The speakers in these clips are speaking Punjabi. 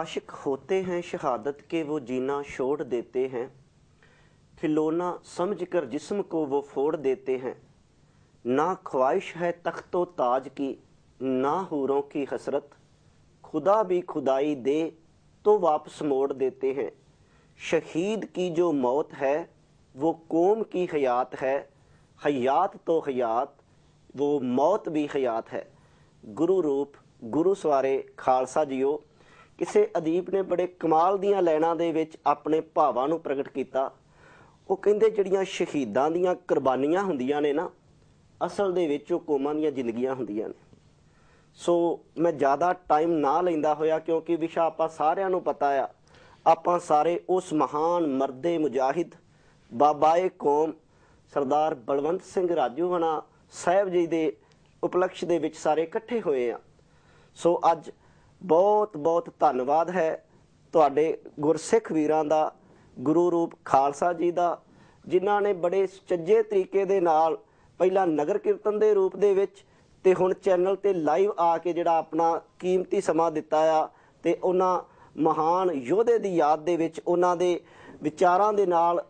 आशिक होते हैं शहादत के वो जीना छोड़ देते हैं खिलौना समझ कर जिस्म को वो फोड़ देते हैं ना ख्वाहिश है तख्तो ताज की ना हूरों की हसरत खुदा भी खुदाई दे तो वापस मोड़ देते हैं शहीद की जो मौत है वो कौम की हयात है हयात तो हयात वो मौत भी हयात है गुरु रूप गुरु सवार खालसा जियो ਕਿਸੇ ਅਦੀਪ ਨੇ ਬੜੇ ਕਮਾਲ ਦੀਆਂ ਲੈਣਾ ਦੇ ਵਿੱਚ ਆਪਣੇ ਭਾਵਾਂ ਨੂੰ ਪ੍ਰਗਟ ਕੀਤਾ ਉਹ ਕਹਿੰਦੇ ਜਿਹੜੀਆਂ ਸ਼ਹੀਦਾਂ ਦੀਆਂ ਕੁਰਬਾਨੀਆਂ ਹੁੰਦੀਆਂ ਨੇ ਨਾ ਅਸਲ ਦੇ ਵਿੱਚ ਉਹ ਕੋਮਾਂ ਦੀਆਂ ਜ਼ਿੰਦਗੀਆਂ ਹੁੰਦੀਆਂ ਨੇ ਸੋ ਮੈਂ ਜ਼ਿਆਦਾ ਟਾਈਮ ਨਾ ਲੈਂਦਾ ਹੋਇਆ ਕਿਉਂਕਿ ਵਿਸ਼ਾ ਆਪਾਂ ਸਾਰਿਆਂ ਨੂੰ ਪਤਾ ਆ ਆਪਾਂ ਸਾਰੇ ਉਸ ਮਹਾਨ ਮਰਦੇ ਮੁਜਾਹਿਦ ਬਾਬਾਏ ਕੌਮ ਸਰਦਾਰ ਬਲਵੰਤ ਸਿੰਘ ਰਾਜੂ ਹਣਾ ਸਾਹਿਬ ਜੀ ਦੇ ਉਪਲਕਸ਼ ਦੇ ਵਿੱਚ ਸਾਰੇ ਇਕੱਠੇ ਹੋਏ ਆ ਸੋ ਅੱਜ ਬਹੁਤ ਬਹੁਤ ਧੰਨਵਾਦ ਹੈ ਤੁਹਾਡੇ ਗੁਰਸਿੱਖ ਵੀਰਾਂ ਦਾ ਗੁਰੂ ਰੂਪ ਖਾਲਸਾ ਜੀ ਦਾ ਜਿਨ੍ਹਾਂ ਨੇ ਬੜੇ ਸੱਜੇ ਤਰੀਕੇ ਦੇ ਨਾਲ ਪਹਿਲਾਂ ਨਗਰ ਕੀਰਤਨ ਦੇ ਰੂਪ ਦੇ ਵਿੱਚ ਤੇ ਹੁਣ ਚੈਨਲ ਤੇ ਲਾਈਵ ਆ ਕੇ ਜਿਹੜਾ ਆਪਣਾ ਕੀਮਤੀ ਸਮਾਂ ਦਿੱਤਾ ਆ ਤੇ ਉਹਨਾਂ ਮਹਾਨ ਯੋਧੇ ਦੀ ਯਾਦ ਦੇ ਵਿੱਚ ਉਹਨਾਂ ਦੇ ਵਿਚਾਰਾਂ ਦੇ ਨਾਲ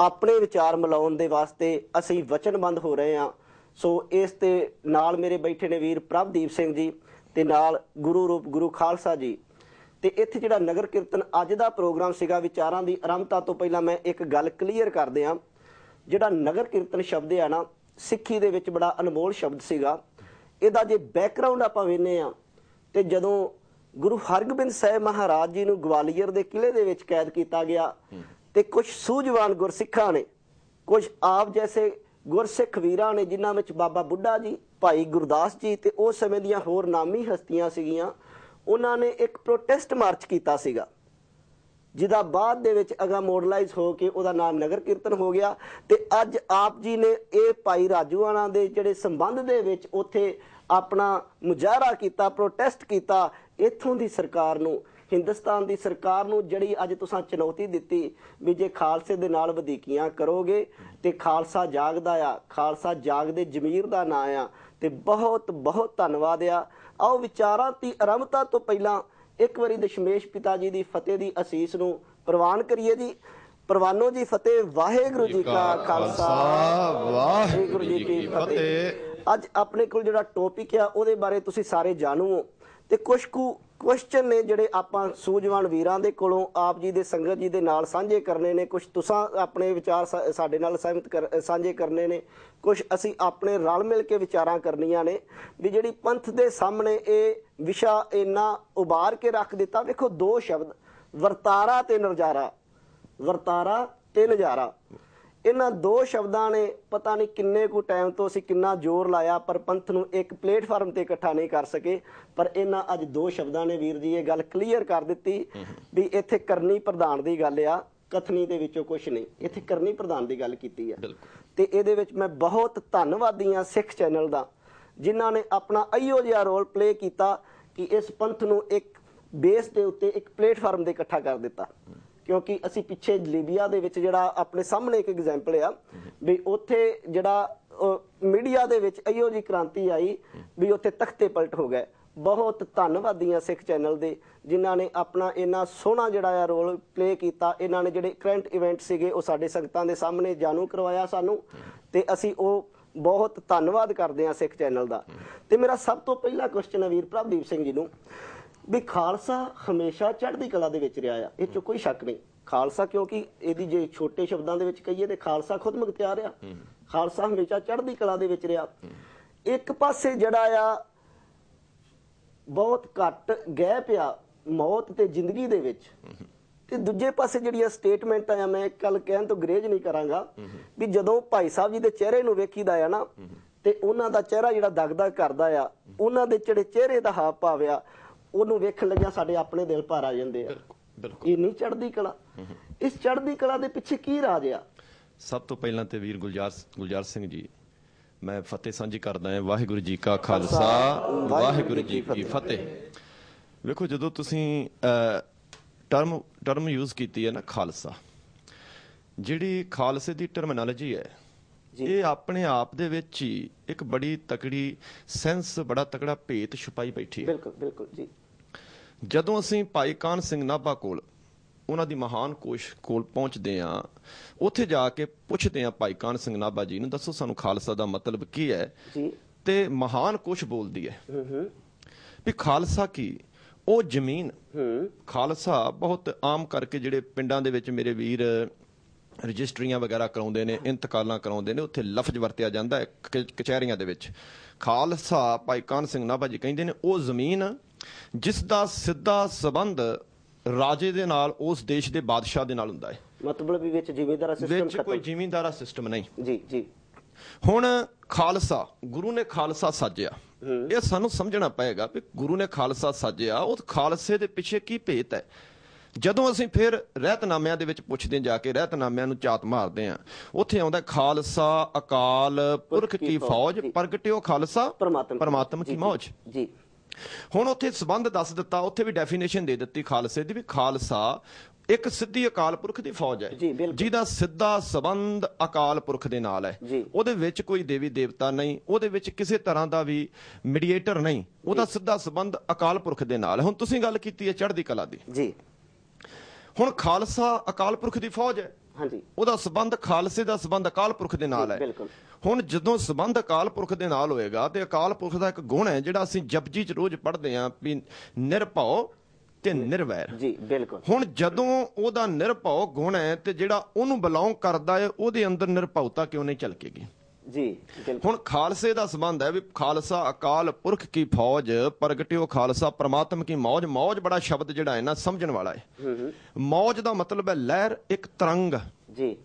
ਆਪਣੇ ਵਿਚਾਰ ਮਿਲਾਉਣ ਦੇ ਵਾਸਤੇ ਅਸੀਂ ਵਚਨਬੰਦ ਹੋ ਰਹੇ ਹਾਂ ਸੋ ਇਸ ਤੇ ਨਾਲ ਮੇਰੇ ਬੈਠੇ ਨੇ ਵੀਰ ਪ੍ਰਭਦੀਪ ਸਿੰਘ ਜੀ ਤੇ ਨਾਲ ਗੁਰੂ ਰੂਪ ਗੁਰੂ ਖਾਲਸਾ ਜੀ ਤੇ ਇੱਥੇ ਜਿਹੜਾ ਨਗਰ ਕੀਰਤਨ ਅੱਜ ਦਾ ਪ੍ਰੋਗਰਾਮ ਸੀਗਾ ਵਿਚਾਰਾਂ ਦੀ ਆਰੰਭਤਾ ਤੋਂ ਪਹਿਲਾਂ ਮੈਂ ਇੱਕ ਗੱਲ ਕਲੀਅਰ ਕਰਦੇ ਆ ਜਿਹੜਾ ਨਗਰ ਕੀਰਤਨ ਸ਼ਬਦ ਹੈ ਨਾ ਸਿੱਖੀ ਦੇ ਵਿੱਚ ਬੜਾ ਅਨਮੋਲ ਸ਼ਬਦ ਸੀਗਾ ਇਹਦਾ ਜੇ ਬੈਕਗ੍ਰਾਉਂਡ ਆਪਾਂ ਵੇਨੇ ਆ ਤੇ ਜਦੋਂ ਗੁਰੂ ਹਰਗੋਬਿੰਦ ਸਾਹਿਬ ਮਹਾਰਾਜ ਜੀ ਨੂੰ ਗਵਾਲੀਅਰ ਦੇ ਕਿਲੇ ਦੇ ਵਿੱਚ ਕੈਦ ਕੀਤਾ ਗਿਆ ਤੇ ਕੁਝ ਸੂਝਵਾਨ ਗੁਰਸਿੱਖਾਂ ਨੇ ਕੁਝ ਆਪ ਜੈਸੇ ਗੁਰਸਿੱਖ ਵੀਰਾਂ ਨੇ ਜਿਨ੍ਹਾਂ ਵਿੱਚ ਬਾਬਾ ਬੁੱਢਾ ਜੀ ਭਾਈ ਗੁਰਦਾਸ ਜੀ ਤੇ ਉਸ ਸਮੇਂ ਦੀਆਂ ਹੋਰ ਨਾਮੀ ਹਸਤੀਆਂ ਸੀਗੀਆਂ ਉਹਨਾਂ ਨੇ ਇੱਕ ਪ੍ਰੋਟੈਸਟ ਮਾਰਚ ਕੀਤਾ ਸੀਗਾ ਜਿਹਦਾ ਬਾਅਦ ਦੇ ਵਿੱਚ ਅਗਾ ਮੋਡਲਾਈਜ਼ ਹੋ ਕੇ ਉਹਦਾ ਨਾਮ ਨਗਰ ਕੀਰਤਨ ਹੋ ਗਿਆ ਤੇ ਅੱਜ ਆਪ ਜੀ ਨੇ ਇਹ ਭਾਈ ਰਾਜੂਆਣਾ ਦੇ ਜਿਹੜੇ ਸੰਬੰਧ ਦੇ ਵਿੱਚ ਉੱਥੇ ਆਪਣਾ ਮੁਜ਼ਾਹਰਾ ਕੀਤਾ ਪ੍ਰੋਟੈਸਟ ਕੀਤਾ ਇੱਥੋਂ ਦੀ ਸਰਕਾਰ ਨੂੰ ਹਿੰਦੁਸਤਾਨ ਦੀ ਸਰਕਾਰ ਨੂੰ ਜਿਹੜੀ ਅੱਜ ਤੁਸੀਂ ਚੁਣੌਤੀ ਦਿੱਤੀ ਵੀ ਜੇ ਖਾਲਸੇ ਦੇ ਨਾਲ ਵਧੀਕੀਆਂ ਕਰੋਗੇ ਤੇ ਖਾਲਸਾ ਜਾਗਦਾ ਆ ਖਾਲਸਾ ਜਾਗਦੇ ਜ਼ਮੀਰ ਦਾ ਨਾਂ ਆ ਤੇ ਬਹੁਤ ਬਹੁਤ ਧੰਨਵਾਦ ਆ ਆਓ ਵਿਚਾਰਾਂ ਦੀ ਆਰੰਭਤਾ ਤੋਂ ਪਹਿਲਾਂ ਇੱਕ ਵਾਰੀ ਦਸ਼ਮੇਸ਼ ਪਿਤਾ ਜੀ ਦੀ ਫਤਿਹ ਦੀ ਅਸੀਸ ਨੂੰ ਪ੍ਰਵਾਨ ਕਰੀਏ ਜੀ ਪ੍ਰਵਾਨੋ ਜੀ ਫਤਿਹ ਵਾਹਿਗੁਰੂ ਜੀ ਕਾ ਖਾਲਸਾ ਵਾਹਿਗੁਰੂ ਜੀ ਕੀ ਫਤਿਹ ਅੱਜ ਆਪਣੇ ਕੋਲ ਜਿਹੜਾ ਟੌਪਿਕ ਆ ਉਹਦੇ ਬਾਰੇ ਤੁਸੀਂ ਸਾਰੇ ਜਾਣੂ ਹੋ ਤੇ ਕੁਝ ਕੁ ਕੁਐਸਚਨ ਨੇ ਜਿਹੜੇ ਆਪਾਂ ਸੂਝਵਾਨ ਵੀਰਾਂ ਦੇ ਕੋਲੋਂ ਆਪ ਜੀ ਦੇ ਸੰਗਤ ਜੀ ਦੇ ਨਾਲ ਸਾਂਝੇ ਕਰਨੇ ਨੇ ਕੁਝ ਤੁਸੀਂ ਆਪਣੇ ਵਿਚਾਰ ਸਾਡੇ ਨਾਲ ਸਹਿਮਤ ਸਾਂਝੇ ਕਰਨੇ ਨੇ ਕੁਝ ਅਸੀਂ ਆਪਣੇ ਰਲ ਮਿਲ ਕੇ ਵਿਚਾਰਾਂ ਕਰਨੀਆਂ ਨੇ ਵੀ ਜਿਹੜੀ ਪੰਥ ਦੇ ਸਾਹਮਣੇ ਇਹ ਵਿਸ਼ਾ ਇੰਨਾ ਉਬਾਰ ਕੇ ਰੱਖ ਦਿੱਤਾ ਵੇਖੋ ਦੋ ਸ਼ਬਦ ਵਰਤਾਰਾ ਤੇ ਨਜ਼ਾਰਾ ਵਰਤਾਰਾ ਤੇ ਨਜ਼ਾਰਾ ਇਹਨਾਂ ਦੋ ਸ਼ਬਦਾਂ ਨੇ ਪਤਾ ਨਹੀਂ ਕਿੰਨੇ ਕੁ ਟਾਈਮ ਤੋਂ ਅਸੀਂ ਕਿੰਨਾ ਜ਼ੋਰ ਲਾਇਆ ਪਰ ਪੰਥ ਨੂੰ ਇੱਕ ਪਲੇਟਫਾਰਮ ਤੇ ਇਕੱਠਾ ਨਹੀਂ ਕਰ ਸਕੇ ਪਰ ਇਹਨਾਂ ਅੱਜ ਦੋ ਸ਼ਬਦਾਂ ਨੇ ਵੀਰ ਜੀ ਇਹ ਗੱਲ ਕਲੀਅਰ ਕਰ ਦਿੱਤੀ ਵੀ ਇੱਥੇ ਕਰਨੀ ਪ੍ਰਧਾਨ ਦੀ ਗੱਲ ਆ ਕਥਨੀ ਦੇ ਵਿੱਚੋਂ ਕੁਝ ਨਹੀਂ ਇੱਥੇ ਕਰਨੀ ਪ੍ਰਧਾਨ ਦੀ ਗੱਲ ਕੀਤੀ ਆ ਤੇ ਇਹਦੇ ਵਿੱਚ ਮੈਂ ਬਹੁਤ ਧੰਨਵਾਦੀ ਆ ਸਿੱਖ ਚੈਨਲ ਦਾ ਜਿਨ੍ਹਾਂ ਨੇ ਆਪਣਾ ਅਈਓ ਜਿਹਾ ਰੋਲ ਪਲੇ ਕੀਤਾ ਕਿ ਇਸ ਪੰਥ ਨੂੰ ਇੱਕ ਬੇਸ ਦੇ ਉੱਤੇ ਇੱਕ ਪਲੇਟਫਾਰਮ ਦੇ ਇਕੱਠਾ ਕਰ ਦਿੱਤਾ ਕਿਉਂਕਿ ਅਸੀਂ ਪਿੱਛੇ ਲੀਬੀਆ ਦੇ ਵਿੱਚ ਜਿਹੜਾ ਆਪਣੇ ਸਾਹਮਣੇ ਇੱਕ ਐਗਜ਼ਾਮਪਲ ਆ ਵੀ ਉੱਥੇ ਜਿਹੜਾ ਮੀਡੀਆ ਦੇ ਵਿੱਚ ਇਹੋ ਜੀ ਕ੍ਰਾਂਤੀ ਆਈ ਵੀ ਉੱਥੇ ਤਖਤੇ ਪਲਟ ਹੋ ਗਏ ਬਹੁਤ ਧੰਨਵਾਦੀਆਂ ਸਿੱਖ ਚੈਨਲ ਦੇ ਜਿਨ੍ਹਾਂ ਨੇ ਆਪਣਾ ਇੰਨਾ ਸੋਹਣਾ ਜਿਹੜਾ ਆ ਰੋਲ ਪਲੇ ਕੀਤਾ ਇਹਨਾਂ ਨੇ ਜਿਹੜੇ ਕਰੰਟ ਇਵੈਂਟ ਸੀਗੇ ਉਹ ਸਾਡੇ ਸੰਗਤਾਂ ਦੇ ਸਾਹਮਣੇ ਜਾਣੂ ਕਰਵਾਇਆ ਸਾਨੂੰ ਤੇ ਅਸੀਂ ਉਹ ਬਹੁਤ ਧੰਨਵਾਦ ਕਰਦੇ ਹਾਂ ਸਿੱਖ ਚੈਨਲ ਦਾ ਤੇ ਮੇਰਾ ਸਭ ਤੋਂ ਪਹਿਲਾ ਕੁਐਸਚਨ ਹੈ ਵੀਰ ਪ੍ਰਭਦੀਪ ਸਿੰਘ ਜੀ ਨੂੰ ਵੀ ਖਾਲਸਾ ਹਮੇਸ਼ਾ ਚੜ੍ਹਦੀ ਕਲਾ ਦੇ ਵਿੱਚ ਰਿਹਾ ਆ ਇਹ ਚ ਕੋਈ ਸ਼ੱਕ ਨਹੀਂ ਖਾਲਸਾ ਕਿਉਂਕਿ ਇਹਦੀ ਜੇ ਛੋਟੇ ਸ਼ਬਦਾਂ ਦੇ ਵਿੱਚ ਕਹੀਏ ਤੇ ਖਾਲਸਾ ਖੁਦ ਮੁਖਤਿਆਰ ਆ ਖਾਲਸਾ ਹਮੇਸ਼ਾ ਚੜ੍ਹਦੀ ਕਲਾ ਦੇ ਵਿੱਚ ਰਿਹਾ ਇੱਕ ਪਾਸੇ ਜਿਹੜਾ ਆ ਬਹੁਤ ਘੱਟ ਗਹਿ ਪਿਆ ਮੌਤ ਤੇ ਜ਼ਿੰਦਗੀ ਦੇ ਵਿੱਚ ਤੇ ਦੂਜੇ ਪਾਸੇ ਜਿਹੜੀਆਂ ਸਟੇਟਮੈਂਟ ਆ ਮੈਂ ਕੱਲ ਕਹਿਣ ਤੋਂ ਗਰੇਜ ਨਹੀਂ ਕਰਾਂਗਾ ਵੀ ਜਦੋਂ ਭਾਈ ਸਾਹਿਬ ਜੀ ਦੇ ਚਿਹਰੇ ਨੂੰ ਵੇਖੀਦਾ ਆ ਨਾ ਤੇ ਉਹਨਾਂ ਦਾ ਚਿਹਰਾ ਜਿਹੜਾ ਦਗਦਗ ਕਰਦਾ ਆ ਉਹਨਾਂ ਦੇ ਜਿਹੜੇ ਚਿਹਰੇ ਦਾ ਹਾਵ ਪਾਵਿਆ ਉਹਨੂੰ ਵੇਖਣ ਲੱਗਿਆ ਸਾਡੇ ਆਪਣੇ ਦਿਲ ਭਰ ਆ ਜਾਂਦੇ ਆ ਬਿਲਕੁਲ ਇਹ ਨਹੀਂ ਚੜਦੀ ਕਲਾ ਇਸ ਚੜਦੀ ਕਲਾ ਦੇ ਪਿੱਛੇ ਕੀ ਰਾਜ ਆ ਸਭ ਤੋਂ ਪਹਿਲਾਂ ਤੇ ਵੀਰ ਗੁਲਜਾਰ ਗੁਲਜਾਰ ਸਿੰਘ ਜੀ ਮੈਂ ਫਤਿਹ ਸਾਂਝੀ ਕਰਦਾ ਹਾਂ ਵਾਹਿਗੁਰੂ ਜੀ ਕਾ ਖਾਲਸਾ ਵਾਹਿਗੁਰੂ ਜੀ ਕੀ ਫਤਿਹ ਵੇਖੋ ਜਦੋਂ ਤੁਸੀਂ ਟਰਮ ਟਰਮ ਯੂਜ਼ ਕੀਤੀ ਹੈ ਨਾ ਖਾਲਸਾ ਜਿਹੜੀ ਖਾਲਸੇ ਦੀ ਟਰਮਨੋਲੋਜੀ ਹੈ ਇਹ ਆਪਣੇ ਆਪ ਦੇ ਵਿੱਚ ਹੀ ਇੱਕ ਬੜੀ ਤਕੜੀ ਸੈਂਸ ਬੜਾ ਤਕੜਾ ਭੇਤ ਛੁਪਾਈ ਬੈਠੀ ਹੈ ਬਿਲਕੁਲ ਬਿਲਕੁਲ ਜੀ ਜਦੋਂ ਅਸੀਂ ਭਾਈ ਕਾਨ ਸਿੰਘ ਨਾਭਾ ਕੋਲ ਉਹਨਾਂ ਦੀ ਮਹਾਨ ਕੋਸ਼ ਕੋਲ ਪਹੁੰਚਦੇ ਆ ਉੱਥੇ ਜਾ ਕੇ ਪੁੱਛਦੇ ਆ ਭਾਈ ਕਾਨ ਸਿੰਘ ਨਾਭਾ ਜੀ ਨੂੰ ਦੱਸੋ ਸਾਨੂੰ ਖਾਲਸਾ ਦਾ ਮਤਲਬ ਕੀ ਹੈ ਤੇ ਮਹਾਨ ਕੋਸ਼ ਬੋਲਦੀ ਹੈ ਵੀ ਖਾਲਸਾ ਕੀ ਉਹ ਜ਼ਮੀਨ ਖਾਲਸਾ ਬਹੁਤ ਆਮ ਕਰਕੇ ਜਿਹੜੇ ਪਿੰਡਾਂ ਦੇ ਵਿੱਚ ਮੇਰੇ ਵੀਰ ਰਜਿਸਟਰੀਆਂ ਵਗੈਰਾ ਕਰਾਉਂਦੇ ਨੇ ਇੰਤਕਾਲਾਂ ਕਰਾਉਂਦੇ ਨੇ ਉੱਥੇ ਲਫ਼ਜ਼ ਵਰਤਿਆ ਜਾਂਦਾ ਹੈ ਕਚਹਿਰੀਆਂ ਦੇ ਵਿੱਚ ਖਾਲਸਾ ਭਾਈ ਕਾਨ ਸਿੰਘ ਨਾਭਾ ਜੀ ਕਹਿੰਦੇ ਨੇ ਉਹ ਜ਼ਮੀਨ ਜਿਸ ਦਾ ਸਿੱਧਾ ਸਬੰਧ ਰਾਜੇ ਦੇ ਨਾਲ ਉਸ ਦੇਸ਼ ਦੇ ਬਾਦਸ਼ਾਹ ਦੇ ਨਾਲ ਹੁੰਦਾ ਹੈ ਮਤਲਬ ਵੀ ਵਿੱਚ ਜ਼ਿਮੀਂਦਾਰਾ ਸਿਸਟਮ ਵਿੱਚ ਕੋਈ ਜ਼ਿਮੀਂਦਾਰਾ ਸਿਸਟਮ ਨਹੀਂ ਜੀ ਜੀ ਹੁਣ ਖਾਲਸਾ ਗੁਰੂ ਨੇ ਖਾਲਸਾ ਸਾਜਿਆ ਇਹ ਸਾਨੂੰ ਸਮਝਣਾ ਪਏਗਾ ਕਿ ਗੁਰੂ ਨੇ ਖਾਲਸਾ ਸਾਜਿਆ ਉਹ ਖਾਲਸੇ ਦੇ ਪਿੱਛੇ ਕੀ ਭੇਤ ਹੈ ਜਦੋਂ ਅਸੀਂ ਫਿਰ ਰਹਿਤਨਾਮਿਆਂ ਦੇ ਵਿੱਚ ਪੁੱਛਦੇ ਜਾ ਕੇ ਰਹਿਤਨਾਮਿਆਂ ਨੂੰ ਚਾਤ ਮਾਰਦੇ ਆ ਉੱਥੇ ਆਉਂਦਾ ਖਾਲਸਾ ਅਕਾਲ ਪੁਰਖ ਕੀ ਫੌਜ ਪ੍ਰਗਟਿਓ ਖਾਲਸਾ ਪਰਮਾਤਮਾ ਕੀ ਮੌਜ ਜੀ ਹੁਣ ਉੱਥੇ ਸਬੰਧ ਦੱਸ ਦਿੱਤਾ ਉੱਥੇ ਵੀ ਡੈਫੀਨੇਸ਼ਨ ਦੇ ਦਿੱਤੀ ਖਾਲਸੇ ਦੀ ਵੀ ਖਾਲਸਾ ਇੱਕ ਸਿੱਧੀ ਅਕਾਲ ਪੁਰਖ ਦੀ ਫੌਜ ਹੈ ਜਿਹਦਾ ਸਿੱਧਾ ਸਬੰਧ ਅਕਾਲ ਪੁਰਖ ਦੇ ਨਾਲ ਹੈ ਉਹਦੇ ਵਿੱਚ ਕੋਈ ਦੇਵੀ ਦੇਵਤਾ ਨਹੀਂ ਉਹਦੇ ਵਿੱਚ ਕਿਸੇ ਤਰ੍ਹਾਂ ਦਾ ਵੀ ਮੀਡੀਏਟਰ ਨਹੀਂ ਉਹਦਾ ਸਿੱਧਾ ਸਬੰਧ ਅਕਾਲ ਪੁਰਖ ਦੇ ਨਾਲ ਹੈ ਹੁਣ ਤੁਸੀਂ ਗੱਲ ਕੀਤੀ ਹੈ ਚੜ੍ਹਦੀ ਕਲਾ ਦੀ ਜੀ ਹੁਣ ਖਾਲਸਾ ਅਕਾਲ ਪੁਰਖ ਦੀ ਫੌਜ ਹੈ ਹਾਂਜੀ ਉਹਦਾ ਸਬੰਧ ਖਾਲਸੇ ਦਾ ਸਬੰਧ ਅਕਾਲ ਪੁਰਖ ਦੇ ਨਾਲ ਹੈ ਬਿਲਕੁਲ ਹੁਣ ਜਦੋਂ ਸਬੰਧ ਅਕਾਲ ਪੁਰਖ ਦੇ ਨਾਲ ਹੋਏਗਾ ਤੇ ਅਕਾਲ ਪੁਰਖ ਦਾ ਇੱਕ ਗੁਣ ਹੈ ਜਿਹੜਾ ਅਸੀਂ ਜਪਜੀ ਚ ਰੋਜ਼ ਪੜ੍ਹਦੇ ਆਂ ਵੀ ਨਿਰਭਉ ਤੇ ਨਿਰਵੈਰ ਜੀ ਬਿਲਕੁਲ ਹੁਣ ਜਦੋਂ ਉਹਦਾ ਨਿਰਭਉ ਗੁਣ ਹੈ ਤੇ ਜਿਹੜਾ ਉਹਨੂੰ ਬਲੌਂਗ ਕਰਦਾ ਹੈ ਉਹਦੇ ਅੰਦਰ ਨਿਰਭਉਤਾ ਕਿਉਂ ਨਹੀਂ ਚਲਕੇਗੀ ਜੀ ਹੁਣ ਖਾਲਸੇ ਦਾ ਸੰਬੰਧ ਹੈ ਵੀ ਖਾਲਸਾ ਅਕਾਲ ਪੁਰਖ ਕੀ ਫੌਜ ਪ੍ਰਗਟਿਓ ਖਾਲਸਾ ਪ੍ਰਮਾਤਮ ਕੀ ਮੌਜ ਮੌਜ ਬੜਾ ਸ਼ਬਦ ਜਿਹੜਾ ਹੈ ਨਾ ਸਮਝਣ ਵਾਲਾ ਹੈ ਮੌਜ ਦਾ ਮਤਲਬ ਹੈ ਲਹਿਰ ਇੱਕ ਤਰੰਗ ਜੀ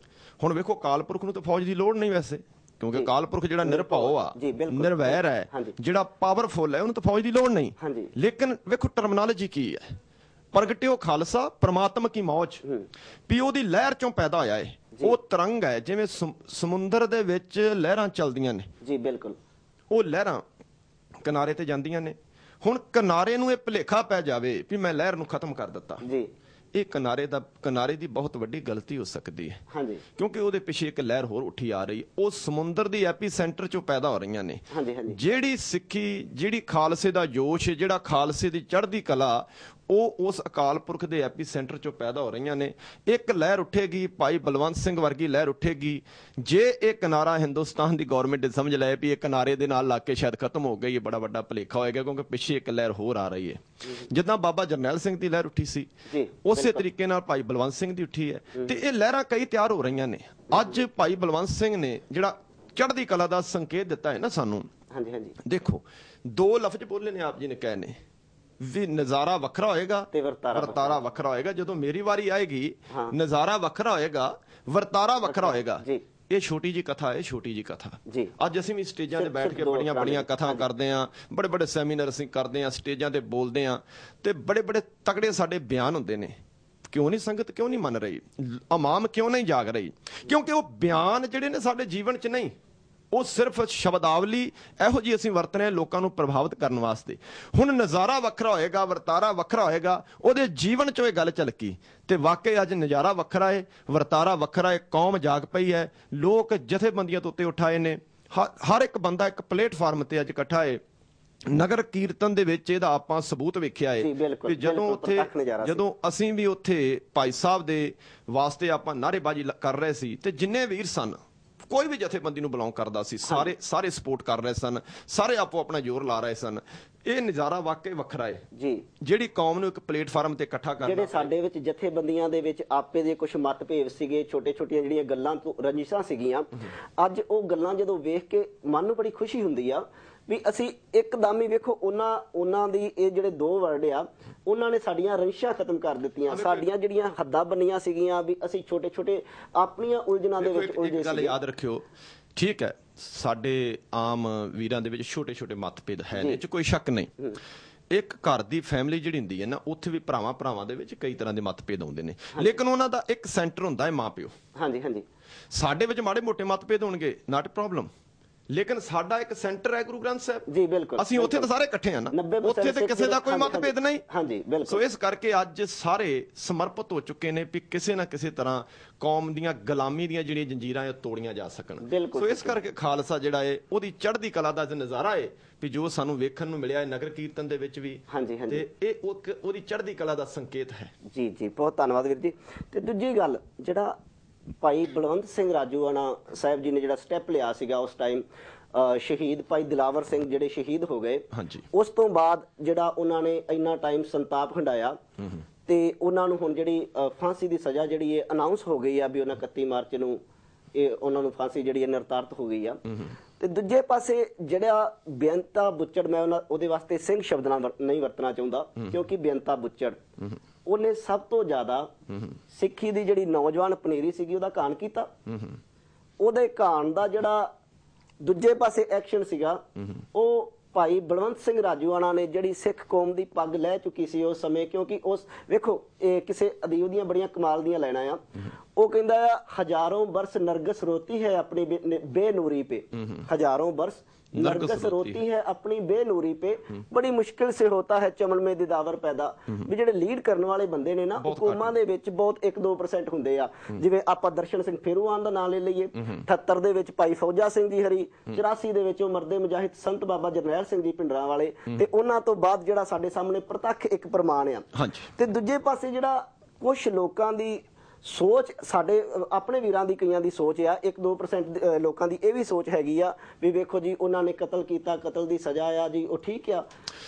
ਹੁਣ ਵੇਖੋ ਅਕਾਲ ਪੁਰਖ ਨੂੰ ਤਾਂ ਫੌਜ ਦੀ ਲੋੜ ਨਹੀਂ ਵੈਸੇ ਕਿਉਂਕਿ ਕਾਲਪੁਰਖ ਜਿਹੜਾ ਨਿਰਭਉ ਆ ਨਿਰਵੈਰ ਹੈ ਜਿਹੜਾ ਪਾਵਰਫੁਲ ਹੈ ਉਹਨੂੰ ਤਾਂ ਫੌਜ ਦੀ ਲੋੜ ਨਹੀਂ ਲੇਕਿਨ ਵੇਖੋ ਟਰਮਨੋਲੋਜੀ ਕੀ ਹੈ ਪ੍ਰਗਟਿਓ ਖਾਲਸਾ ਪ੍ਰਮਾਤਮਾ ਕੀ ਮੌਜ ਵੀ ਉਹਦੀ ਲਹਿਰ ਚੋਂ ਪੈਦਾ ਹੋਇਆ ਏ ਉਹ ਤਰੰਗ ਹੈ ਜਿਵੇਂ ਸਮੁੰਦਰ ਦੇ ਵਿੱਚ ਲਹਿਰਾਂ ਚੱਲਦੀਆਂ ਨੇ ਜੀ ਬਿਲਕੁਲ ਉਹ ਲਹਿਰਾਂ ਕਿਨਾਰੇ ਤੇ ਜਾਂਦੀਆਂ ਨੇ ਹੁਣ ਕਿਨਾਰੇ ਨੂੰ ਇਹ ਭਲੇਖਾ ਪੈ ਜਾਵੇ ਵੀ ਮੈਂ ਲਹਿਰ ਨੂੰ ਖਤਮ ਕਰ ਦਿੱਤਾ ਜੀ ਇਹ ਕਿਨਾਰੇ ਦਾ ਕਿਨਾਰੇ ਦੀ ਬਹੁਤ ਵੱਡੀ ਗਲਤੀ ਹੋ ਸਕਦੀ ਹੈ ਹਾਂਜੀ ਕਿਉਂਕਿ ਉਹਦੇ ਪਿੱਛੇ ਇੱਕ ਲਹਿਰ ਹੋਰ ਉੱਠੀ ਆ ਰਹੀ ਉਹ ਸਮੁੰਦਰ ਦੀ ਐਪੀ ਸੈਂਟਰ ਚੋਂ ਪੈਦਾ ਹੋ ਰਹੀਆਂ ਨੇ ਹਾਂਜੀ ਹਾਂਜੀ ਜਿਹੜੀ ਸਿੱਖੀ ਜਿਹੜੀ ਖਾਲਸੇ ਦਾ ਜੋਸ਼ ਜਿਹੜਾ ਖਾਲਸੇ ਦੀ ਚੜ੍ਹਦੀ ਕਲਾ ਉਹ ਉਸ ਅਕਾਲ ਪੁਰਖ ਦੇ ਐਪੀ ਸੈਂਟਰ ਚੋਂ ਪੈਦਾ ਹੋ ਰਹੀਆਂ ਨੇ ਇੱਕ ਲਹਿਰ ਉੱਠੇਗੀ ਭਾਈ ਬਲਵੰਤ ਸਿੰਘ ਵਰਗੀ ਲਹਿਰ ਉੱਠੇਗੀ ਜੇ ਇਹ ਕਿਨਾਰਾ ਹਿੰਦੁਸਤਾਨ ਦੀ ਗਵਰਨਮੈਂਟ ਨੇ ਸਮਝ ਲਿਆ ਵੀ ਇਹ ਕਿਨਾਰੇ ਦੇ ਨਾਲ ਲਾ ਕੇ ਸ਼ਾਇਦ ਖਤਮ ਹੋ ਗਈ ਇਹ ਬੜਾ ਵੱਡਾ ਭਲੇਖਾ ਹੋਏਗਾ ਕਿਉਂਕਿ ਪਿੱਛੇ ਇੱਕ ਲਹਿਰ ਹੋਰ ਆ ਰਹੀ ਹੈ ਜਿੱਦਾਂ ਬਾਬਾ ਜਰਨੈਲ ਸਿੰਘ ਦੀ ਲਹਿਰ ਉੱਠੀ ਸੀ ਉਸੇ ਤਰੀਕੇ ਨਾਲ ਭਾਈ ਬਲਵੰਤ ਸਿੰਘ ਦੀ ਉੱਠੀ ਹੈ ਤੇ ਇਹ ਲਹਿਰਾਂ ਕਈ ਤਿਆਰ ਹੋ ਰਹੀਆਂ ਨੇ ਅੱਜ ਭਾਈ ਬਲਵੰਤ ਸਿੰਘ ਨੇ ਜਿਹੜਾ ਚੜ੍ਹਦੀ ਕਲਾ ਦਾ ਸੰਕੇਤ ਦਿੱਤਾ ਹੈ ਨਾ ਸਾਨੂੰ ਹਾਂਜੀ ਹਾਂਜੀ ਦੇਖੋ ਦੋ ਲਫ਼ਜ਼ ਬੋਲੇ ਨੇ ਆਪ ਜੀ ਨੇ ਕਹੇ ਨੇ ਵੀ ਨਜ਼ਾਰਾ ਵੱਖਰਾ ਹੋਏਗਾ ਤੇ ਵਰਤਾਰਾ ਵੱਖਰਾ ਹੋਏਗਾ ਜਦੋਂ ਮੇਰੀ ਵਾਰੀ ਆਏਗੀ ਨਜ਼ਾਰਾ ਵੱਖਰਾ ਹੋਏਗਾ ਵਰਤਾਰਾ ਵੱਖਰਾ ਹੋਏਗਾ ਜੀ ਇਹ ਛੋਟੀ ਜੀ ਕਥਾ ਹੈ ਛੋਟੀ ਜੀ ਕਥਾ ਜੀ ਅੱਜ ਅਸੀਂ ਵੀ ਸਟੇਜਾਂ ਤੇ ਬੈਠ ਕੇ ਬੜੀਆਂ ਬੜੀਆਂ ਕਥਾ ਕਰਦੇ ਆਂ ਬੜੇ ਬੜੇ ਸੈਮੀਨਾਰ ਅਸੀਂ ਕਰਦੇ ਆਂ ਸਟੇਜਾਂ ਤੇ ਬੋਲਦੇ ਆਂ ਤੇ ਬੜੇ ਬੜੇ ਤਕੜੇ ਸਾਡੇ ਬਿਆਨ ਹੁੰਦੇ ਨੇ ਕਿਉਂ ਨਹੀਂ ਸੰਗਤ ਕਿਉਂ ਨਹੀਂ ਮੰਨ ਰਹੀ ਅਮਾਮ ਕਿਉਂ ਨਹੀਂ ਜਾਗ ਰਹੀ ਕਿਉਂਕਿ ਉਹ ਬਿਆਨ ਜਿਹੜੇ ਨੇ ਸਾਡੇ ਜੀਵਨ 'ਚ ਨਹੀਂ ਉਹ ਸਿਰਫ ਸ਼ਬਦਾਵਲੀ ਇਹੋ ਜੀ ਅਸੀਂ ਵਰਤ ਰਹੇ ਲੋਕਾਂ ਨੂੰ ਪ੍ਰਭਾਵਿਤ ਕਰਨ ਵਾਸਤੇ ਹੁਣ ਨਜ਼ਾਰਾ ਵੱਖਰਾ ਹੋਏਗਾ ਵਰਤਾਰਾ ਵੱਖਰਾ ਹੋਏਗਾ ਉਹਦੇ ਜੀਵਨ 'ਚੋਂ ਇਹ ਗੱਲ ਚਲਕੀ ਤੇ ਵਾਕਈ ਅੱਜ ਨਜ਼ਾਰਾ ਵੱਖਰਾ ਏ ਵਰਤਾਰਾ ਵੱਖਰਾ ਏ ਕੌਮ ਜਾਗ ਪਈ ਹੈ ਲੋਕ ਜਥੇਬੰਦੀਆਂ ਤੋਂ ਉੱਤੇ ਉਠਾਏ ਨੇ ਹਰ ਇੱਕ ਬੰਦਾ ਇੱਕ ਪਲੇਟਫਾਰਮ ਤੇ ਅੱਜ ਇਕੱਠਾ ਏ ਨਗਰ ਕੀਰਤਨ ਦੇ ਵਿੱਚ ਇਹਦਾ ਆਪਾਂ ਸਬੂਤ ਵੇਖਿਆ ਏ ਕਿ ਜਦੋਂ ਉੱਥੇ ਜਦੋਂ ਅਸੀਂ ਵੀ ਉੱਥੇ ਭਾਈ ਸਾਹਿਬ ਦੇ ਵਾਸਤੇ ਆਪਾਂ ਨਾਰੇਬਾਜ਼ੀ ਕਰ ਰਹੇ ਸੀ ਤੇ ਜਿੰਨੇ ਵੀਰ ਸਨ ਕੋਈ ਵੀ ਜਥੇਬੰਦੀ ਨੂੰ ਬਲੌਂਗ ਕਰਦਾ ਸੀ ਸਾਰੇ ਸਾਰੇ ਸਪੋਰਟ ਕਰ ਰਹੇ ਸਨ ਸਾਰੇ ਆਪੋ ਆਪਣਾ ਜ਼ੋਰ ਲਾ ਰਹੇ ਸਨ ਇਹ ਨਜ਼ਾਰਾ ਵਾਕਈ ਵੱਖਰਾ ਹੈ ਜੀ ਜਿਹੜੀ ਕੌਮ ਨੂੰ ਇੱਕ ਪਲੇਟਫਾਰਮ ਤੇ ਇਕੱਠਾ ਕਰਦਾ ਜਿਹੜੇ ਸਾਡੇ ਵਿੱਚ ਜਥੇਬੰਦੀਆਂ ਦੇ ਵਿੱਚ ਆਪੇ ਦੇ ਕੁਝ ਮਤਭੇਵ ਸੀਗੇ ਛੋਟੇ-ਛੋਟੀਆਂ ਜਿਹੜੀਆਂ ਗੱਲਾਂ ਤੋਂ ਰੰਜਿਸ਼ਾਂ ਸੀਗੀਆਂ ਅੱਜ ਉਹ ਗੱਲਾਂ ਜਦੋਂ ਵੇਖ ਕੇ ਮਨ ਨੂੰ ਬੜੀ ਖੁਸ਼ੀ ਹੁੰਦੀ ਆ ਵੀ ਅਸੀਂ ਇੱਕਦਮ ਹੀ ਵੇਖੋ ਉਹਨਾਂ ਉਹਨਾਂ ਦੀ ਇਹ ਜਿਹੜੇ ਦੋ ਵਰਡ ਆ ਉਹਨਾਂ ਨੇ ਸਾਡੀਆਂ ਰੰਸ਼ਾ ਖਤਮ ਕਰ ਦਿੱਤੀਆਂ ਸਾਡੀਆਂ ਜਿਹੜੀਆਂ ਹੱਦਾਂ ਬਣੀਆਂ ਸੀਗੀਆਂ ਵੀ ਅਸੀਂ ਛੋਟੇ ਛੋਟੇ ਆਪਣੀਆਂ ਉਲਝਣਾਂ ਦੇ ਵਿੱਚ ਉਲਝੇ ਸੀ ਗੱਲ ਯਾਦ ਰੱਖਿਓ ਠੀਕ ਹੈ ਸਾਡੇ ਆਮ ਵੀਰਾਂ ਦੇ ਵਿੱਚ ਛੋਟੇ ਛੋਟੇ ਮਤਭੇਦ ਹੈ ਨੇ ਚ ਕੋਈ ਸ਼ੱਕ ਨਹੀਂ ਇੱਕ ਘਰ ਦੀ ਫੈਮਿਲੀ ਜਿਹੜੀ ਹੁੰਦੀ ਹੈ ਨਾ ਉੱਥੇ ਵੀ ਭਰਾਵਾਂ ਭਰਾਵਾਂ ਦੇ ਵਿੱਚ ਕਈ ਤਰ੍ਹਾਂ ਦੇ ਮਤਭੇਦ ਆਉਂਦੇ ਨੇ ਲੇਕਿਨ ਉਹਨਾਂ ਦਾ ਇੱਕ ਸੈਂਟਰ ਹੁੰਦਾ ਹੈ ਮਾਪਿਓ ਹਾਂਜੀ ਹਾਂਜੀ ਸਾਡੇ ਵਿੱਚ ਮਾੜੇ ਮੋਟੇ ਮਤਭੇਦ ਹੋਣਗੇ ਨਾਟ ਪ੍ਰੋਬਲਮ ਲੇਕਿਨ ਸਾਡਾ ਇੱਕ ਸੈਂਟਰ ਹੈ ਗੁਰੂ ਗ੍ਰੰਥ ਸਾਹਿਬ ਜੀ ਬਿਲਕੁਲ ਅਸੀਂ ਉੱਥੇ ਤਾਂ ਸਾਰੇ ਇਕੱਠੇ ਆ ਨਾ ਉੱਥੇ ਤੇ ਕਿਸੇ ਦਾ ਕੋਈ ਮਤਭੇਦ ਨਹੀਂ ਹਾਂਜੀ ਬਿਲਕੁਲ ਸੋ ਇਸ ਕਰਕੇ ਅੱਜ ਸਾਰੇ ਸਮਰਪਿਤ ਹੋ ਚੁੱਕੇ ਨੇ ਕਿ ਕਿਸੇ ਨਾ ਕਿਸੇ ਤਰ੍ਹਾਂ ਕੌਮ ਦੀਆਂ ਗੁਲਾਮੀ ਦੀਆਂ ਜਿਹੜੀਆਂ ਜੰਜੀਰਾਂ ਇਹ ਤੋੜੀਆਂ ਜਾ ਸਕਣ ਸੋ ਇਸ ਕਰਕੇ ਖਾਲਸਾ ਜਿਹੜਾ ਏ ਉਹਦੀ ਚੜ੍ਹਦੀ ਕਲਾ ਦਾ ਨਜ਼ਾਰਾ ਏ ਵੀ ਜੋ ਸਾਨੂੰ ਵੇਖਣ ਨੂੰ ਮਿਲਿਆ ਹੈ ਨਗਰ ਕੀਰਤਨ ਦੇ ਵਿੱਚ ਵੀ ਤੇ ਇਹ ਉਹਦੀ ਚੜ੍ਹਦੀ ਕਲਾ ਦਾ ਸੰਕੇਤ ਹੈ ਜੀ ਜੀ ਬਹੁਤ ਧੰਨਵਾਦ ਵੀਰ ਜੀ ਤੇ ਦੂਜੀ ਗੱਲ ਜਿਹੜਾ ਭਾਈ ਬਲਵੰਤ ਸਿੰਘ ਰਾਜੂਆਣਾ ਸਾਹਿਬ ਜੀ ਨੇ ਜਿਹੜਾ ਸਟੈਪ ਲਿਆ ਸੀਗਾ ਉਸ ਟਾਈਮ ਸ਼ਹੀਦ ਭਾਈ ਦਿਲਾਵਰ ਸਿੰਘ ਜਿਹੜੇ ਸ਼ਹੀਦ ਹੋ ਗਏ ਉਸ ਤੋਂ ਬਾਅਦ ਜਿਹੜਾ ਉਹਨਾਂ ਨੇ ਇੰਨਾ ਟਾਈਮ ਸੰਤਾਪ ਖੰਡਾਇਆ ਤੇ ਉਹਨਾਂ ਨੂੰ ਹੁਣ ਜਿਹੜੀ ਫਾਂਸੀ ਦੀ ਸਜ਼ਾ ਜਿਹੜੀ ਇਹ ਅਨਾਉਂਸ ਹੋ ਗਈ ਆ ਵੀ ਉਹਨਾਂ 31 ਮਾਰਚ ਨੂੰ ਇਹ ਉਹਨਾਂ ਨੂੰ ਫਾਂਸੀ ਜਿਹੜੀ ਹੈ ਨਿਰਤਾਰਤ ਹੋ ਗਈ ਆ ਤੇ ਦੂਜੇ ਪਾਸੇ ਜਿਹੜਾ ਬੇਅੰਤਾ ਬੁੱਚੜ ਮੈਂ ਉਹਦੇ ਵਾਸਤੇ ਸਿੰਘ ਸ਼ਬਦ ਨਾਲ ਨਹੀਂ ਵਰਤਣਾ ਚਾਹੁੰਦਾ ਕਿਉਂਕਿ ਬੇਅੰਤਾ ਬੁੱਚੜ ਉਹਨੇ ਸਭ ਤੋਂ ਜ਼ਿਆਦਾ ਸਿੱਖੀ ਦੀ ਜਿਹੜੀ ਨੌਜਵਾਨ ਪਨੀਰੀ ਸੀਗੀ ਉਹਦਾ ਕਾਣ ਕੀਤਾ ਉਹਦੇ ਕਾਣ ਦਾ ਜਿਹੜਾ ਦੂਜੇ ਪਾਸੇ ਐਕਸ਼ਨ ਸੀਗਾ ਉਹ ਭਾਈ ਬਲਵੰਤ ਸਿੰਘ ਰਾਜੂਆਣਾ ਨੇ ਜਿਹੜੀ ਸਿੱਖ ਕੌਮ ਦੀ ਪੱਗ ਲੈ ਚੁੱਕੀ ਸੀ ਉਸ ਸਮੇਂ ਕਿਉਂਕਿ ਉਸ ਵੇਖੋ ਇਹ ਕਿਸੇ ਅਦੀਬ ਦੀਆਂ ਬੜੀਆਂ ਕਮਾਲ ਦੀਆਂ ਲੈਣਾ ਆ ਉਹ ਕਹਿੰਦਾ ਆ ਹਜ਼ਾਰੋਂ ਬਰਸ ਨਰਗਸ ਰੋਤੀ ਹੈ ਆਪਣੀ ਬੇਨੂਰੀ ਪੇ ਹਜ਼ਾਰੋਂ ਬਰਸ ਨਰਗਸ ਰੋਤੀ ਹੈ ਆਪਣੀ ਬੇਨੂਰੀ ਤੇ ਬੜੀ ਮੁਸ਼ਕਿਲ ਸੇ ਹੋਤਾ ਹੈ ਚਮਲ ਮੇ ਦਿਦਾਵਰ ਪੈਦਾ ਵੀ ਜਿਹੜੇ ਲੀਡ ਕਰਨ ਵਾਲੇ ਬੰਦੇ ਨੇ ਨਾ ਹਕੂਮਾਂ ਦੇ ਵਿੱਚ ਬਹੁਤ 1-2% ਹੁੰਦੇ ਆ ਜਿਵੇਂ ਆਪਾਂ ਦਰਸ਼ਨ ਸਿੰਘ ਫੇਰੂਆਨ ਦਾ ਨਾਮ ਲੈ ਲਈਏ 78 ਦੇ ਵਿੱਚ ਭਾਈ ਫੌਜਾ ਸਿੰਘ ਦੀ ਹਰੀ 84 ਦੇ ਵਿੱਚ ਉਹ ਮਰਦੇ ਮੁਜਾਹਿਦ ਸੰਤ ਬਾਬਾ ਜਰਨੈਲ ਸਿੰਘ ਜੀ ਪਿੰਡਰਾ ਵਾਲੇ ਤੇ ਉਹਨਾਂ ਤੋਂ ਬਾਅਦ ਜਿਹੜਾ ਸਾਡੇ ਸਾਹਮਣੇ ਪ੍ਰਤੱਖ ਇੱਕ ਪ੍ਰਮਾਣ ਆ ਤੇ ਦੂਜੇ ਪਾਸੇ ਜਿਹੜਾ ਕੁਝ ਲੋਕਾਂ ਦੀ ਸੋਚ ਸਾਡੇ ਆਪਣੇ ਵੀਰਾਂ ਦੀ ਕਈਆਂ ਦੀ ਸੋਚ ਆ 1-2% ਲੋਕਾਂ ਦੀ ਇਹ ਵੀ ਸੋਚ ਹੈਗੀ ਆ ਵੀ ਵੇਖੋ ਜੀ ਉਹਨਾਂ ਨੇ ਕਤਲ ਕੀਤਾ ਕਤਲ ਦੀ ਸਜ਼ਾ ਆ ਜੀ ਉਹ ਠੀਕ ਆ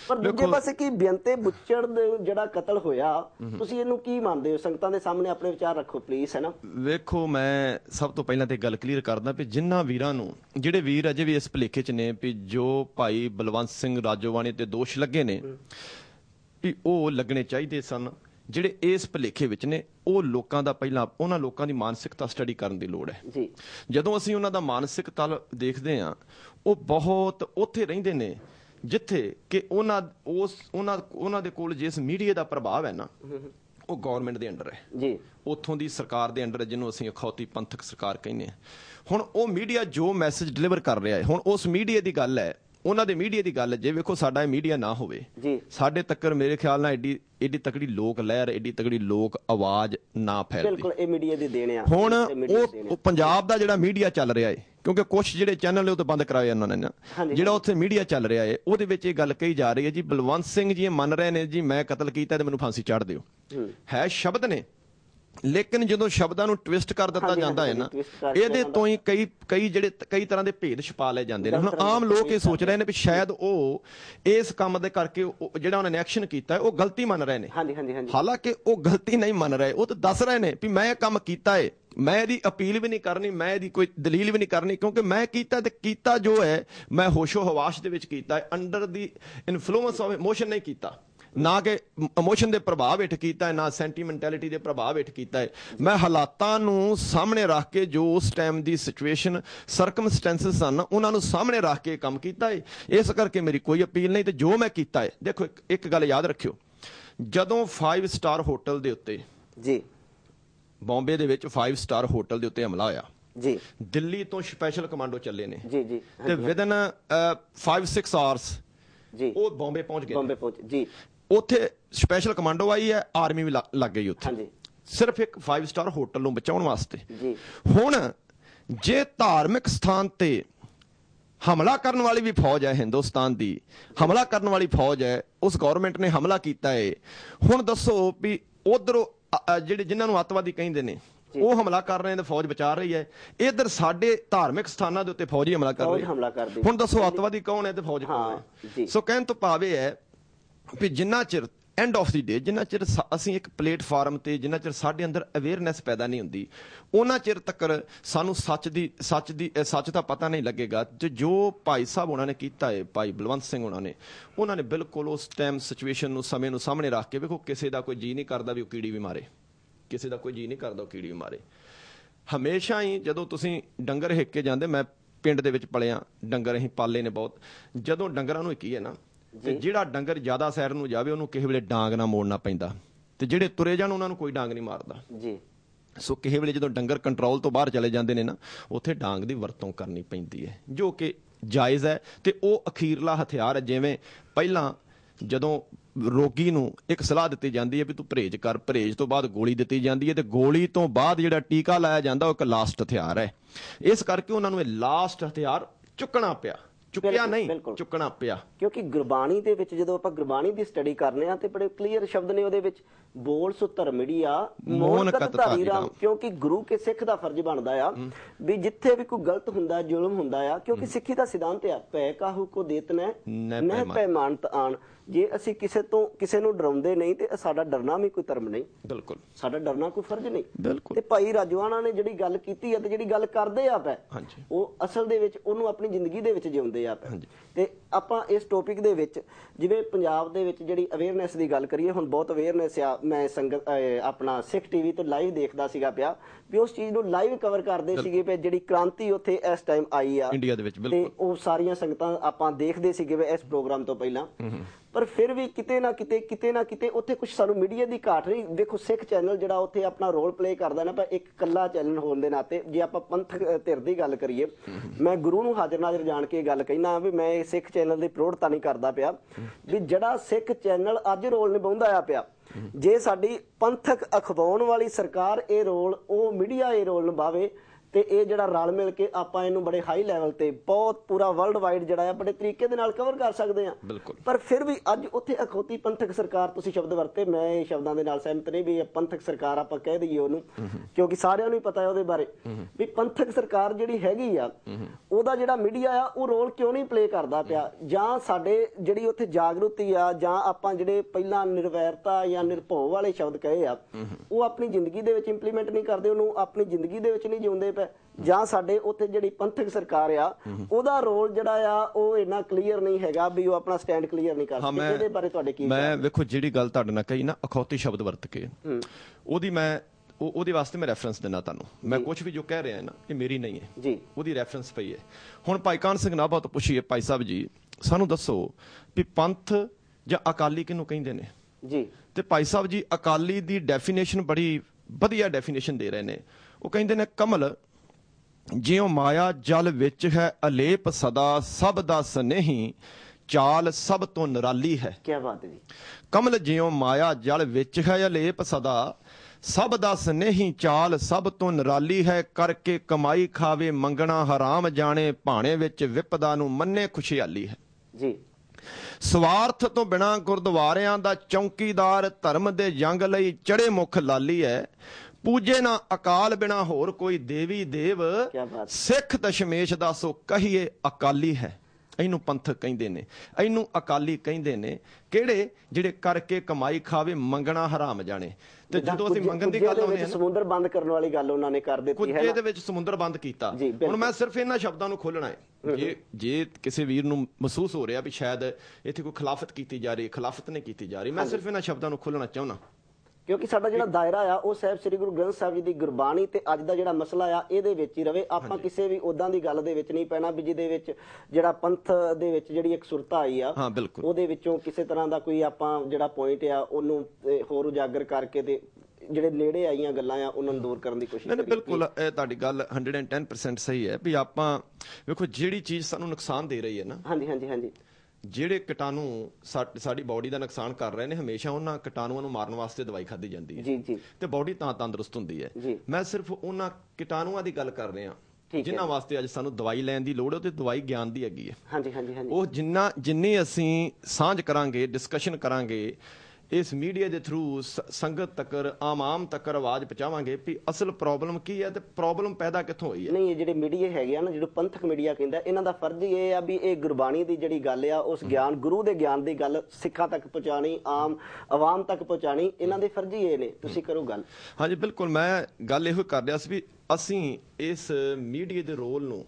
ਪਰ ਦੂਜੇ ਪਾਸੇ ਕੀ ਬੇਅੰਤੇ ਬੁੱਚੜ ਦੇ ਜਿਹੜਾ ਕਤਲ ਹੋਇਆ ਤੁਸੀਂ ਇਹਨੂੰ ਕੀ ਮੰਨਦੇ ਹੋ ਸੰਗਤਾਂ ਦੇ ਸਾਹਮਣੇ ਆਪਣੇ ਵਿਚਾਰ ਰੱਖੋ ਪਲੀਜ਼ ਹੈ ਨਾ ਵੇਖੋ ਮੈਂ ਸਭ ਤੋਂ ਪਹਿਲਾਂ ਤੇ ਗੱਲ ਕਲੀਅਰ ਕਰਦਾ ਵੀ ਜਿਨ੍ਹਾਂ ਵੀਰਾਂ ਨੂੰ ਜਿਹੜੇ ਵੀਰ ਅਜੇ ਵੀ ਇਸ ਭਲੇਖੇ 'ਚ ਨੇ ਵੀ ਜੋ ਭਾਈ ਬਲਵੰਤ ਸਿੰਘ ਰਾਜੋਵਾਨੀ ਤੇ ਦੋਸ਼ ਲੱਗੇ ਨੇ ਵੀ ਉਹ ਲੱਗਣੇ ਚਾਹੀਦੇ ਸਨ ਜਿਹੜੇ ਇਸ ਭਲੇਖੇ ਵਿੱਚ ਨੇ ਉਹ ਲੋਕਾਂ ਦਾ ਪਹਿਲਾਂ ਉਹਨਾਂ ਲੋਕਾਂ ਦੀ ਮਾਨਸਿਕਤਾ ਸਟੱਡੀ ਕਰਨ ਦੀ ਲੋੜ ਹੈ ਜੀ ਜਦੋਂ ਅਸੀਂ ਉਹਨਾਂ ਦਾ ਮਾਨਸਿਕ ਤਲ ਦੇਖਦੇ ਆ ਉਹ ਬਹੁਤ ਉੱਥੇ ਰਹਿੰਦੇ ਨੇ ਜਿੱਥੇ ਕਿ ਉਹਨਾਂ ਉਸ ਉਹਨਾਂ ਉਹਨਾਂ ਦੇ ਕੋਲ ਜਿਸ ਮੀਡੀਆ ਦਾ ਪ੍ਰਭਾਵ ਹੈ ਨਾ ਉਹ ਗਵਰਨਮੈਂਟ ਦੇ ਅੰਡਰ ਹੈ ਜੀ ਉੱਥੋਂ ਦੀ ਸਰਕਾਰ ਦੇ ਅੰਡਰ ਜਿਹਨੂੰ ਅਸੀਂ ਅਖੌਤੀ ਪੰਥਕ ਸਰਕਾਰ ਕਹਿੰਦੇ ਆ ਹੁਣ ਉਹ ਮੀਡੀਆ ਜੋ ਮੈਸੇਜ ਡਿਲੀਵਰ ਕਰ ਰਿਹਾ ਹੈ ਹੁਣ ਉਸ ਮੀਡੀਆ ਦੀ ਗੱਲ ਹੈ ਉਹਨਾਂ ਦੇ ਮੀਡੀਆ ਦੀ ਗੱਲ ਜੇ ਵੇਖੋ ਸਾਡਾ ਇਹ ਮੀਡੀਆ ਨਾ ਹੋਵੇ ਜੀ ਸਾਡੇ ਤੱਕਰ ਮੇਰੇ ਖਿਆਲ ਨਾਲ ਐਡੀ ਐਡੀ ਤਕੜੀ ਲੋਕ ਲਹਿਰ ਐਡੀ ਤਕੜੀ ਲੋਕ ਆਵਾਜ਼ ਨਾ ਫੈਲਦੀ ਬਿਲਕੁਲ ਇਹ ਮੀਡੀਆ ਦੀ ਦੇਣ ਆ ਹੁਣ ਉਹ ਪੰਜਾਬ ਦਾ ਜਿਹੜਾ ਮੀਡੀਆ ਚੱਲ ਰਿਹਾ ਏ ਕਿਉਂਕਿ ਕੁਝ ਜਿਹੜੇ ਚੈਨਲ ਉਹ ਤਾਂ ਬੰਦ ਕਰਾਏ ਉਹਨਾਂ ਨੇ ਜਿਹੜਾ ਉੱਥੇ ਮੀਡੀਆ ਚੱਲ ਰਿਹਾ ਏ ਉਹਦੇ ਵਿੱਚ ਇਹ ਗੱਲ ਕਹੀ ਜਾ ਰਹੀ ਹੈ ਜੀ ਬਲਵੰਤ ਸਿੰਘ ਜੀ ਮੰਨ ਰਹੇ ਨੇ ਜੀ ਮੈਂ ਕਤਲ ਕੀਤਾ ਤੇ ਮੈਨੂੰ ਫਾਂਸੀ ਚੜ੍ਹ ਦਿਓ ਹੈ ਸ਼ਬਦ ਨੇ ਲੇਕਿਨ ਜਦੋਂ ਸ਼ਬਦਾਂ ਨੂੰ ਟਵਿਸਟ ਕਰ ਦਿੱਤਾ ਜਾਂਦਾ ਹੈ ਨਾ ਇਹਦੇ ਤੋਂ ਹੀ ਕਈ ਕਈ ਜਿਹੜੇ ਕਈ ਤਰ੍ਹਾਂ ਦੇ ਭੇਦ ਛਪਾ ਲਏ ਜਾਂਦੇ ਨੇ ਹੁਣ ਆਮ ਲੋਕ ਇਹ ਸੋਚ ਰਹੇ ਨੇ ਵੀ ਸ਼ਾਇਦ ਉਹ ਇਸ ਕੰਮ ਦੇ ਕਰਕੇ ਜਿਹੜਾ ਉਹਨਾਂ ਨੇ ਐਕਸ਼ਨ ਕੀਤਾ ਉਹ ਗਲਤੀ ਮੰਨ ਰਹੇ ਨੇ ਹਾਂਜੀ ਹਾਂਜੀ ਹਾਂਜੀ ਹਾਲਾਂਕਿ ਉਹ ਗਲਤੀ ਨਹੀਂ ਮੰਨ ਰਹੇ ਉਹ ਤਾਂ ਦੱਸ ਰਹੇ ਨੇ ਵੀ ਮੈਂ ਇਹ ਕੰਮ ਕੀਤਾ ਏ ਮੈਂ ਇਹਦੀ ਅਪੀਲ ਵੀ ਨਹੀਂ ਕਰਨੀ ਮੈਂ ਇਹਦੀ ਕੋਈ ਦਲੀਲ ਵੀ ਨਹੀਂ ਕਰਨੀ ਕਿਉਂਕਿ ਮੈਂ ਕੀਤਾ ਤੇ ਕੀਤਾ ਜੋ ਹੈ ਮੈਂ ਹੋਸ਼ੋ ਹਵਾਸ਼ ਦੇ ਵਿੱਚ ਕੀਤਾ ਹੈ under the influence of emotion ਨਹੀਂ ਕੀਤਾ ਨਾ ਕਿ ਇਮੋਸ਼ਨ ਦੇ ਪ੍ਰਭਾਵ ਹੇਠ ਕੀਤਾ ਹੈ ਨਾ ਸੈਂਟੀਮੈਂਟੈਲਿਟੀ ਦੇ ਪ੍ਰਭਾਵ ਹੇਠ ਕੀਤਾ ਹੈ ਮੈਂ ਹਾਲਾਤਾਂ ਨੂੰ ਸਾਹਮਣੇ ਰੱਖ ਕੇ ਜੋ ਉਸ ਟਾਈਮ ਦੀ ਸਿਚੁਏਸ਼ਨ ਸਰਕਮਸਟੈਂਸਸ ਹਨ ਉਹਨਾਂ ਨੂੰ ਸਾਹਮਣੇ ਰੱਖ ਕੇ ਕੰਮ ਕੀਤਾ ਹੈ ਇਸ ਕਰਕੇ ਮੇਰੀ ਕੋਈ ਅਪੀਲ ਨਹੀਂ ਤੇ ਜੋ ਮੈਂ ਕੀਤਾ ਹੈ ਦੇਖੋ ਇੱਕ ਗੱਲ ਯਾਦ ਰੱਖਿਓ ਜਦੋਂ 5 ਸਟਾਰ ਹੋਟਲ ਦੇ ਉੱਤੇ ਜੀ ਬੰਬੇ ਦੇ ਵਿੱਚ 5 ਸਟਾਰ ਹੋਟਲ ਦੇ ਉੱਤੇ ਹਮਲਾ ਹੋਇਆ ਜੀ ਦਿੱਲੀ ਤੋਂ ਸਪੈਸ਼ਲ ਕਮਾਂਡੋ ਚੱਲੇ ਨੇ ਜੀ ਜੀ ਤੇ ਵਿਦਨ 5 6 ਆਵਰਸ ਜੀ ਉਹ ਬੰਬੇ ਪਹੁੰਚ ਗਏ ਬੰਬੇ ਪਹੁੰਚ ਜੀ ਉੱਥੇ ਸਪੈਸ਼ਲ ਕਮਾਂਡੋ ਆਈ ਹੈ ਆਰਮੀ ਵੀ ਲੱਗ ਗਈ ਉੱਥੇ ਸਿਰਫ ਇੱਕ 5 ਸਟਾਰ ਹੋਟਲ ਨੂੰ ਬਚਾਉਣ ਵਾਸਤੇ ਹੁਣ ਜੇ ਧਾਰਮਿਕ ਸਥਾਨ ਤੇ ਹਮਲਾ ਕਰਨ ਵਾਲੀ ਵੀ ਫੌਜ ਹੈ ਹਿੰਦੁਸਤਾਨ ਦੀ ਹਮਲਾ ਕਰਨ ਵਾਲੀ ਫੌਜ ਹੈ ਉਸ ਗਵਰਨਮੈਂਟ ਨੇ ਹਮਲਾ ਕੀਤਾ ਹੈ ਹੁਣ ਦੱਸੋ ਵੀ ਉਧਰੋਂ ਜਿਹੜੇ ਜਿਨ੍ਹਾਂ ਨੂੰ ਅੱਤਵਾਦੀ ਕਹਿੰਦੇ ਨੇ ਉਹ ਹਮਲਾ ਕਰ ਰਹੇ ਨੇ ਫੌਜ ਬਚਾ ਰਹੀ ਹੈ ਇਧਰ ਸਾਡੇ ਧਾਰਮਿਕ ਸਥਾਨਾਂ ਦੇ ਉੱਤੇ ਫੌਜੀ ਹਮਲਾ ਕਰ ਰਹੀ ਹੈ ਹੁਣ ਦੱਸੋ ਅੱਤਵਾਦੀ ਕੌਣ ਹੈ ਤੇ ਫੌਜ ਕੌਣ ਹੈ ਸੋ ਕਹਿਣ ਤੋਂ ਭਾਵੇਂ ਹੈ ਵੀ ਜਿੰਨਾ ਚਿਰ ਐਂਡ ਆਫ ਦੀ ਡੇ ਜਿੰਨਾ ਚਿਰ ਅਸੀਂ ਇੱਕ ਪਲੇਟਫਾਰਮ ਤੇ ਜਿੰਨਾ ਚਿਰ ਸਾਡੇ ਅੰਦਰ ਅਵੇਅਰਨੈਸ ਪੈਦਾ ਨਹੀਂ ਹੁੰਦੀ ਉਹਨਾਂ ਚਿਰ ਤੱਕ ਸਾਨੂੰ ਸੱਚ ਦੀ ਸੱਚ ਦੀ ਸੱਚ ਦਾ ਪਤਾ ਨਹੀਂ ਲੱਗੇਗਾ ਤੇ ਜੋ ਭਾਈ ਸਾਹਿਬ ਉਹਨਾਂ ਨੇ ਕੀਤਾ ਹੈ ਭਾਈ ਬਲਵੰਤ ਸਿੰਘ ਉਹਨਾਂ ਨੇ ਉਹਨਾਂ ਨੇ ਬਿਲਕੁਲ ਉਸ ਟਾਈਮ ਸਿਚੁਏਸ਼ਨ ਨੂੰ ਸਮੇਂ ਨੂੰ ਸਾਹਮਣੇ ਰੱਖ ਕੇ ਵੇਖੋ ਕਿਸੇ ਦਾ ਕੋਈ ਜੀ ਨਹੀਂ ਕਰਦਾ ਵੀ ਉਹ ਕੀੜੀ ਵੀ ਮਾਰੇ ਕਿਸੇ ਦਾ ਕੋਈ ਜੀ ਨਹੀਂ ਕਰਦਾ ਉਹ ਕੀੜੀ ਵੀ ਮਾਰੇ ਹਮੇਸ਼ਾ ਹੀ ਜਦੋਂ ਤੁਸੀਂ ਡੰਗਰ ਹਿੱਕ ਕੇ ਜਾਂਦੇ ਮੈਂ ਪਿੰਡ ਦੇ ਵਿੱਚ ਪਲਿਆ ਡੰਗਰ ਅਸੀਂ ਪਾਲੇ ਨੇ ਬਹੁਤ ਜਦੋਂ ਡੰਗਰਾਂ ਨੂੰ ਕੀ ਹੈ ਨਾ ਤੇ ਜਿਹੜਾ ਡੰਗਰ ਜ਼ਿਆਦਾ ਸੈਰ ਨੂੰ ਜਾਵੇ ਉਹਨੂੰ ਕਿਸੇ ਵੇਲੇ ਡਾਂਗ ਨਾ ਮੋੜਨਾ ਪੈਂਦਾ ਤੇ ਜਿਹੜੇ ਤੁਰੇ ਜਾਣ ਉਹਨਾਂ ਨੂੰ ਕੋਈ ਡਾਂਗ ਨਹੀਂ ਮਾਰਦਾ ਜੀ ਸੋ ਕਿਸੇ ਵੇਲੇ ਜਦੋਂ ਡੰਗਰ ਕੰਟਰੋਲ ਤੋਂ ਬਾਹਰ ਚਲੇ ਜਾਂਦੇ ਨੇ ਨਾ ਉੱਥੇ ਡਾਂਗ ਦੀ ਵਰਤੋਂ ਕਰਨੀ ਪੈਂਦੀ ਹੈ ਜੋ ਕਿ ਜਾਇਜ਼ ਹੈ ਤੇ ਉਹ ਅਖੀਰਲਾ ਹਥਿਆਰ ਹੈ ਜਿਵੇਂ ਪਹਿਲਾਂ ਜਦੋਂ ਰੋਗੀ ਨੂੰ ਇੱਕ ਸਲਾਹ ਦਿੱਤੀ ਜਾਂਦੀ ਹੈ ਵੀ ਤੂੰ ਪਰਹੇਜ ਕਰ ਪਰਹੇਜ ਤੋਂ ਬਾਅਦ ਗੋਲੀ ਦਿੱਤੀ ਜਾਂਦੀ ਹੈ ਤੇ ਗੋਲੀ ਤੋਂ ਬਾਅਦ ਜਿਹੜਾ ਟੀਕਾ ਲਾਇਆ ਜਾਂਦਾ ਉਹ ਇੱਕ ਲਾਸਟ ਹਥਿਆਰ ਹੈ ਇਸ ਕਰਕੇ ਉਹਨਾਂ ਨੂੰ ਇਹ ਲਾਸਟ ਹਥਿਆਰ ਚੁੱਕਣਾ ਪਿਆ ਚੁੱਕਿਆ ਨਹੀਂ ਚੁੱਕਣਾ ਪਿਆ ਕਿਉਂਕਿ ਗੁਰਬਾਣੀ ਦੇ ਵਿੱਚ ਜਦੋਂ ਆਪਾਂ ਗੁਰਬਾਣੀ ਦੀ ਸਟੱਡੀ ਕਰਨੇ ਆ ਤੇ ਬੜੇ ਕਲੀਅਰ ਸ਼ਬਦ ਨੇ ਉਹਦੇ ਵਿੱਚ ਬੋਲ ਸੁ ਧਰਮੜੀਆ ਮੋਹਨ ਕਤ ਧਾਰੀਰਾਮ ਕਿਉਂਕਿ ਗੁਰੂ ਕੇ ਸਿੱਖ ਦਾ ਫਰਜ਼ ਬਣਦਾ ਆ ਵੀ ਜਿੱਥੇ ਵੀ ਕੋਈ ਗਲਤ ਹੁੰਦਾ ਜ਼ੁਲਮ ਹੁੰਦਾ ਆ ਕਿਉਂਕਿ ਸਿੱਖੀ ਦਾ ਸਿਧਾਂਤ ਆ ਪੈ ਕਾਹੂ ਕੋ ਦੇਤਨਾ ਨਹਿ ਪੈਮਾਨਤ ਆਣ ਜੇ ਅਸੀਂ ਕਿਸੇ ਤੋਂ ਕਿਸੇ ਨੂੰ ਡਰਾਉਂਦੇ ਨਹੀਂ ਤੇ ਸਾਡਾ ਡਰਨਾ ਵੀ ਕੋਈ ਧਰਮ ਨਹੀਂ ਬਿਲਕੁਲ ਸਾਡਾ ਡਰਨਾ ਕੋਈ ਫਰਜ਼ ਨਹੀਂ ਬਿਲਕੁਲ ਤੇ ਭਾਈ ਰਾਜਵਾਨਾ ਨੇ ਜਿਹੜੀ ਗੱਲ ਕੀਤੀ ਹੈ ਤੇ ਜਿਹੜੀ ਗੱਲ ਕਰਦੇ ਆ ਪੈ ਉਹ ਅਸਲ ਦੇ ਵਿੱਚ ਉਹਨੂੰ ਆਪਣੀ ਜ਼ਿੰਦਗੀ ਦੇ ਵਿੱਚ ਜਿਉਂਦੇ ਆ ਪੈ ਤੇ ਆਪਾਂ ਇਸ ਟੌਪਿਕ ਦੇ ਵਿੱਚ ਜਿਵੇਂ ਪੰਜਾਬ ਦੇ ਵਿੱਚ ਜਿਹੜੀ ਅਵੇਅਰਨੈਸ ਦੀ ਗੱਲ ਕਰੀਏ ਹੁਣ ਬਹੁਤ ਅਵੇਅਰਨੈਸ ਆ ਮੈਂ ਸੰਗਤ ਆਪਣਾ ਸਿੱਖ ਟੀਵੀ ਤੇ ਲਾਈਵ ਦੇਖਦਾ ਸੀਗਾ ਪਿਆ ਵੀ ਉਸ ਚੀਜ਼ ਨੂੰ ਲਾਈਵ ਕਵਰ ਕਰਦੇ ਸੀਗੇ ਪਏ ਜਿਹੜੀ ਕ੍ਰਾਂਤੀ ਉੱਥੇ ਇਸ ਟਾਈਮ ਆਈ ਆ ਇੰਡੀਆ ਦੇ ਵਿੱਚ ਬਿਲਕੁਲ ਤੇ ਉਹ ਸਾਰੀਆਂ ਸੰਗਤਾਂ ਆਪਾਂ ਦੇਖਦੇ ਸੀਗੇ ਇਸ ਪ੍ਰੋਗਰਾਮ ਤੋਂ ਪਹਿਲਾਂ ਪਰ ਫਿਰ ਵੀ ਕਿਤੇ ਨਾ ਕਿਤੇ ਕਿਤੇ ਨਾ ਕਿਤੇ ਉੱਥੇ ਕੁਝ ਸਾਨੂੰ ਮੀਡੀਆ ਦੀ ਘਾਟ ਰਹੀ ਦੇਖੋ ਸਿੱਖ ਚੈਨਲ ਜਿਹੜਾ ਉੱਥੇ ਆਪਣਾ ਰੋਲ ਪਲੇ ਕਰਦਾ ਨਾ ਪਰ ਇੱਕ ਕੱਲਾ ਚੈਨਲ ਹੋਣ ਦੇ ਨਾਤੇ ਜੇ ਆਪਾਂ ਪੰਥ ਧਿਰ ਦੀ ਗੱਲ ਕਰੀਏ ਮੈਂ ਗੁਰੂ ਨੂੰ ਹਾਜ਼ਰ ਨਾਜ਼ਰ ਜਾਣ ਕੇ ਗੱਲ ਕਹਿਣਾ ਵੀ ਮੈਂ ਇਹ ਸਿੱਖ ਚੈਨਲ ਦੀ ਪ੍ਰੋੜਤਾ ਨਹੀਂ ਕਰਦਾ ਪਿਆ ਵੀ ਜਿਹੜਾ ਸਿੱਖ ਚੈਨਲ ਅੱਜ ਰੋਲ ਨਿਭਾਉਂਦਾ ਆ ਪਿਆ ਜੇ ਸਾਡੀ ਪੰਥਕ ਅਖਵਾਉਣ ਵਾਲੀ ਸਰਕਾਰ ਇਹ ਰੋਲ ਉਹ ਮੀਡੀਆ ਇਹ ਰੋਲ ਨਿਭਾਵੇ ਤੇ ਇਹ ਜਿਹੜਾ ਰਲ ਮਿਲ ਕੇ ਆਪਾਂ ਇਹਨੂੰ ਬੜੇ ਹਾਈ ਲੈਵਲ ਤੇ ਬਹੁਤ ਪੂਰਾ ਵਰਲਡ ਵਾਈਡ ਜਿਹੜਾ ਆ ਬੜੇ ਤਰੀਕੇ ਦੇ ਨਾਲ ਕਵਰ ਕਰ ਸਕਦੇ ਆ ਪਰ ਫਿਰ ਵੀ ਅੱਜ ਉੱਥੇ ਅਖੌਤੀ ਪੰਥਕ ਸਰਕਾਰ ਤੁਸੀਂ ਸ਼ਬਦ ਵਰਤੇ ਮੈਂ ਇਹ ਸ਼ਬਦਾਂ ਦੇ ਨਾਲ ਸਹਿਮਤ ਨਹੀਂ ਵੀ ਇਹ ਪੰਥਕ ਸਰਕਾਰ ਆਪਾਂ ਕਹਿ ਦਈਏ ਉਹਨੂੰ ਕਿਉਂਕਿ ਸਾਰਿਆਂ ਨੂੰ ਹੀ ਪਤਾ ਹੈ ਉਹਦੇ ਬਾਰੇ ਵੀ ਪੰਥਕ ਸਰਕਾਰ ਜਿਹੜੀ ਹੈਗੀ ਆ ਉਹਦਾ ਜਿਹੜਾ ਮੀਡੀਆ ਆ ਉਹ ਰੋਲ ਕਿਉਂ ਨਹੀਂ ਪਲੇ ਕਰਦਾ ਪਿਆ ਜਾਂ ਸਾਡੇ ਜਿਹੜੀ ਉੱਥੇ ਜਾਗਰੂਕਤੀ ਆ ਜਾਂ ਆਪਾਂ ਜਿਹੜੇ ਪਹਿਲਾਂ ਨਿਰਵੈਰਤਾ ਜਾਂ ਨਿਰਭਉ ਵਾਲੇ ਸ਼ਬਦ ਕਹੇ ਆ ਉਹ ਆਪਣੀ ਜ਼ਿੰਦਗੀ ਦੇ ਵਿੱਚ ਇੰਪਲੀਮੈਂਟ ਨਹੀਂ ਕਰਦੇ ਉਹਨੂੰ ਆਪਣੀ ਜ਼ਿੰਦਗੀ ਦੇ ਵਿੱਚ ਨਹੀਂ ਜਿਉਂਦੇ ਜਾਂ ਸਾਡੇ ਉੱਥੇ ਜਿਹੜੀ ਪੰਥਕ ਸਰਕਾਰ ਆ ਉਹਦਾ ਰੋਲ ਜਿਹੜਾ ਆ ਉਹ ਇੰਨਾ ਕਲੀਅਰ ਨਹੀਂ ਹੈਗਾ ਵੀ ਉਹ ਆਪਣਾ ਸਟੈਂਡ ਕਲੀਅਰ ਨਹੀਂ ਕਰ ਸਕਦੇ ਇਹਦੇ ਬਾਰੇ ਤੁਹਾਡੇ ਕੀ ਮੈਂ ਵੇਖੋ ਜਿਹੜੀ ਗੱਲ ਤੁਹਾਡੇ ਨਾਲ ਕਹੀ ਨਾ ਅਖੌਤੀ ਸ਼ਬਦ ਵਰਤ ਕੇ ਉਹਦੀ ਮੈਂ ਉਹਦੇ ਵਾਸਤੇ ਮੈਂ ਰੈਫਰੈਂਸ ਦਿੰਦਾ ਤੁਹਾਨੂੰ ਮੈਂ ਕੁਝ ਵੀ ਜੋ ਕਹਿ ਰਿਹਾ ਨਾ ਇਹ ਮੇਰੀ ਨਹੀਂ ਹੈ ਜੀ ਉਹਦੀ ਰੈਫਰੈਂਸ ਪਈ ਹੈ ਹੁਣ ਭਾਈ ਕਾਨ ਸਿੰਘ ਨਾਭਾ ਤੋਂ ਪੁੱਛੀਏ ਭਾਈ ਸਾਹਿਬ ਜੀ ਸਾਨੂੰ ਦੱਸੋ ਵੀ ਪੰਥ ਜਾਂ ਅਕਾਲੀ ਕਿਹਨੂੰ ਕਹਿੰਦੇ ਨੇ ਜੀ ਤੇ ਭਾਈ ਸਾਹਿਬ ਜੀ ਅਕਾਲੀ ਦੀ ਡੈਫੀਨੇਸ਼ਨ ਬੜੀ ਵਧੀਆ ਡੈਫੀਨੇਸ਼ਨ ਦੇ ਰਹੇ ਨੇ ਉਹ ਕਹਿੰਦੇ ਨੇ ਕਮਲ ਜਿਉ ਮਾਇਆ ਜਲ ਵਿੱਚ ਹੈ ਅਲੇਪ ਸਦਾ ਸਭ ਦਾ ਸਨੇਹੀ ਚਾਲ ਸਭ ਤੋਂ ਨਿਰਾਲੀ ਹੈ ਕੀ ਬਾਤ ਹੈ ਜੀ ਕਮਲ ਜਿਉ ਮਾਇਆ ਜਲ ਵਿੱਚ ਹੈ ਅਲੇਪ ਸਦਾ ਸਭ ਦਾ ਸਨੇਹੀ ਚਾਲ ਸਭ ਤੋਂ ਨਿਰਾਲੀ ਹੈ ਕਰਕੇ ਕਮਾਈ ਖਾਵੇ ਮੰਗਣਾ ਹਰਾਮ ਜਾਣੇ ਭਾਣੇ ਵਿੱਚ ਵਿਪਦਾ ਨੂੰ ਮੰਨੇ ਖੁਸ਼ਹਾਲੀ ਹੈ ਜੀ ਸਵਾਰਥ ਤੋਂ ਬਿਨਾ ਗੁਰਦੁਆਰਿਆਂ ਦਾ ਚੌਂਕੀਦਾਰ ਧਰਮ ਦੇ ਜੰਗ ਲਈ ਚੜੇ ਮੁਖ ਲਾਲੀ ਹੈ ਪੂਜੇ ਨਾ ਅਕਾਲ ਬਿਨਾ ਹੋਰ ਕੋਈ ਦੇਵੀ ਦੇਵ ਸਿੱਖ ਦਸ਼ਮੇਸ਼ ਦਾ ਸੋ ਕਹੀਏ ਅਕਾਲੀ ਹੈ ਇਹਨੂੰ ਪੰਥਕ ਕਹਿੰਦੇ ਨੇ ਇਹਨੂੰ ਅਕਾਲੀ ਕਹਿੰਦੇ ਨੇ ਕਿਹੜੇ ਜਿਹੜੇ ਕਰਕੇ ਕਮਾਈ ਖਾਵੇ ਮੰਗਣਾ ਹਰਾਮ ਜਾਣੇ ਤੇ ਜਦੋਂ ਅਸੀਂ ਮੰਗਣ ਦੀ ਗੱਲ ਆਉਂਦੇ ਹਾਂ ਸਮੁੰਦਰ ਬੰਦ ਕਰਨ ਵਾਲੀ ਗੱਲ ਉਹਨਾਂ ਨੇ ਕਰ ਦਿੱਤੀ ਹੈ ਕੁਝ ਇਹਦੇ ਵਿੱਚ ਸਮੁੰਦਰ ਬੰਦ ਕੀਤਾ ਹੁਣ ਮੈਂ ਸਿਰਫ ਇਹਨਾਂ ਸ਼ਬਦਾਂ ਨੂੰ ਖੋਲਣਾ ਹੈ ਜੇ ਜੇ ਕਿਸੇ ਵੀਰ ਨੂੰ ਮਹਿਸੂਸ ਹੋ ਰਿਹਾ ਵੀ ਸ਼ਾਇਦ ਇੱਥੇ ਕੋਈ ਖਿਲਾਫਤ ਕੀਤੀ ਜਾ ਰਹੀ ਹੈ ਖਿਲਾਫਤ ਨਹੀਂ ਕੀਤੀ ਜਾ ਰਹੀ ਮੈਂ ਸਿਰਫ ਇਹਨਾਂ ਸ਼ਬਦਾਂ ਨੂੰ ਖੋਲਣਾ ਚਾਹੁੰਦਾ ਕਿਉਂਕਿ ਸਾਡਾ ਜਿਹੜਾ ਦਾਇਰਾ ਆ ਉਹ ਸਹਿਬ ਸ੍ਰੀ ਗੁਰੂ ਗ੍ਰੰਥ ਸਾਹਿਬ ਜੀ ਦੀ ਗੁਰਬਾਣੀ ਤੇ ਅੱਜ ਦਾ ਜਿਹੜਾ ਮਸਲਾ ਆ ਇਹਦੇ ਵਿੱਚ ਹੀ ਰਵੇ ਆਪਾਂ ਕਿਸੇ ਵੀ ਉਦਾਂ ਦੀ ਗੱਲ ਦੇ ਵਿੱਚ ਨਹੀਂ ਪੈਣਾ ਵੀ ਜਿਹਦੇ ਵਿੱਚ ਜਿਹੜਾ ਪੰਥ ਦੇ ਵਿੱਚ ਜਿਹੜੀ ਇੱਕ ਸੁਰਤਾ ਆਈ ਆ ਉਹਦੇ ਵਿੱਚੋਂ ਕਿਸੇ ਤਰ੍ਹਾਂ ਦਾ ਕੋਈ ਆਪਾਂ ਜਿਹੜਾ ਪੁਆਇੰਟ ਆ ਉਹਨੂੰ ਹੋਰ ਉਜਾਗਰ ਕਰਕੇ ਤੇ ਜਿਹੜੇ ਨੇੜੇ ਆਈਆਂ ਗੱਲਾਂ ਆ ਉਹਨਾਂ ਨੂੰ ਦੂਰ ਕਰਨ ਦੀ ਕੋਸ਼ਿਸ਼ ਕਰੀ ਬਿਲਕੁਲ ਇਹ ਤੁਹਾਡੀ ਗੱਲ 110% ਸਹੀ ਹੈ ਵੀ ਆਪਾਂ ਵੇਖੋ ਜਿਹੜੀ ਚੀਜ਼ ਸਾਨੂੰ ਨੁਕਸਾਨ ਦੇ ਰਹੀ ਹੈ ਨਾ ਹਾਂਜੀ ਹਾਂਜੀ ਹਾਂਜੀ ਜਿਹੜੇ ਕੀਟਾਣੂ ਸਾਡੀ ਬਾਡੀ ਦਾ ਨੁਕਸਾਨ ਕਰ ਰਹੇ ਨੇ ਹਮੇਸ਼ਾ ਉਹਨਾਂ ਕੀਟਾਣੂਆਂ ਨੂੰ ਮਾਰਨ ਵਾਸਤੇ ਦਵਾਈ ਖਾਦੀ ਜਾਂਦੀ ਹੈ ਜੀ ਜੀ ਤੇ ਬਾਡੀ ਤਾਂ ਤੰਦਰੁਸਤ ਹੁੰਦੀ ਹੈ ਮੈਂ ਸਿਰਫ ਉਹਨਾਂ ਕੀਟਾਣੂਆਂ ਦੀ ਗੱਲ ਕਰ ਰਿਹਾ ਜਿਨ੍ਹਾਂ ਵਾਸਤੇ ਅੱਜ ਸਾਨੂੰ ਦਵਾਈ ਲੈਣ ਦੀ ਲੋੜ ਹੈ ਤੇ ਦਵਾਈ ਗਿਆਨ ਦੀ ਹੈਗੀ ਹੈ ਹਾਂਜੀ ਹਾਂਜੀ ਹਾਂਜੀ ਉਹ ਜਿੰਨਾ ਜਿੰਨੇ ਅਸੀਂ ਸਾਂਝ ਕਰਾਂਗੇ ਡਿਸਕਸ਼ਨ ਕਰਾਂਗੇ ਇਸ ਮੀਡੀਆ ਦੇ ਥਰੂ ਸੰਗਤ ਤੱਕਰ ਆਮ ਆਮ ਤੱਕਰ ਆਵਾਜ਼ ਪਹੁੰਚਾਵਾਂਗੇ ਵੀ ਅਸਲ ਪ੍ਰੋਬਲਮ ਕੀ ਹੈ ਤੇ ਪ੍ਰੋਬਲਮ ਪੈਦਾ ਕਿੱਥੋਂ ਹੋਈ ਹੈ ਨਹੀਂ ਇਹ ਜਿਹੜੇ ਮੀਡੀਆ ਹੈਗੇ ਆ ਨਾ ਜਿਹੜੇ ਪੰਥਕ ਮੀਡੀਆ ਕਹਿੰਦਾ ਇਹਨਾਂ ਦਾ ਫਰਜ਼ ਹੀ ਇਹ ਆ ਵੀ ਇਹ ਗੁਰਬਾਣੀ ਦੀ ਜਿਹੜੀ ਗੱਲ ਆ ਉਸ ਗਿਆਨ ਗੁਰੂ ਦੇ ਗਿਆਨ ਦੀ ਗੱਲ ਸਿੱਖਾਂ ਤੱਕ ਪਹੁੰਚਾਣੀ ਆਮ ਆਵਾਮ ਤੱਕ ਪਹੁੰਚਾਣੀ ਇਹਨਾਂ ਦੇ ਫਰਜ਼ ਹੀ ਇਹ ਨੇ ਤੁਸੀਂ ਕਰੋ ਗੱਲ ਹਾਂਜੀ ਬਿਲਕੁਲ ਮੈਂ ਗੱਲ ਇਹੋ ਕਰ ਰਿਹਾ ਸੀ ਵੀ ਅਸੀਂ ਇਸ ਮੀਡੀਆ ਦੇ ਰੋਲ ਨੂੰ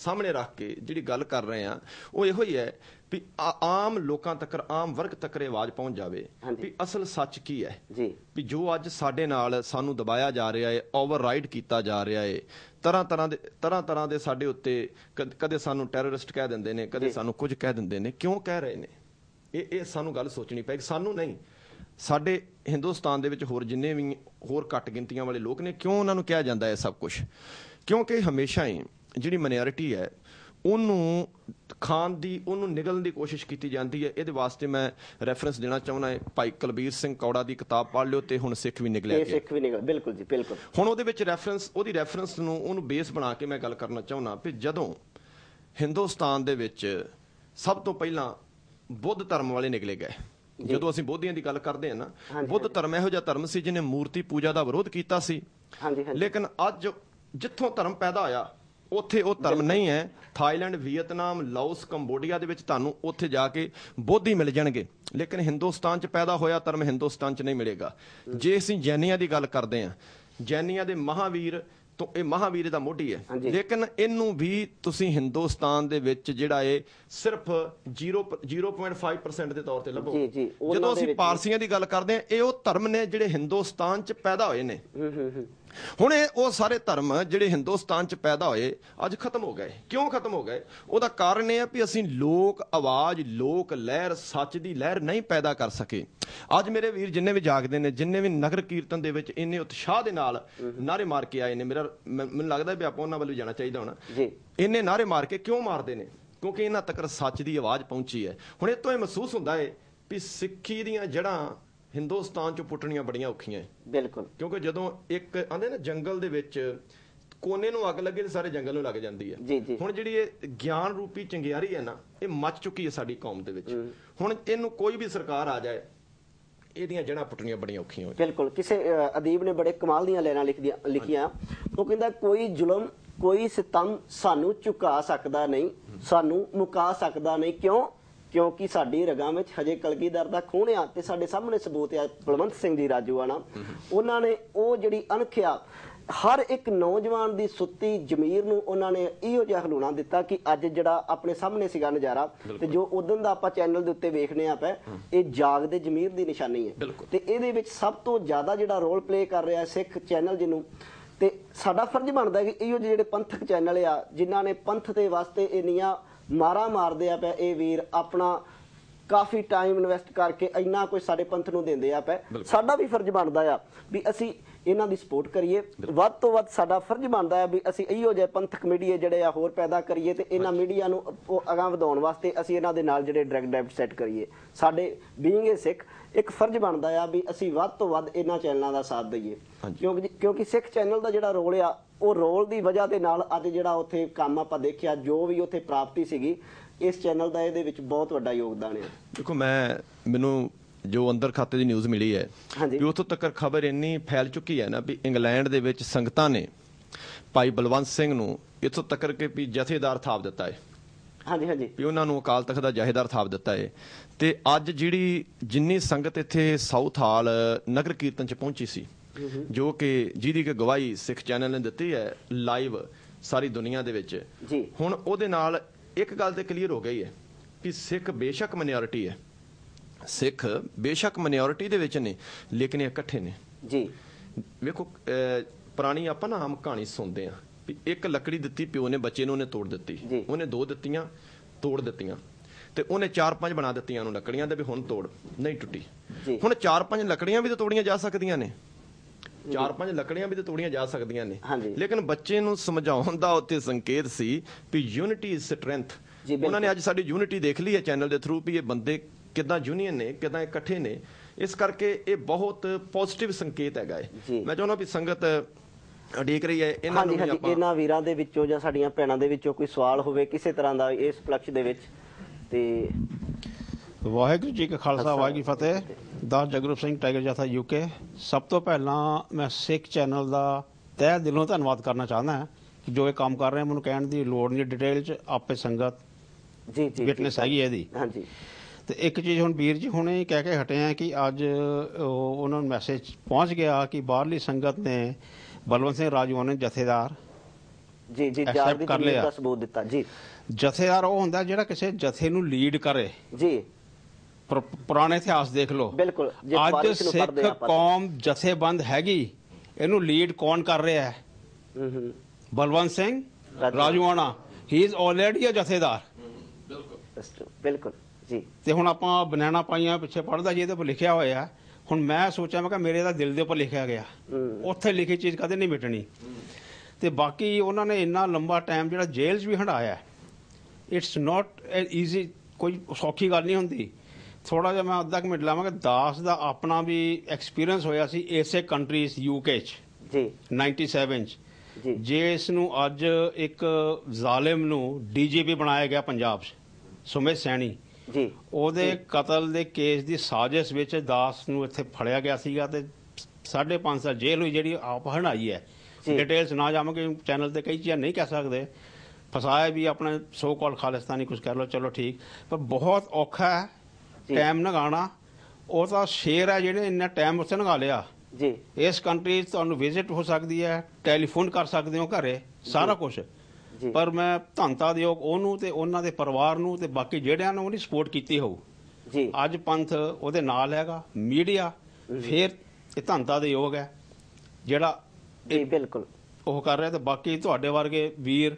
ਸਾਹਮਣੇ ਰੱਖ ਕੇ ਜਿਹੜੀ ਗੱਲ ਕਰ ਰਹੇ ਆ ਉਹ ਇਹੋ ਹੀ ਹੈ ਵੀ ਆਮ ਲੋਕਾਂ ਤੱਕ ਆਮ ਵਰਗ ਤੱਕ ਆਵਾਜ਼ ਪਹੁੰਚ ਜਾਵੇ ਵੀ ਅਸਲ ਸੱਚ ਕੀ ਹੈ ਜੀ ਵੀ ਜੋ ਅੱਜ ਸਾਡੇ ਨਾਲ ਸਾਨੂੰ ਦਬਾਇਆ ਜਾ ਰਿਹਾ ਹੈ ਓਵਰਰਾਈਡ ਕੀਤਾ ਜਾ ਰਿਹਾ ਹੈ ਤਰ੍ਹਾਂ ਤਰ੍ਹਾਂ ਦੇ ਤਰ੍ਹਾਂ ਤਰ੍ਹਾਂ ਦੇ ਸਾਡੇ ਉੱਤੇ ਕਦੇ ਸਾਨੂੰ ਟੈਰਰਿਸਟ ਕਹਿ ਦਿੰਦੇ ਨੇ ਕਦੇ ਸਾਨੂੰ ਕੁਝ ਕਹਿ ਦਿੰਦੇ ਨੇ ਕਿਉਂ ਕਹਿ ਰਹੇ ਨੇ ਇਹ ਇਹ ਸਾਨੂੰ ਗੱਲ ਸੋਚਣੀ ਪੈਗੀ ਸਾਨੂੰ ਨਹੀਂ ਸਾਡੇ ਹਿੰਦੁਸਤਾਨ ਦੇ ਵਿੱਚ ਹੋਰ ਜਿੰਨੇ ਵੀ ਹੋਰ ਘੱਟ ਗਿਣਤੀਆਂ ਵਾਲੇ ਲੋਕ ਨੇ ਕਿਉਂ ਉਹਨਾਂ ਨੂੰ ਕਿਹਾ ਜਾਂਦਾ ਹੈ ਸਭ ਕੁਝ ਕਿਉਂਕਿ ਹਮੇਸ਼ਾ ਹੀ ਜਿਹੜੀ ਮਿਨੋਰਿਟੀ ਹੈ ਉਹਨੂੰ ਖਾਨ ਦੀ ਉਹਨੂੰ ਨਿਗਲਣ ਦੀ ਕੋਸ਼ਿਸ਼ ਕੀਤੀ ਜਾਂਦੀ ਹੈ ਇਹਦੇ ਵਾਸਤੇ ਮੈਂ ਰੈਫਰੈਂਸ ਦੇਣਾ ਚਾਹੁੰਦਾ ਹੈ ਭਾਈ ਕਲਬੀਰ ਸਿੰਘ ਕੌੜਾ ਦੀ ਕਿਤਾਬ ਪੜ੍ਹ ਲਿਓ ਤੇ ਹੁਣ ਸਿੱਖ ਵੀ ਨਿਕਲਿਆ ਗਿਆ ਸਿੱਖ ਵੀ ਨਿਕਲ ਬਿਲਕੁਲ ਜੀ ਬਿਲਕੁਲ ਹੁਣ ਉਹਦੇ ਵਿੱਚ ਰੈਫਰੈਂਸ ਉਹਦੀ ਰੈਫਰੈਂਸ ਨੂੰ ਉਹਨੂੰ ਬੇਸ ਬਣਾ ਕੇ ਮੈਂ ਗੱਲ ਕਰਨਾ ਚਾਹੁੰਦਾ ਕਿ ਜਦੋਂ ਹਿੰਦੁਸਤਾਨ ਦੇ ਵਿੱਚ ਸਭ ਤੋਂ ਪਹਿਲਾਂ ਬੁੱਧ ਧਰਮ ਵਾਲੇ ਨਿਕਲੇ ਗਏ ਜਦੋਂ ਅਸੀਂ ਬੋਧੀਆਂ ਦੀ ਗੱਲ ਕਰਦੇ ਹਾਂ ਨਾ ਬੁੱਧ ਧਰਮ ਇਹੋ ਜਿਹਾ ਧਰਮ ਸੀ ਜਿਹਨੇ ਮੂਰਤੀ ਪੂਜਾ ਦਾ ਵਿਰੋਧ ਕੀਤਾ ਸੀ ਹਾਂਜੀ ਹਾਂਜੀ ਲੇਕਿਨ ਅੱਜ ਜਿੱਥੋਂ ਧਰਮ ਪੈਦਾ ਹੋਇਆ ਉੱਥੇ ਉਹ ਧਰਮ ਨਹੀਂ ਹੈ ਥਾਈਲੈਂਡ ਵਿਏਟਨਾਮ ਲਾਓਸ ਕੰਬੋਡੀਆ ਦੇ ਵਿੱਚ ਤੁਹਾਨੂੰ ਉੱਥੇ ਜਾ ਕੇ ਬੋਧੀ ਮਿਲ ਜਾਣਗੇ ਲੇਕਿਨ ਹਿੰਦੁਸਤਾਨ 'ਚ ਪੈਦਾ ਹੋਇਆ ਧਰਮ ਹਿੰਦੁਸਤਾਨ 'ਚ ਨਹੀਂ ਮਿਲੇਗਾ ਜੇ ਅਸੀਂ ਜੈਨੀਆਂ ਦੀ ਗੱਲ ਕਰਦੇ ਹਾਂ ਜੈਨੀਆਂ ਦੇ ਮਹਾਵੀਰ ਤੋਂ ਇਹ ਮਹਾਵੀਰ ਦਾ ਮੋਢੀ ਹੈ ਲੇਕਿਨ ਇਹਨੂੰ ਵੀ ਤੁਸੀਂ ਹਿੰਦੁਸਤਾਨ ਦੇ ਵਿੱਚ ਜਿਹੜਾ ਇਹ ਸਿਰਫ 0 0.5% ਦੇ ਤੌਰ ਤੇ ਲੱਭੋ ਜਦੋਂ ਅਸੀਂ ਪਾਰਸੀਆਂ ਦੀ ਗੱਲ ਕਰਦੇ ਹਾਂ ਇਹ ਉਹ ਧਰਮ ਨੇ ਜਿਹੜੇ ਹਿੰਦੁਸਤਾਨ 'ਚ ਪੈਦਾ ਹੋਏ ਨੇ ਹੁਣ ਇਹ ਉਹ ਸਾਰੇ ਧਰਮ ਜਿਹੜੇ ਹਿੰਦੁਸਤਾਨ 'ਚ ਪੈਦਾ ਹੋਏ ਅੱਜ ਖਤਮ ਹੋ ਗਏ ਕਿਉਂ ਖਤਮ ਹੋ ਗਏ ਉਹਦਾ ਕਾਰਨ ਇਹ ਆ ਵੀ ਅਸੀਂ ਲੋਕ ਆਵਾਜ਼ ਲੋਕ ਲਹਿਰ ਸੱਚ ਦੀ ਲਹਿਰ ਨਹੀਂ ਪੈਦਾ ਕਰ ਸਕੇ ਅੱਜ ਮੇਰੇ ਵੀਰ ਜਿੰਨੇ ਵੀ ਜਾਗਦੇ ਨੇ ਜਿੰਨੇ ਵੀ ਨਗਰ ਕੀਰਤਨ ਦੇ ਵਿੱਚ ਇੰਨੇ ਉਤਸ਼ਾਹ ਦੇ ਨਾਲ ਨਾਰੇ ਮਾਰ ਕੇ ਆਏ ਨੇ ਮੇਰਾ ਮੈਨੂੰ ਲੱਗਦਾ ਵੀ ਆਪਾਂ ਉਹਨਾਂ ਵੱਲ ਵੀ ਜਾਣਾ ਚਾਹੀਦਾ ਹੋਣਾ ਜੀ ਇੰਨੇ ਨਾਰੇ ਮਾਰ ਕੇ ਕਿਉਂ ਮਾਰਦੇ ਨੇ ਕਿਉਂਕਿ ਇਹਨਾਂ ਤੱਕ ਸੱਚ ਦੀ ਆਵਾਜ਼ ਪਹੁੰਚੀ ਹੈ ਹੁਣ ਇਹ ਤੋਂ ਇਹ ਮਹਿਸੂਸ ਹੁੰਦਾ ਹੈ ਵੀ ਸਿੱਖੀ ਦੀਆਂ ਜੜਾਂ ਹਿੰਦੁਸਤਾਨ 'ਚ ਪੁੱਟਣੀਆਂ ਬੜੀਆਂ ਔਖੀਆਂ ਬਿਲਕੁਲ ਕਿਉਂਕਿ ਜਦੋਂ ਇੱਕ ਆਂਦੇ ਨਾ ਜੰਗਲ ਦੇ ਵਿੱਚ ਕੋਨੇ ਨੂੰ ਅੱਗ ਲੱਗੇ ਤੇ ਸਾਰੇ ਜੰਗਲ ਨੂੰ ਲੱਗ ਜਾਂਦੀ ਹੈ ਹੁਣ ਜਿਹੜੀ ਇਹ ਗਿਆਨ ਰੂਪੀ ਚੰਗਿਆਰੀ ਹੈ ਨਾ ਇਹ ਮੱਚ ਚੁੱਕੀ ਹੈ ਸਾਡੀ ਕੌਮ ਦੇ ਵਿੱਚ ਹੁਣ ਇਹਨੂੰ ਕੋਈ ਵੀ ਸਰਕਾਰ ਆ ਜਾਏ ਇਹਦੀਆਂ ਜੜਾਂ ਪੁੱਟਣੀਆਂ ਬੜੀਆਂ ਔਖੀਆਂ ਹੋ ਬਿਲਕੁਲ ਕਿਸੇ ਅਦੀਬ ਨੇ ਬੜੇ ਕਮਾਲ ਦੀਆਂ ਲੈਣਾ ਲਿਖੀਆਂ ਉਹ ਕਹਿੰਦਾ ਕੋਈ ਜ਼ੁਲਮ ਕੋਈ ਸਤਮ ਸਾਨੂੰ ਚੁਕਾ ਸਕਦਾ ਨਹੀਂ ਸਾਨੂੰ ਮੁਕਾ ਸਕਦਾ ਨਹੀਂ ਕਿਉਂ ਕਿਉਂਕਿ ਸਾਡੀ ਰਗਾਂ ਵਿੱਚ ਹਜੇ ਕਲਗੀਧਰ ਦਾ ਖੂਨ ਆ ਤੇ ਸਾਡੇ ਸਾਹਮਣੇ ਸਬੂਤ ਹੈ ਬਲਵੰਤ ਸਿੰਘ ਜੀ ਰਾਜੂਆਣਾ ਉਹਨਾਂ ਨੇ ਉਹ ਜਿਹੜੀ ਅਣਖਿਆ ਹਰ ਇੱਕ ਨੌਜਵਾਨ ਦੀ ਸੁੱਤੀ ਜ਼ਮੀਰ ਨੂੰ ਉਹਨਾਂ ਨੇ ਇਹੋ ਜਿਹਾ ਹਲੂਣਾ ਦਿੱਤਾ ਕਿ ਅੱਜ ਜਿਹੜਾ ਆਪਣੇ ਸਾਹਮਣੇ ਸੀਗਾ ਨਜ਼ਾਰਾ ਤੇ ਜੋ ਉਦੋਂ ਦਾ ਆਪਾਂ ਚੈਨਲ ਦੇ ਉੱਤੇ ਵੇਖਨੇ ਆ ਪਏ ਇਹ ਜਾਗਦੇ ਜ਼ਮੀਰ ਦੀ ਨਿਸ਼ਾਨੀ ਹੈ ਤੇ ਇਹਦੇ ਵਿੱਚ ਸਭ ਤੋਂ ਜ਼ਿਆਦਾ ਜਿਹੜਾ ਰੋਲ ਪਲੇ ਕਰ ਰਿਹਾ ਸਿੱਖ ਚੈਨਲ ਜਿਹਨੂੰ ਤੇ ਸਾਡਾ ਫਰਜ਼ ਬਣਦਾ ਹੈ ਕਿ ਇਹੋ ਜਿਹੇ ਜਿਹੜੇ ਪੰਥਕ ਚੈਨਲ ਆ ਜਿਨ੍ਹਾਂ ਨੇ ਪੰਥ ਦੇ ਵਾਸਤੇ ਇੰਨੀਆਂ ਮਾਰਾ ਮਾਰਦੇ ਆ ਪੈ ਇਹ ਵੀਰ ਆਪਣਾ ਕਾਫੀ ਟਾਈਮ ਇਨਵੈਸਟ ਕਰਕੇ ਇੰਨਾ ਕੁਝ ਸਾਡੇ ਪੰਥ ਨੂੰ ਦਿੰਦੇ ਆ ਪਏ ਸਾਡਾ ਵੀ ਫਰਜ਼ ਬਣਦਾ ਆ ਵੀ ਅਸੀਂ ਇਹਨਾਂ ਦੀ ਸਪੋਰਟ ਕਰੀਏ ਵੱਧ ਤੋਂ ਵੱਧ ਸਾਡਾ ਫਰਜ਼ ਬਣਦਾ ਆ ਵੀ ਅਸੀਂ ਇਹੋ ਜਿਹੇ ਪੰਥਕ ਮੀਡੀਆ ਜਿਹੜੇ ਆ ਹੋਰ ਪੈਦਾ ਕਰੀਏ ਤੇ ਇਹਨਾਂ ਮੀਡੀਆ ਨੂੰ ਅਗਾਂ ਵਧਾਉਣ ਵਾਸਤੇ ਅਸੀਂ ਇਹਨਾਂ ਦੇ ਨਾਲ ਜਿਹੜੇ ਡਾਇਰੈਕਟ ਡੈਬਿਟ ਸੈੱਟ ਕਰੀਏ ਸਾਡੇ ਬੀਇੰਗ ਏ ਸਿੱਖ ਇੱਕ ਫਰਜ਼ ਬਣਦਾ ਆ ਵੀ ਅਸੀਂ ਵੱਧ ਤੋਂ ਵੱਧ ਇਹਨਾਂ ਚੈਨਲਾਂ ਦਾ ਸਾਥ ਦਈਏ ਕਿਉਂਕਿ ਕਿਉਂਕਿ ਸਿੱਖ ਚੈਨਲ ਦਾ ਜਿਹੜਾ ਰੋਲ ਆ ਉਹ ਰੋਲ ਦੀ ਵਜ੍ਹਾ ਦੇ ਨਾਲ ਅੱਜ ਜਿਹੜਾ ਉੱਥੇ ਕੰਮ ਆਪਾਂ ਦੇਖਿਆ ਜੋ ਵੀ ਉੱਥੇ ਪ੍ਰਾਪਤੀ ਸੀਗੀ ਇਸ ਚੈਨਲ ਦਾ ਇਹਦੇ ਵਿੱਚ ਬਹੁਤ ਵੱਡਾ ਯੋਗਦਾਨ ਹੈ ਦੇਖੋ ਮੈਂ ਮੈਨੂੰ ਜੋ ਅੰਦਰ ਖਾਤੇ ਦੀ ਨਿਊਜ਼ ਮਿਲੀ ਹੈ ਵੀ ਉੱਥੋਂ ਤੱਕ ਖਬਰ ਇੰਨੀ ਫੈਲ ਚੁੱਕੀ ਹੈ ਨਾ ਵੀ ਇੰਗਲੈਂਡ ਦੇ ਵਿੱਚ ਸੰਗਤਾਂ ਨੇ ਭਾਈ ਬਲਵੰਤ ਸਿੰਘ ਨੂੰ ਇਥੋਂ ਤੱਕ ਕਿ ਵੀ ਜਥੇਦਾਰ ਥਾਪ ਦਿੱਤਾ ਹੈ ਹਾਂਜੀ ਹਾਂਜੀ ਵੀ ਉਹਨਾਂ ਨੂੰ ਅਕਾਲ ਤਖਤ ਦਾ ਜਥੇਦਾਰ ਥਾਪ ਦਿੱਤਾ ਹੈ ਤੇ ਅੱਜ ਜਿਹੜੀ ਜਿੰਨੀ ਸੰਗਤ ਇੱਥੇ ਸਾਊਥ ਹਾਲ ਨਗਰ ਕੀਰਤਨ ਚ ਪਹੁੰਚੀ ਸੀ ਜੋ ਕਿ ਜਿਹਦੀ ਕਿ ਗਵਾਹੀ ਸਿੱਖ ਚੈਨਲ ਨੇ ਦਿੱਤੀ ਹੈ ਲਾਈਵ ਸਾਰੀ ਦੁਨੀਆ ਦੇ ਵਿੱਚ ਜੀ ਹੁਣ ਉਹਦੇ ਨਾਲ ਇੱਕ ਗੱਲ ਤੇ ਕਲੀਅਰ ਹੋ ਗਈ ਹੈ ਕਿ ਸਿੱਖ ਬੇਸ਼ੱਕ ਮਿਨੋਰਿਟੀ ਹੈ ਸਿੱਖ ਬੇਸ਼ੱਕ ਮਿਨੋਰਿਟੀ ਦੇ ਵਿੱਚ ਨੇ ਲੇਕਿਨ ਇਹ ਇਕੱਠੇ ਨੇ ਜੀ ਵੇਖੋ ਪੁਰਾਣੀ ਆਪਾਂ ਨਾ ਆਮ ਕਹਾਣੀ ਸੁਣਦੇ ਆ ਕਿ ਇੱਕ ਲੱਕੜੀ ਦਿੱਤੀ ਪਿਓ ਨੇ ਬੱਚੇ ਨੂੰ ਉਹਨੇ ਤੋੜ ਦਿੱਤੀ ਉਹਨੇ ਦੋ ਦਿੱਤੀਆਂ ਤੋੜ ਦਿੱਤੀਆਂ ਤੇ ਉਹਨੇ ਚਾਰ ਪੰਜ ਬਣਾ ਦਿੱਤੀਆਂ ਉਹਨੂੰ ਲੱਕੜੀਆਂ ਦੇ ਵੀ ਹੁਣ ਤੋੜ ਨਹੀਂ ਟੁੱਟੀ ਹੁਣ ਚਾਰ ਪੰਜ ਲੱਕੜੀਆਂ ਵੀ ਤਾਂ ਤੋੜੀਆਂ ਜਾ ਸਕਦੀਆਂ ਨੇ ਚਾਰ ਪੰਜ ਲੱਕੜੀਆਂ ਵੀ ਤੇ ਤੋੜੀਆਂ ਜਾ ਸਕਦੀਆਂ ਨੇ ਲੇਕਿਨ ਬੱਚੇ ਨੂੰ ਸਮਝਾਉਣ ਦਾ ਉੱਤੇ ਸੰਕੇਤ ਸੀ ਵੀ ਯੂਨਿਟੀ ਇਜ਼ ਸਟਰੈਂਥ ਉਹਨਾਂ ਨੇ ਅੱਜ ਸਾਡੀ ਯੂਨਿਟੀ ਦੇਖ ਲਈ ਹੈ ਚੈਨਲ ਦੇ ਥਰੂ ਵੀ ਇਹ ਬੰਦੇ ਕਿਦਾਂ ਯੂਨੀਅਨ ਨੇ ਕਿਦਾਂ ਇਕੱਠੇ ਨੇ ਇਸ ਕਰਕੇ ਇਹ ਬਹੁਤ ਪੋਜ਼ਿਟਿਵ ਸੰਕੇਤ ਹੈਗਾ ਇਹ ਮੈਂ ਚਾਹੁੰਦਾ ਵੀ ਸੰਗਤ ਅਡੇਕ ਰਹੀ ਹੈ ਇਹਨਾਂ ਨੂੰ ਵੀ ਆਪਾਂ ਇਹਨਾਂ ਵੀਰਾਂ ਦੇ ਵਿੱਚੋਂ ਜਾਂ ਸਾਡੀਆਂ ਭੈਣਾਂ ਦੇ ਵਿੱਚੋਂ ਕੋਈ ਸਵਾਲ ਹੋਵੇ ਕਿਸੇ ਤਰ੍ਹਾਂ ਦਾ ਇਸ ਪਲਕਸ਼ ਦੇ ਵਿੱਚ ਤੇ ਵਾਹਿਗੁਰੂ ਜੀ ਕਾ ਖਾਲਸਾ ਵਾਹਿਗੁਰੂ ਫਤਿਹ ਦਾਸ ਜਗਰੂਪ ਸਿੰਘ ਟਾਈਗਰ ਜਥਾ ਯੂਕੇ ਸਭ ਤੋਂ ਪਹਿਲਾਂ ਮੈਂ ਸਿੱਖ ਚੈਨਲ ਦਾ ਤਹਿ ਦਿਲੋਂ ਧੰਨਵਾਦ ਕਰਨਾ ਚਾਹੁੰਦਾ ਹਾਂ ਕਿ ਜੋ ਇਹ ਕੰਮ ਕਰ ਰਹੇ ਮੈਨੂੰ ਕਹਿਣ ਦੀ ਲੋੜ ਨਹੀਂ ਡਿਟੇਲ ਚ ਆਪੇ ਸੰਗਤ ਜੀ ਜੀ ਵਿਟਨੈਸ ਹੈਗੀ ਇਹਦੀ ਹਾਂਜੀ ਤੇ ਇੱਕ ਚੀਜ਼ ਹੁਣ ਵੀਰ ਜੀ ਹੁਣੇ ਕਹਿ ਕੇ ਹਟੇ ਆ ਕਿ ਅੱਜ ਉਹਨਾਂ ਨੂੰ ਮੈਸੇਜ ਪਹੁੰਚ ਗਿਆ ਕਿ ਬਾਹਰਲੀ ਸੰਗਤ ਨੇ ਬਲਵੰਤ ਸਿੰਘ ਰਾਜਵਾਨ ਜਥੇਦਾਰ ਜੀ ਜੀ ਜਾਰ ਦੀ ਦਾ ਸਬੂਤ ਦਿੱਤਾ ਜੀ ਜਥੇਦਾਰ ਉਹ ਹੁੰਦਾ ਜਿਹੜਾ ਕਿਸੇ ਜਥੇ ਨੂੰ ਲੀਡ ਕਰੇ ਜੀ ਪੁਰਾਣੇ ਇਤਿਹਾਸ ਦੇਖ ਲਓ ਬਿਲਕੁਲ ਅੱਜ ਸਿੱਖ ਕੌਮ ਜਥੇਬੰਦ ਹੈਗੀ ਇਹਨੂੰ ਲੀਡ ਕੌਣ ਕਰ ਰਿਹਾ ਹੈ ਬਲਵੰਤ ਸਿੰਘ ਰਾਜੂਆਣਾ ਹੀ ਇਜ਼ ਆਲਰੇਡੀ ਅ ਜਥੇਦਾਰ ਬਿਲਕੁਲ ਬਿਲਕੁਲ ਜੀ ਤੇ ਹੁਣ ਆਪਾਂ ਬਨਾਣਾ ਪਾਈਆਂ ਪਿੱਛੇ ਪੜਦਾ ਜੀ ਇਹਦੇ ਉੱਪਰ ਲਿਖਿਆ ਹੋਇਆ ਹੁਣ ਮੈਂ ਸੋਚਿਆ ਮੈਂ ਕਿ ਮੇਰੇ ਦਾ ਦਿਲ ਦੇ ਉੱਪਰ ਲਿਖਿਆ ਗਿਆ ਉੱਥੇ ਲਿਖੀ ਚੀਜ਼ ਕਦੇ ਨਹੀਂ ਮਿਟਣੀ ਤੇ ਬਾਕੀ ਉਹਨਾਂ ਨੇ ਇੰਨਾ ਲੰਬਾ ਟਾਈਮ ਜਿਹੜਾ ਜੇਲ੍ਹ 'ਚ ਵੀ ਹੰਡਾਇਆ ਇਟਸ ਨਾਟ ਈਜ਼ੀ ਕੋਈ ਸੌਖੀ ਗੱਲ ਨਹੀਂ ਹੁੰਦੀ ਥੋੜਾ ਜਿਹਾ ਮੈਂ ਅੱਧਾ ਮਿੰਟ ਲਾਵਾਂਗਾ ਦਾਸ ਦਾ ਆਪਣਾ ਵੀ ਐਕਸਪੀਰੀਅੰਸ ਹੋਇਆ ਸੀ ਇਸੇ ਕੰਟਰੀਜ਼ ਯੂਕੇ ਚ ਜੀ 97 ਚ ਜੇ ਇਸ ਨੂੰ ਅੱਜ ਇੱਕ ਜ਼ਾਲਿਮ ਨੂੰ ਡੀਜੀਪੀ ਬਣਾਇਆ ਗਿਆ ਪੰਜਾਬ 'ਚ ਸੁਮੇਸ਼ ਸੈਣੀ ਜੀ ਉਹਦੇ ਕਤਲ ਦੇ ਕੇਸ ਦੀ ਸਾਜ਼ਿਸ਼ ਵਿੱਚ ਦਾਸ ਨੂੰ ਇੱਥੇ ਫੜਿਆ ਗਿਆ ਸੀਗਾ ਤੇ 5.5 ਸਾਲ ਜੇਲ੍ਹ ਹੋਈ ਜਿਹੜੀ ਆਪ ਹਣਾਈ ਹੈ ਡਿਟੇਲਸ ਨਾ ਜਾਵਾਂਗੇ ਚੈਨਲ ਤੇ ਕਈ ਚੀਜ਼ਾਂ ਨਹੀਂ ਕਹਿ ਸਕਦੇ ਫਸਾਇਆ ਵੀ ਆਪਣੇ ਸੋ ਕਾਲ ਖਾਲਿਸਤਾਨੀ ਕੁਝ ਕਰ ਲੋ ਚਲੋ ਠੀਕ ਪਰ ਬਹੁਤ ਔਖਾ ਹੈ ਟਾਈਮ ਨਗਾਣਾ ਉਹ ਤਾਂ ਸ਼ੇਰ ਹੈ ਜਿਹੜੇ ਇੰਨਾ ਟਾਈਮ ਉਸੇ ਨਗਾ ਲਿਆ ਜੀ ਇਸ ਕੰਟਰੀ ਤੁਹਾਨੂੰ ਵਿਜ਼ਿਟ ਹੋ ਸਕਦੀ ਹੈ ਟੈਲੀਫੋਨ ਕਰ ਸਕਦੇ ਹੋ ਘਰੇ ਸਾਰਾ ਕੁਝ ਪਰ ਮੈਂ ਧੰਤਾ ਦਿਓ ਉਹਨੂੰ ਤੇ ਉਹਨਾਂ ਦੇ ਪਰਿਵਾਰ ਨੂੰ ਤੇ ਬਾਕੀ ਜਿਹੜਿਆਂ ਨੂੰ ਉਹਨੇ ਸਪੋਰਟ ਕੀਤੀ ਹੋਊ ਜੀ ਅੱਜ ਪੰਥ ਉਹਦੇ ਨਾਲ ਹੈਗਾ ਮੀਡੀਆ ਫਿਰ ਇਹ ਧੰਤਾ ਦੇ ਯੋਗ ਹੈ ਜਿਹੜਾ ਜੀ ਬਿਲਕੁਲ ਉਹ ਕਰ ਰਿਹਾ ਤੇ ਬਾਕੀ ਤੁਹਾਡੇ ਵਰਗੇ ਵੀਰ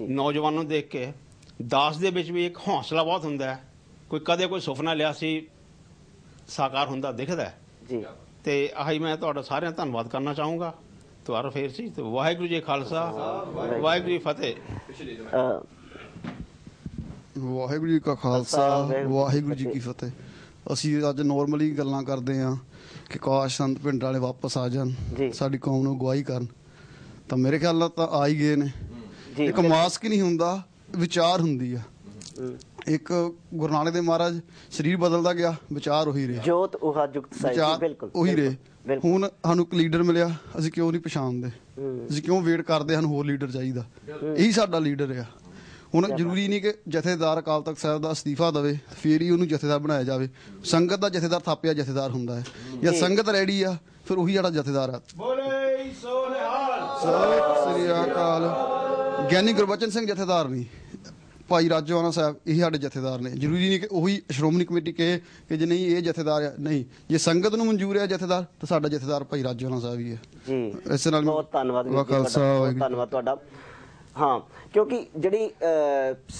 ਨੌਜਵਾਨ ਨੂੰ ਦੇਖ ਕੇ ਦਾਸ ਦੇ ਵਿੱਚ ਵੀ ਇੱਕ ਹੌਸਲਾ ਬਹੁਤ ਹੁੰਦਾ ਹੈ ਕੋਈ ਕਦੇ ਕੋਈ ਸੁਪਨਾ ਲਿਆ ਸੀ ਸਾਕਾਰ ਹੁੰਦਾ ਦਿਖਦਾ ਜੀ ਤੇ ਆਹੀ ਮੈਂ ਤੁਹਾਡਾ ਸਾਰਿਆਂ ਧੰਨਵਾਦ ਕਰਨਾ ਚਾਹੂੰਗਾ ਤੁਹਾਰਾ ਫੇਰ ਸੀ ਤੇ ਵਾਹਿਗੁਰੂ ਜੀ ਖਾਲਸਾ ਵਾਹਿਗੁਰੂ ਜੀ ਫਤਿਹ ਵਾਹਿਗੁਰੂ ਜੀ ਕਾ ਖਾਲਸਾ ਵਾਹਿਗੁਰੂ ਜੀ ਕੀ ਫਤਿਹ ਅਸੀਂ ਅੱਜ ਨਾਰਮਲੀ ਗੱਲਾਂ ਕਰਦੇ ਆਂ ਕਿ ਕਾਸ਼ ਸੰਤ ਪਿੰਡ ਵਾਲੇ ਵਾਪਸ ਆ ਜਾਣ ਸਾਡੀ ਕੌਮ ਨੂੰ ਗਵਾਹੀ ਕਰਨ ਤਾਂ ਮੇਰੇ ਖਿਆਲ ਨਾਲ ਤਾਂ ਆ ਹੀ ਗਏ ਨੇ ਇੱਕ ਮਾਸਕ ਨਹੀਂ ਹੁੰਦਾ ਵਿਚਾਰ ਹੁੰਦੀ ਆ ਇੱਕ ਗੁਰੂ ਨਾਨਕ ਦੇਵ ਮਹਾਰਾਜ ਸਰੀਰ ਬਦਲਦਾ ਗਿਆ ਵਿਚਾਰ ਉਹੀ ਰਿਹਾ ਜੋਤ ਉਹਾ ਜੁਗਤ ਸਾਈ ਬਿਲਕੁਲ ਉਹੀ ਰਿਹਾ ਹੁਣ ਸਾਨੂੰ ਇੱਕ ਲੀਡਰ ਮਿਲਿਆ ਅਸੀਂ ਕਿਉਂ ਨਹੀਂ ਪਛਾਣਦੇ ਅਸੀਂ ਕਿਉਂ ਵੇਟ ਕਰਦੇ ਹਨ ਹੋਰ ਲੀਡਰ ਚਾਹੀਦਾ ਇਹੀ ਸਾਡਾ ਲੀਡਰ ਆ ਹੁਣ ਜ਼ਰੂਰੀ ਨਹੀਂ ਕਿ ਜਥੇਦਾਰ ਅਕਾਲ ਤਖਤ ਸਾਹਿਬ ਦਾ ਅਸਤੀਫਾ ਦਵੇ ਫਿਰ ਹੀ ਉਹਨੂੰ ਜਥੇਦਾਰ ਬਣਾਇਆ ਜਾਵੇ ਸੰਗਤ ਦਾ ਜਥੇਦਾਰ ਥਾਪਿਆ ਜਥੇਦਾਰ ਹੁੰਦਾ ਹੈ ਜਾਂ ਸੰਗਤ ਰੈਡੀ ਆ ਫਿਰ ਉਹੀ ਜਿਹੜਾ ਜਥੇਦਾਰ ਆ ਬੋਲੇ ਸੋ ਨਿਹਾਲ ਸਤਿ ਸ੍ਰੀ ਅਕਾਲ ਗਿਆਨੀ ਗੁਰਬਚਨ ਸਿੰਘ ਜਥੇਦਾਰ ਨਹੀਂ ਭਾਈ ਰਾਜਵਾਨਾ ਸਾਹਿਬ ਇਹ ਸਾਡੇ ਜਥੇਦਾਰ ਨੇ ਜ਼ਰੂਰੀ ਨਹੀਂ ਕਿ ਉਹੀ ਸ਼੍ਰੋਮਣੀ ਕਮੇਟੀ ਕਹੇ ਕਿ ਜੇ ਨਹੀਂ ਇਹ ਜਥੇਦਾਰ ਨਹੀਂ ਜੇ ਸੰਗਤ ਨੂੰ ਮਨਜ਼ੂਰ ਹੈ ਜਥੇਦਾਰ ਤਾਂ ਸਾਡਾ ਜਥੇਦਾਰ ਭਾਈ ਰਾਜਵਾਨਾ ਸਾਹਿਬ ਹੀ ਹੈ ਜੀ ਇਸ ਨਾਲ ਬਹੁਤ ਧੰਨਵਾਦ ਜੀ ਬਹੁਤ ਧੰਨਵਾਦ ਤੁਹਾਡਾ ਹਾਂ ਕਿਉਂਕਿ ਜਿਹੜੀ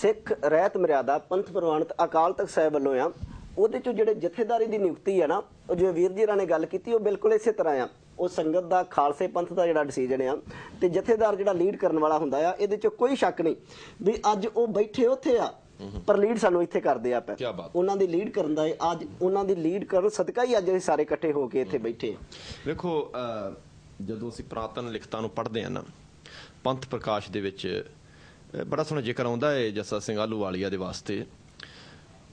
ਸਿੱਖ ਰਹਿਤ ਮਰਿਆਦਾ ਪੰਥ ਪ੍ਰਵਾਨਿਤ ਅਕਾਲ ਤਖਤ ਸਾਹਿਬ ਵੱਲੋਂ ਆ ਉਹਦੇ ਚੋਂ ਜਿਹੜੇ ਜਥੇਦਾਰੀ ਦੀ ਨਿਯੁਕਤੀ ਆ ਨਾ ਉਹ ਜੋ ਵੀਰ ਜੀ ਰਾਂ ਨੇ ਗੱਲ ਕੀਤੀ ਉਹ ਬਿਲਕੁਲ ਇਸੇ ਤਰ੍ਹਾਂ ਆ ਉਹ ਸੰਗਤ ਦਾ ਖਾਲਸੇ ਪੰਥ ਦਾ ਜਿਹੜਾ ਡਿਸੀਜਨ ਆ ਤੇ ਜਥੇਦਾਰ ਜਿਹੜਾ ਲੀਡ ਕਰਨ ਵਾਲਾ ਹੁੰਦਾ ਆ ਇਹਦੇ ਚ ਕੋਈ ਸ਼ੱਕ ਨਹੀਂ ਵੀ ਅੱਜ ਉਹ ਬੈਠੇ ਉੱਥੇ ਆ ਪਰ ਲੀਡ ਸਾਨੂੰ ਇੱਥੇ ਕਰਦੇ ਆ ਪੈ ਉਹਨਾਂ ਦੀ ਲੀਡ ਕਰਨ ਦਾ ਅੱਜ ਉਹਨਾਂ ਦੀ ਲੀਡ ਕਰਨ ਸਦਕਾ ਹੀ ਅੱਜ ਇਹ ਸਾਰੇ ਇਕੱਠੇ ਹੋ ਕੇ ਇੱਥੇ ਬੈਠੇ ਵੇਖੋ ਜਦੋਂ ਅਸੀਂ ਪ੍ਰਾਤਨ ਲਿਖਤਾਂ ਨੂੰ ਪੜ੍ਹਦੇ ਆ ਨਾ ਪੰਥ ਪ੍ਰਕਾਸ਼ ਦੇ ਵਿੱਚ ਬੜਾ ਸੋਹਣਾ ਜ਼ਿਕਰ ਆਉਂਦਾ ਹੈ ਜੱਸਾ ਸਿੰਘ ਆਲੂ ਵਾਲੀਆ ਦੇ ਵਾਸਤੇ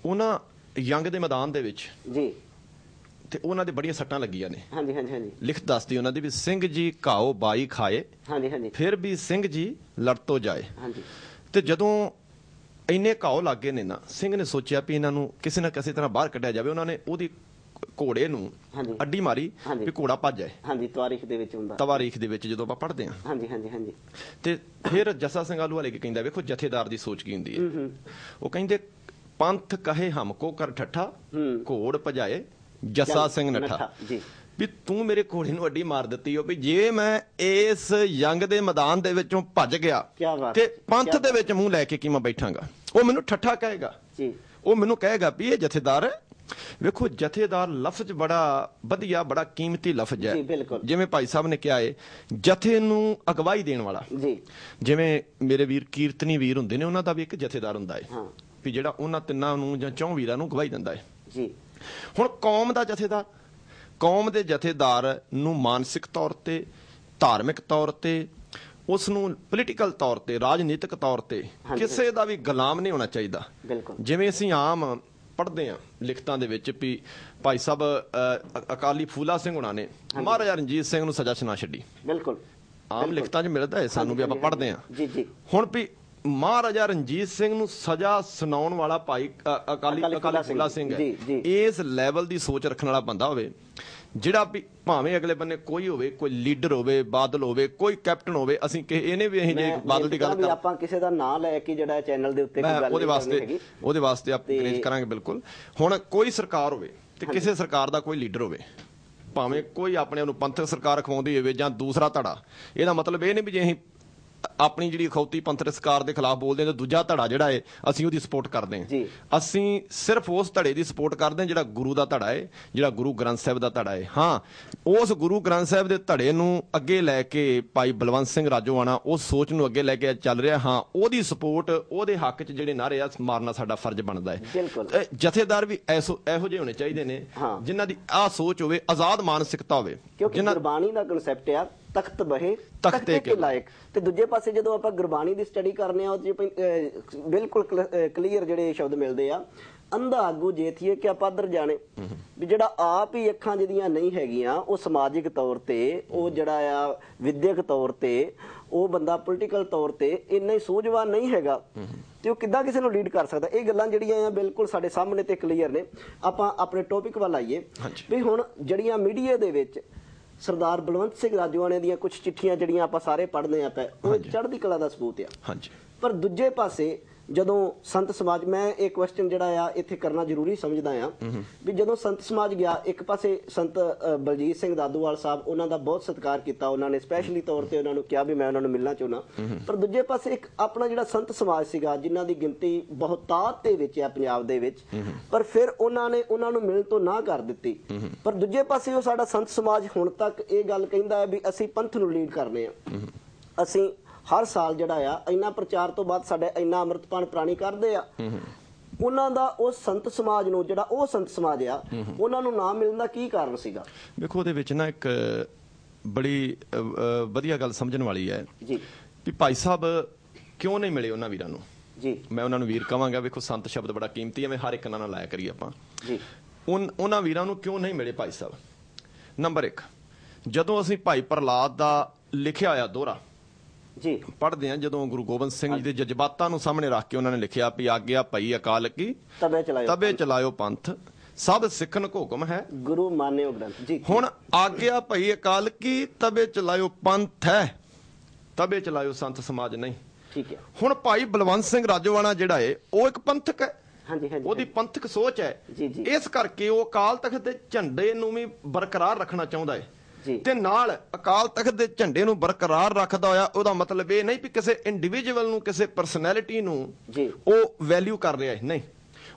ਉਹਨਾਂ ਯੰਗ ਦੇ ਮੈਦਾਨ ਦੇ ਵਿੱਚ ਜੀ ਤੇ ਉਹਨਾਂ ਦੇ ਬੜੀਆਂ ਸੱਟਾਂ ਲੱਗੀਆਂ ਨੇ ਹਾਂਜੀ ਹਾਂਜੀ ਹਾਂਜੀ ਲਿਖਤ ਦੱਸਦੀ ਉਹਨਾਂ ਦੀ ਵੀ ਸਿੰਘ ਜੀ ਘਾਓ ਬਾਈ ਖਾਏ ਹਾਂਜੀ ਹਾਂਜੀ ਫਿਰ ਵੀ ਸਿੰਘ ਜੀ ਲੜਤੋ ਜਾਏ ਹਾਂਜੀ ਤੇ ਜਦੋਂ ਇੰਨੇ ਘਾਓ ਲੱਗੇ ਨੇ ਨਾ ਸਿੰਘ ਨੇ ਸੋਚਿਆ ਵੀ ਇਹਨਾਂ ਨੂੰ ਕਿਸੇ ਨਾ ਕਿਸੇ ਤਰ੍ਹਾਂ ਬਾਹਰ ਕੱਢਿਆ ਜਾਵੇ ਉਹਨਾਂ ਨੇ ਉਹਦੀ ਘੋੜੇ ਨੂੰ ਅੱਡੀ ਮਾਰੀ ਵੀ ਘੋੜਾ ਭੱਜ ਜਾਏ ਹਾਂਜੀ ਤਾਰੀਖ ਦੇ ਵਿੱਚ ਹੁੰਦਾ ਤਾਰੀਖ ਦੇ ਵਿੱਚ ਜਦੋਂ ਆਪਾਂ ਪੜ੍ਹਦੇ ਹਾਂ ਹਾਂਜੀ ਹਾਂਜੀ ਹਾਂਜੀ ਤੇ ਫਿਰ ਜੱਸਾ ਸਿੰਘ ਆਲੂ ਵਾਲੇ ਕੀ ਕਹਿੰਦਾ ਵੇਖੋ ਜਥੇਦਾਰ ਦੀ ਸੋਚ ਕੀ ਹੁੰਦੀ ਹੈ ਉਹ ਕਹਿੰਦੇ ਪੰਥ ਕਹੇ ਹਮ ਕੋ ਕਰ ਠੱਠਾ ਘੋੜ ਭਜਾਏ ਜੱਸਾ ਸਿੰਘ ਨੱਠਾ ਜੀ ਵੀ ਤੂੰ ਮੇਰੇ ਘੋੜੇ ਨੂੰ ਅੱਡੀ ਮਾਰ ਦਿੱਤੀ ਹੋ ਵੀ ਜੇ ਮੈਂ ਇਸ ਜੰਗ ਦੇ ਮੈਦਾਨ ਦੇ ਵਿੱਚੋਂ ਭੱਜ ਗਿਆ ਤੇ ਪੰਥ ਦੇ ਵਿੱਚ ਮੂੰਹ ਲੈ ਕੇ ਕੀ ਮੈਂ ਬੈਠਾਂਗਾ ਉਹ ਮੈਨੂੰ ਠੱਠਾ ਕਹੇਗਾ ਜੀ ਉਹ ਮੈਨੂੰ ਕਹੇਗਾ ਵੀ ਇਹ ਜਥੇਦਾਰ ਵੇਖੋ ਜਥੇਦਾਰ ਲਫ਼ਜ਼ ਬੜਾ ਵਧੀਆ ਬੜਾ ਕੀਮਤੀ ਲਫ਼ਜ਼ ਹੈ ਜਿਵੇਂ ਭਾਈ ਸਾਹਿਬ ਨੇ ਕਿਹਾ ਏ ਜਥੇ ਨੂੰ ਅਗਵਾਈ ਦੇਣ ਵਾਲਾ ਜੀ ਜਿਵੇਂ ਮੇਰੇ ਵੀਰ ਕੀਰਤਨੀ ਵੀਰ ਹੁੰਦੇ ਨੇ ਉਹਨਾਂ ਦਾ ਵੀ ਇੱਕ ਜਥੇਦਾਰ ਹੁੰਦਾ ਏ ਵੀ ਜਿਹੜਾ ਉਹਨਾਂ ਤਿੰਨਾਂ ਨੂੰ ਜਾਂ ਚੌਂ ਵੀਰਾਂ ਨੂੰ ਅਗਵਾਈ ਦਿੰਦਾ ਏ ਜੀ ਹੁਣ ਕੌਮ ਦਾ ਜਥੇਦਾਰ ਕੌਮ ਦੇ ਜਥੇਦਾਰ ਨੂੰ ਮਾਨਸਿਕ ਤੌਰ ਤੇ ਧਾਰਮਿਕ ਤੌਰ ਤੇ ਉਸ ਨੂੰ ਪੋਲੀਟੀਕਲ ਤੌਰ ਤੇ ਰਾਜਨੀਤਿਕ ਤੌਰ ਤੇ ਕਿਸੇ ਦਾ ਵੀ ਗੁਲਾਮ ਨਹੀਂ ਹੋਣਾ ਚਾਹੀਦਾ ਜਿਵੇਂ ਅਸੀਂ ਆਮ ਪੜਦੇ ਆ ਲਿਖਤਾਂ ਦੇ ਵਿੱਚ ਵੀ ਭਾਈ ਸਾਹਿਬ ਅਕਾਲੀ ਫੂਲਾ ਸਿੰਘ ਹੁਣਾਂ ਨੇ ਮਹਾਰਾਜਾ ਰਣਜੀਤ ਸਿੰਘ ਨੂੰ ਸਜ਼ਾ ਸੁਣਾ ਛੱਡੀ ਬਿਲਕੁਲ ਆਮ ਲਿਖਤਾਂ 'ਚ ਮਿਲਦਾ ਹੈ ਸਾਨੂੰ ਵੀ ਆਪਾਂ ਪੜਦੇ ਆ ਜੀ ਜੀ ਹੁਣ ਵੀ ਮਹਾਰਾਜਾ ਰਣਜੀਤ ਸਿੰਘ ਨੂੰ ਸਜ਼ਾ ਸੁਣਾਉਣ ਵਾਲਾ ਭਾਈ ਅਕਾਲੀ ਅਕਾਲੀ ਫੁੱਲਾ ਸਿੰਘ ਹੈ ਇਸ ਲੈਵਲ ਦੀ ਸੋਚ ਰੱਖਣ ਵਾਲਾ ਬੰਦਾ ਹੋਵੇ ਜਿਹੜਾ ਵੀ ਭਾਵੇਂ ਅਗਲੇ ਬੰਨੇ ਕੋਈ ਹੋਵੇ ਕੋਈ ਲੀਡਰ ਹੋਵੇ ਬਾਦਲ ਹੋਵੇ ਕੋਈ ਕੈਪਟਨ ਹੋਵੇ ਅਸੀਂ ਕਿ ਇਹਨੇ ਵੀ ਅਸੀਂ ਜੇ ਬਾਦਲ ਦੀ ਗੱਲ ਕਰ ਆਪਾਂ ਕਿਸੇ ਦਾ ਨਾਂ ਲੈ ਕੇ ਜਿਹੜਾ ਚੈਨਲ ਦੇ ਉੱਤੇ ਕੋਈ ਗੱਲ ਉਹਦੇ ਵਾਸਤੇ ਉਹਦੇ ਵਾਸਤੇ ਆਪਾਂ ਗ੍ਰੇਜ ਕਰਾਂਗੇ ਬਿਲਕੁਲ ਹੁਣ ਕੋਈ ਸਰਕਾਰ ਹੋਵੇ ਤੇ ਕਿਸੇ ਸਰਕਾਰ ਦਾ ਕੋਈ ਲੀਡਰ ਹੋਵੇ ਭਾਵੇਂ ਕੋਈ ਆਪਣੇ ਨੂੰ ਪੰਥਕ ਸਰਕਾਰ ਖਵਾਉਂਦੀ ਹੋਵੇ ਜਾਂ ਦੂਸਰਾ ਧੜਾ ਇਹਦਾ ਮਤਲਬ ਇਹ ਨਹੀਂ ਵੀ ਜੇ ਅਸੀਂ ਆਪਣੀ ਜਿਹੜੀ ਖੌਤੀ ਪੰਥਰ ਸਰਕਾਰ ਦੇ ਖਿਲਾਫ ਬੋਲਦੇ ਨੇ ਤੇ ਦੂਜਾ ਧੜਾ ਜਿਹੜਾ ਹੈ ਅਸੀਂ ਉਹਦੀ ਸਪੋਰਟ ਕਰਦੇ ਹਾਂ ਅਸੀਂ ਸਿਰਫ ਉਸ ਧੜੇ ਦੀ ਸਪੋਰਟ ਕਰਦੇ ਹਾਂ ਜਿਹੜਾ ਗੁਰੂ ਦਾ ਧੜਾ ਹੈ ਜਿਹੜਾ ਗੁਰੂ ਗ੍ਰੰਥ ਸਾਹਿਬ ਦਾ ਧੜਾ ਹੈ ਹਾਂ ਉਸ ਗੁਰੂ ਗ੍ਰੰਥ ਸਾਹਿਬ ਦੇ ਧੜੇ ਨੂੰ ਅੱਗੇ ਲੈ ਕੇ ਭਾਈ ਬਲਵੰਤ ਸਿੰਘ ਰਾਜੋਆਣਾ ਉਸ ਸੋਚ ਨੂੰ ਅੱਗੇ ਲੈ ਕੇ ਚੱਲ ਰਿਹਾ ਹਾਂ ਉਹਦੀ ਸਪੋਰਟ ਉਹਦੇ ਹੱਕ 'ਚ ਜਿਹੜੇ ਨਾਰੇ ਆ ਮਾਰਨਾ ਸਾਡਾ ਫਰਜ਼ ਬਣਦਾ ਹੈ ਜਥੇਦਾਰ ਵੀ ਐਸੋ ਇਹੋ ਜਿਹੇ ਹੋਣੇ ਚਾਹੀਦੇ ਨੇ ਜਿਨ੍ਹਾਂ ਦੀ ਆ ਸੋਚ ਹੋਵੇ ਆਜ਼ਾਦ ਮਾਨਸਿਕਤਾ ਹੋਵੇ ਕਿਉਂਕਿ ਗੁਰਬਾਣੀ ਦਾ ਕਨਸੈਪਟ ਆ ਤਖਤ ਬਹੇ ਤਖਤੇ ਕੇ ਲਾਇਕ ਤੇ ਦੂਜੇ ਪਾਸੇ ਜਦੋਂ ਆਪਾਂ ਗੁਰਬਾਣੀ ਦੀ ਸਟੱਡੀ ਕਰਨੇ ਆ ਉਹ ਜੇ ਬਿਲਕੁਲ ਕਲੀਅਰ ਜਿਹੜੇ ਸ਼ਬਦ ਮਿਲਦੇ ਆ ਅੰਧਾ ਆਗੂ ਜੇਥੀਏ ਕਿ ਆਪਾਂ ਅਦਰ ਜਾਣੇ ਵੀ ਜਿਹੜਾ ਆਪ ਹੀ ਅੱਖਾਂ ਜਿਹਦੀਆਂ ਨਹੀਂ ਹੈਗੀਆਂ ਉਹ ਸਮਾਜਿਕ ਤੌਰ ਤੇ ਉਹ ਜਿਹੜਾ ਆ ਵਿਦਿਅਕ ਤੌਰ ਤੇ ਉਹ ਬੰਦਾ ਪੋਲੀਟੀਕਲ ਤੌਰ ਤੇ ਇੰਨਾ ਹੀ ਸੋਝਵਾਨ ਨਹੀਂ ਹੈਗਾ ਤੇ ਉਹ ਕਿੱਦਾਂ ਕਿਸੇ ਨੂੰ ਲੀਡ ਕਰ ਸਕਦਾ ਇਹ ਗੱਲਾਂ ਜਿਹੜੀਆਂ ਆ ਬਿਲਕੁਲ ਸਾਡੇ ਸਾਹਮਣੇ ਤੇ ਕਲੀਅਰ ਨੇ ਆਪਾਂ ਆਪਣੇ ਟੌਪਿਕ ਵੱਲ ਆਈਏ ਵੀ ਹੁਣ ਜਿਹੜੀਆਂ ਮੀਡੀਆ ਦੇ ਵਿੱਚ ਸਰਦਾਰ ਬਲਵੰਤ ਸਿੰਘ ਰਾਜੋਆਣੇ ਦੀਆਂ ਕੁਝ ਚਿੱਠੀਆਂ ਜਿਹੜੀਆਂ ਆਪਾਂ ਸਾਰੇ ਪੜ੍ਹਦੇ ਆਂ ਪਏ ਉਹ ਚੜ੍ਹਦੀ ਕਲਾ ਦਾ ਸਬੂਤ ਆ ਹਾਂਜੀ ਪਰ ਦੂਜੇ ਪਾਸੇ ਜਦੋਂ ਸੰਤ ਸਮਾਜ ਮੈਂ ਇਹ ਕੁਐਸਚਨ ਜਿਹੜਾ ਆ ਇੱਥੇ ਕਰਨਾ ਜ਼ਰੂਰੀ ਸਮਝਦਾ ਆ ਵੀ ਜਦੋਂ ਸੰਤ ਸਮਾਜ ਗਿਆ ਇੱਕ ਪਾਸੇ ਸੰਤ ਬਲਜੀਤ ਸਿੰਘ ਦਾਦੂਵਾਲ ਸਾਹਿਬ ਉਹਨਾਂ ਦਾ ਬਹੁਤ ਸਤਿਕਾਰ ਕੀਤਾ ਉਹਨਾਂ ਨੇ ਸਪੈਸ਼ਲੀ ਤੌਰ ਤੇ ਉਹਨਾਂ ਨੂੰ ਕਿਹਾ ਵੀ ਮੈਂ ਉਹਨਾਂ ਨੂੰ ਮਿਲਣਾ ਚਾਹੁੰਦਾ ਪਰ ਦੂਜੇ ਪਾਸੇ ਇੱਕ ਆਪਣਾ ਜਿਹੜਾ ਸੰਤ ਸਮਾਜ ਸੀਗਾ ਜਿਨ੍ਹਾਂ ਦੀ ਗਿਣਤੀ ਬਹੁਤਾਤ ਦੇ ਵਿੱਚ ਆ ਪੰਜਾਬ ਦੇ ਵਿੱਚ ਪਰ ਫਿਰ ਉਹਨਾਂ ਨੇ ਉਹਨਾਂ ਨੂੰ ਮਿਲਣ ਤੋਂ ਨਾ ਕਰ ਦਿੱਤੀ ਪਰ ਦੂਜੇ ਪਾਸੇ ਉਹ ਸਾਡਾ ਸੰਤ ਸਮਾਜ ਹੁਣ ਤੱਕ ਇਹ ਗੱਲ ਕਹਿੰਦਾ ਹੈ ਵੀ ਅਸੀਂ ਪੰਥ ਨੂੰ ਲੀਡ ਕਰਨੇ ਆ ਅਸੀਂ ਹਰ ਸਾਲ ਜਿਹੜਾ ਆ ਇੰਨਾ ਪ੍ਰਚਾਰ ਤੋਂ ਬਾਅਦ ਸਾਡੇ ਇੰਨਾ ਅਮਰਤਪਾਨ ਪ੍ਰਾਣੀ ਕਰਦੇ ਆ ਉਹਨਾਂ ਦਾ ਉਹ ਸੰਤ ਸਮਾਜ ਨੂੰ ਜਿਹੜਾ ਉਹ ਸੰਤ ਸਮਾਜ ਆ ਉਹਨਾਂ ਨੂੰ ਨਾਮ ਮਿਲਣ ਦਾ ਕੀ ਕਾਰਨ ਸੀਗਾ ਵੇਖੋ ਉਹਦੇ ਵਿੱਚ ਨਾ ਇੱਕ ਬੜੀ ਵਧੀਆ ਗੱਲ ਸਮਝਣ ਵਾਲੀ ਹੈ ਜੀ ਵੀ ਭਾਈ ਸਾਹਿਬ ਕਿਉਂ ਨਹੀਂ ਮਿਲੇ ਉਹਨਾਂ ਵੀਰਾਂ ਨੂੰ ਜੀ ਮੈਂ ਉਹਨਾਂ ਨੂੰ ਵੀਰ ਕਹਾਂਗਾ ਵੇਖੋ ਸੰਤ ਸ਼ਬਦ ਬੜਾ ਕੀਮਤੀ ਹੈ ਮੈਂ ਹਰ ਇੱਕ ਨਾਲ ਲਾਇਆ ਕਰੀ ਆਪਾਂ ਜੀ ਉਹ ਉਹਨਾਂ ਵੀਰਾਂ ਨੂੰ ਕਿਉਂ ਨਹੀਂ ਮਿਲੇ ਭਾਈ ਸਾਹਿਬ ਨੰਬਰ 1 ਜਦੋਂ ਅਸੀਂ ਭਾਈ ਪ੍ਰਲਾਦ ਦਾ ਲਿਖਿਆ ਆ ਦੋਹਰਾ ਜੀ ਪੜਦੇ ਆ ਜਦੋਂ ਗੁਰੂ ਗੋਬਿੰਦ ਸਿੰਘ ਜੀ ਦੇ ਜਜ਼ਬਾਤਾਂ ਨੂੰ ਸਾਹਮਣੇ ਰੱਖ ਕੇ ਉਹਨਾਂ ਨੇ ਲਿਖਿਆ ਵੀ ਆਗਿਆ ਭਈ ਅਕਾਲ ਕੀ ਤਬੇ ਚਲਾਇਓ ਤਬੇ ਚਲਾਇਓ ਪੰਥ ਸਭ ਸਿੱਖਨ ਕੋ ਹੁਕਮ ਹੈ ਗੁਰੂ ਮਾਨਿਓ ਗ੍ਰੰਥ ਜੀ ਹੁਣ ਆਗਿਆ ਭਈ ਅਕਾਲ ਕੀ ਤਬੇ ਚਲਾਇਓ ਪੰਥ ਹੈ ਤਬੇ ਚਲਾਇਓ ਸੰਤ ਸਮਾਜ ਨਹੀਂ ਠੀਕ ਹੈ ਹੁਣ ਭਾਈ ਬਲਵੰਤ ਸਿੰਘ ਰਾਜੋਵਾਲਾ ਜਿਹੜਾ ਏ ਉਹ ਇੱਕ ਪੰਥਕ ਹੈ ਹਾਂਜੀ ਹਾਂਜੀ ਉਹਦੀ ਪੰਥਕ ਸੋਚ ਹੈ ਜੀ ਜੀ ਇਸ ਕਰਕੇ ਉਹ ਅਕਾਲ ਤਖਤ ਦੇ ਝੰਡੇ ਨੂੰ ਵੀ ਬਰਕਰਾਰ ਰੱਖਣਾ ਚਾਹੁੰਦਾ ਹੈ ਤੇ ਨਾਲ ਅਕਾਲ ਤਖਤ ਦੇ ਝੰਡੇ ਨੂੰ ਬਰਕਰਾਰ ਰੱਖਦਾ ਹੋਇਆ ਉਹਦਾ ਮਤਲਬ ਇਹ ਨਹੀਂ ਕਿ ਕਿਸੇ ਇੰਡੀਵਿਜੂਅਲ ਨੂੰ ਕਿਸੇ ਪਰਸਨੈਲਿਟੀ ਨੂੰ ਉਹ ਵੈਲਿਊ ਕਰ ਰਿਹਾ ਹੈ ਨਹੀਂ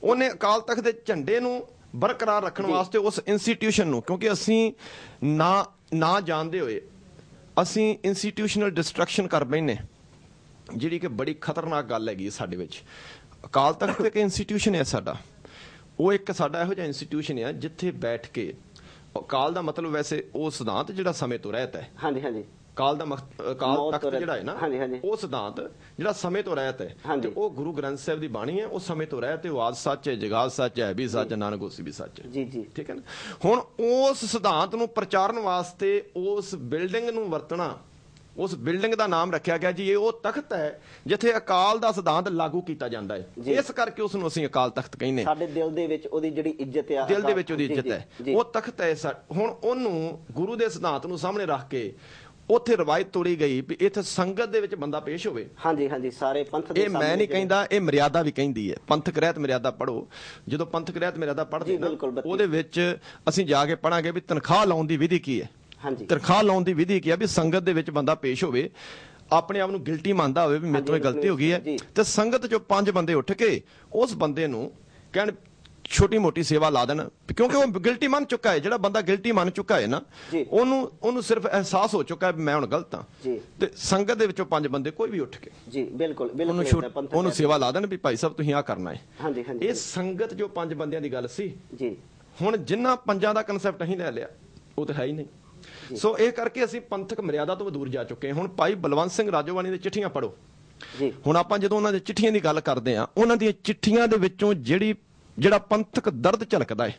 ਉਹਨੇ ਅਕਾਲ ਤਖਤ ਦੇ ਝੰਡੇ ਨੂੰ ਬਰਕਰਾਰ ਰੱਖਣ ਵਾਸਤੇ ਉਸ ਇੰਸਟੀਟਿਊਸ਼ਨ ਨੂੰ ਕਿਉਂਕਿ ਅਸੀਂ ਨਾ ਨਾ ਜਾਣਦੇ ਹੋਏ ਅਸੀਂ ਇੰਸਟੀਟਿਊਸ਼ਨਲ ਡਿਸਟਰਕਸ਼ਨ ਕਰ ਬੈਨੇ ਜਿਹੜੀ ਕਿ ਬੜੀ ਖਤਰਨਾਕ ਗੱਲ ਹੈਗੀ ਸਾਡੇ ਵਿੱਚ ਅਕਾਲ ਤਖਤ ਇੱਕ ਇੰਸਟੀਟਿਊਸ਼ਨ ਹੈ ਸਾਡਾ ਉਹ ਇੱਕ ਸਾਡਾ ਇਹੋ ਜਿਹਾ ਇੰਸਟੀਟਿਊਸ਼ਨ ਹੈ ਜਿੱਥੇ ਬੈਠ ਕੇ ਕਾਲ ਦਾ ਮਤਲਬ ਵੈਸੇ ਉਹ ਸਿਧਾਂਤ ਜਿਹੜਾ ਸਮੇਂ ਤੋਂ ਰਹਿਤ ਹੈ ਹਾਂਜੀ ਹਾਂਜੀ ਕਾਲ ਦਾ ਕਾਲ ਤਖਤ ਜਿਹੜਾ ਹੈ ਨਾ ਉਹ ਸਿਧਾਂਤ ਜਿਹੜਾ ਸਮੇਂ ਤੋਂ ਰਹਿਤ ਹੈ ਤੇ ਉਹ ਗੁਰੂ ਗ੍ਰੰਥ ਸਾਹਿਬ ਦੀ ਬਾਣੀ ਹੈ ਉਹ ਸਮੇਂ ਤੋਂ ਰਹਿਤ ਹੈ ਉਹ ਆਦ ਸੱਚ ਹੈ ਜਗਾਦ ਸੱਚ ਹੈ ਵੀ ਸੱਚ ਨਾਨਕ ਉਸ ਵੀ ਸੱਚ ਹੈ ਜੀ ਜੀ ਠੀਕ ਹੈ ਨਾ ਹੁਣ ਉਸ ਸਿਧਾਂਤ ਨੂੰ ਪ੍ਰਚਾਰਨ ਵਾਸਤੇ ਉਸ ਬਿਲਡਿੰਗ ਨੂੰ ਵਰਤਣਾ ਉਸ ਬਿਲਡਿੰਗ ਦਾ ਨਾਮ ਰੱਖਿਆ ਗਿਆ ਜੀ ਇਹ ਉਹ ਤਖਤ ਹੈ ਜਿੱਥੇ ਅਕਾਲ ਦਾ ਸਿਧਾਂਤ ਲਾਗੂ ਕੀਤਾ ਜਾਂਦਾ ਹੈ ਇਸ ਕਰਕੇ ਉਸ ਨੂੰ ਅਸੀਂ ਅਕਾਲ ਤਖਤ ਕਹਿੰਦੇ ਸਾਡੇ ਦਿਲ ਦੇ ਵਿੱਚ ਉਹਦੀ ਜਿਹੜੀ ਇੱਜ਼ਤ ਆ ਦਿਲ ਦੇ ਵਿੱਚ ਉਹਦੀ ਇੱਜ਼ਤ ਹੈ ਉਹ ਤਖਤ ਹੈ ਹੁਣ ਉਹਨੂੰ ਗੁਰੂ ਦੇ ਸਿਧਾਂਤ ਨੂੰ ਸਾਹਮਣੇ ਰੱਖ ਕੇ ਉੱਥੇ ਰਵਾਇਤ ਤੋੜੀ ਗਈ ਵੀ ਇੱਥੇ ਸੰਗਤ ਦੇ ਵਿੱਚ ਬੰਦਾ ਪੇਸ਼ ਹੋਵੇ ਹਾਂਜੀ ਹਾਂਜੀ ਸਾਰੇ ਪੰਥ ਦੇ ਇਹ ਮੈਂ ਨਹੀਂ ਕਹਿੰਦਾ ਇਹ ਮਰਿਆਦਾ ਵੀ ਕਹਿੰਦੀ ਹੈ ਪੰਥਕ ਰਹਿਤ ਮਰਿਆਦਾ ਪੜੋ ਜਦੋਂ ਪੰਥਕ ਰਹਿਤ ਮਰਿਆਦਾ ਪੜਦੇ ਨਾ ਉਹਦੇ ਵਿੱਚ ਅਸੀਂ ਜਾ ਕੇ ਪੜਾਂਗੇ ਵੀ ਤਨਖਾਹ ਲਾਉਣ ਦੀ ਵਿਧੀ ਕੀ ਹੈ ਹਾਂਜੀ ਤਰਖਾ ਲਾਉਣ ਦੀ ਵਿਧੀ ਕੀ ਆ ਵੀ ਸੰਗਤ ਦੇ ਵਿੱਚ ਬੰਦਾ ਪੇਸ਼ ਹੋਵੇ ਆਪਣੇ ਆਪ ਨੂੰ ਗਿਲਟੀ ਮੰਨਦਾ ਹੋਵੇ ਵੀ ਮੇਰੇ ਤੋਂ ਇਹ ਗਲਤੀ ਹੋ ਗਈ ਹੈ ਤੇ ਸੰਗਤ ਚੋਂ ਪੰਜ ਬੰਦੇ ਉੱਠ ਕੇ ਉਸ ਬੰਦੇ ਨੂੰ ਕਹਿਣ ਛੋਟੀ ਮੋਟੀ ਸੇਵਾ ਲਾ ਦੇਣ ਕਿਉਂਕਿ ਉਹ ਗਿਲਟੀ ਮੰਨ ਚੁੱਕਾ ਹੈ ਜਿਹੜਾ ਬੰਦਾ ਗਿਲਟੀ ਮੰਨ ਚੁੱਕਾ ਹੈ ਨਾ ਉਹਨੂੰ ਉਹਨੂੰ ਸਿਰਫ ਅਹਿਸਾਸ ਹੋ ਚੁੱਕਾ ਹੈ ਮੈਂ ਹੁਣ ਗਲਤ ਹਾਂ ਤੇ ਸੰਗਤ ਦੇ ਵਿੱਚੋਂ ਪੰਜ ਬੰਦੇ ਕੋਈ ਵੀ ਉੱਠ ਕੇ ਜੀ ਬਿਲਕੁਲ ਬਿਲਕੁਲ ਉਹਨੂੰ ਸੇਵਾ ਲਾ ਦੇਣ ਵੀ ਭਾਈ ਸਾਹਿਬ ਤੁਸੀਂ ਆ ਕਰਨਾ ਹੈ ਹਾਂਜੀ ਹਾਂਜੀ ਇਹ ਸੰਗਤ ਜੋ ਪੰਜ ਬੰਦਿਆਂ ਦੀ ਗੱਲ ਸੀ ਜੀ ਹੁਣ ਜਿੰਨਾ ਪੰਜਾਂ ਦਾ ਕਨਸੈਪਟ ਅਸੀਂ ਲੈ ਲਿਆ ਉਹ ਤਾਂ ਹੈ ਹੀ ਨਹੀਂ ਸੋ ਇਹ ਕਰਕੇ ਅਸੀਂ ਪੰਥਕ ਮਰਿਆਦਾ ਤੋਂ ਦੂਰ ਜਾ ਚੁੱਕੇ ਹੁਣ ਭਾਈ ਬਲਵੰਤ ਸਿੰਘ ਰਾਜੋਵਾਨੀ ਦੀਆਂ ਚਿੱਠੀਆਂ ਪੜੋ ਹੁਣ ਆਪਾਂ ਜਦੋਂ ਉਹਨਾਂ ਦੇ ਚਿੱਠੀਆਂ ਦੀ ਗੱਲ ਕਰਦੇ ਆ ਉਹਨਾਂ ਦੀਆਂ ਚਿੱਠੀਆਂ ਦੇ ਵਿੱਚੋਂ ਜਿਹੜੀ ਜਿਹੜਾ ਪੰਥਕ ਦਰਦ ਝਲਕਦਾ ਹੈ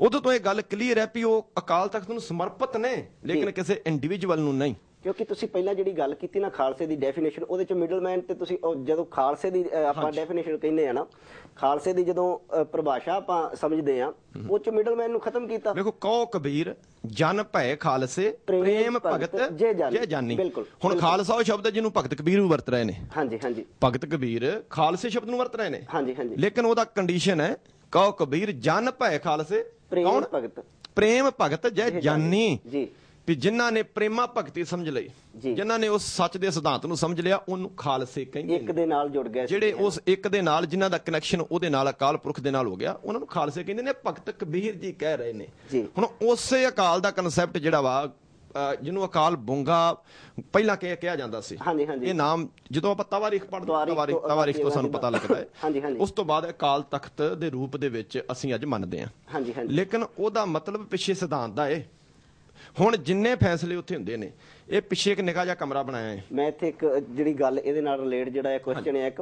ਉਦੋਂ ਤੋਂ ਇਹ ਗੱਲ ਕਲੀਅਰ ਹੈ ਕਿ ਉਹ ਅਕਾਲ ਤਖਤ ਨੂੰ ਸਮਰਪਿਤ ਨੇ ਲੇਕਿਨ ਕਿਸੇ ਇੰਡੀਵਿਜੂਅਲ ਨੂੰ ਨਹੀਂ ਕਿਉਂਕਿ ਤੁਸੀਂ ਪਹਿਲਾਂ ਜਿਹੜੀ ਗੱਲ ਕੀਤੀ ਨਾ ਖਾਲਸੇ ਦੀ ਡੈਫੀਨੇਸ਼ਨ ਉਹਦੇ ਚ ਮਿਡਲਮੈਨ ਤੇ ਤੁਸੀਂ ਉਹ ਜਦੋਂ ਖਾਲਸੇ ਦੀ ਆਪਾਂ ਡੈਫੀਨੇਸ਼ਨ ਕਹਿੰਦੇ ਆ ਨਾ ਖਾਲਸੇ ਦੀ ਜਦੋਂ ਪਰਿਭਾਸ਼ਾ ਆਪਾਂ ਸਮਝਦੇ ਆ ਉਹ ਚ ਮਿਡਲਮੈਨ ਨੂੰ ਖਤਮ ਕੀਤਾ ਦੇਖੋ ਕਹੋ ਕਬੀਰ ਜਨ ਭੈ ਖਾਲਸੇ ਪ੍ਰੇਮ ਭਗਤ ਜੇ ਜਾਨੀ। ਹੁਣ ਖਾਲਸਾ ਉਹ ਸ਼ਬਦ ਹੈ ਜਿਹਨੂੰ ਭਗਤ ਕਬੀਰ ਵੀ ਵਰਤ ਰਹੇ ਨੇ ਹਾਂਜੀ ਹਾਂਜੀ ਭਗਤ ਕਬੀਰ ਖਾਲਸੇ ਸ਼ਬਦ ਨੂੰ ਵਰਤ ਰਹੇ ਨੇ ਹਾਂਜੀ ਹਾਂਜੀ ਲੇਕਿਨ ਉਹਦਾ ਕੰਡੀਸ਼ਨ ਹੈ ਕਹੋ ਕਬੀਰ ਜਨ ਭੈ ਖਾਲਸੇ ਪ੍ਰੇਮ ਕੌਣ ਭਗਤ ਪ੍ਰੇਮ ਭਗਤ ਜੈ ਜਾਨੀ ਜੀ ਵੀ ਜਿਨ੍ਹਾਂ ਨੇ ਪ੍ਰੇਮਾ ਭਗਤੀ ਸਮਝ ਲਈ ਜਿਨ੍ਹਾਂ ਨੇ ਉਸ ਸੱਚ ਦੇ ਸਿਧਾਂਤ ਨੂੰ ਸਮਝ ਲਿਆ ਉਹਨੂੰ ਖਾਲਸੇ ਕਹਿੰਦੇ ਇੱਕ ਦੇ ਨਾਲ ਜੁੜ ਗਏ ਜਿਹੜੇ ਉਸ ਇੱਕ ਦੇ ਨਾਲ ਜਿਨ੍ਹਾਂ ਦਾ ਕਨੈਕਸ਼ਨ ਉਹਦੇ ਨਾਲ ਅਕਾਲ ਪੁਰਖ ਦੇ ਨਾਲ ਹੋ ਗਿਆ ਉਹਨਾਂ ਨੂੰ ਖਾਲਸੇ ਕਹਿੰਦੇ ਨੇ ਭਗਤ ਕਬੀਰ ਜੀ ਕਹਿ ਰਹੇ ਨੇ ਹੁਣ ਉਸੇ ਅਕਾਲ ਦਾ ਕਨਸੈਪਟ ਜਿਹੜਾ ਵਾ ਜਿਹਨੂੰ ਅਕਾਲ ਬੁੰਗਾ ਪਹਿਲਾਂ ਕਿਹਾ ਕਿਹਾ ਜਾਂਦਾ ਸੀ ਇਹ ਨਾਮ ਜਦੋਂ ਆਪਾਂ ਤਵਾਰੀਖ ਪੜ੍ਹਦੇ ਹਾਂ ਤਵਾਰੀਖ ਤੋਂ ਸਾਨੂੰ ਪਤਾ ਲੱਗਦਾ ਹੈ ਉਸ ਤੋਂ ਬਾਅਦ ਅਕਾਲ ਤਖਤ ਦੇ ਰੂਪ ਦੇ ਵਿੱਚ ਅਸੀਂ ਅੱਜ ਮੰਨਦੇ ਹਾਂ ਲੇਕਿਨ ਉਹਦਾ ਮਤਲਬ ਪਿੱਛੇ ਸਿਧਾਂਤ ਦਾ ਹੈ ਹੁਣ ਜਿੰਨੇ ਫੈਸਲੇ ਉੱਥੇ ਹੁੰਦੇ ਨੇ ਇਹ ਪਿੱਛੇ ਇੱਕ ਨਿਕਾ ਜਿਹਾ ਕਮਰਾ ਬਣਾਇਆ ਹੈ ਮੈਂ ਇੱਥੇ ਇੱਕ ਜਿਹੜੀ ਗੱਲ ਇਹਦੇ ਨਾਲ ਰਿਲੇਟ ਜਿਹੜਾ ਹੈ ਕੁਐਸਚਨ ਹੈ ਇੱਕ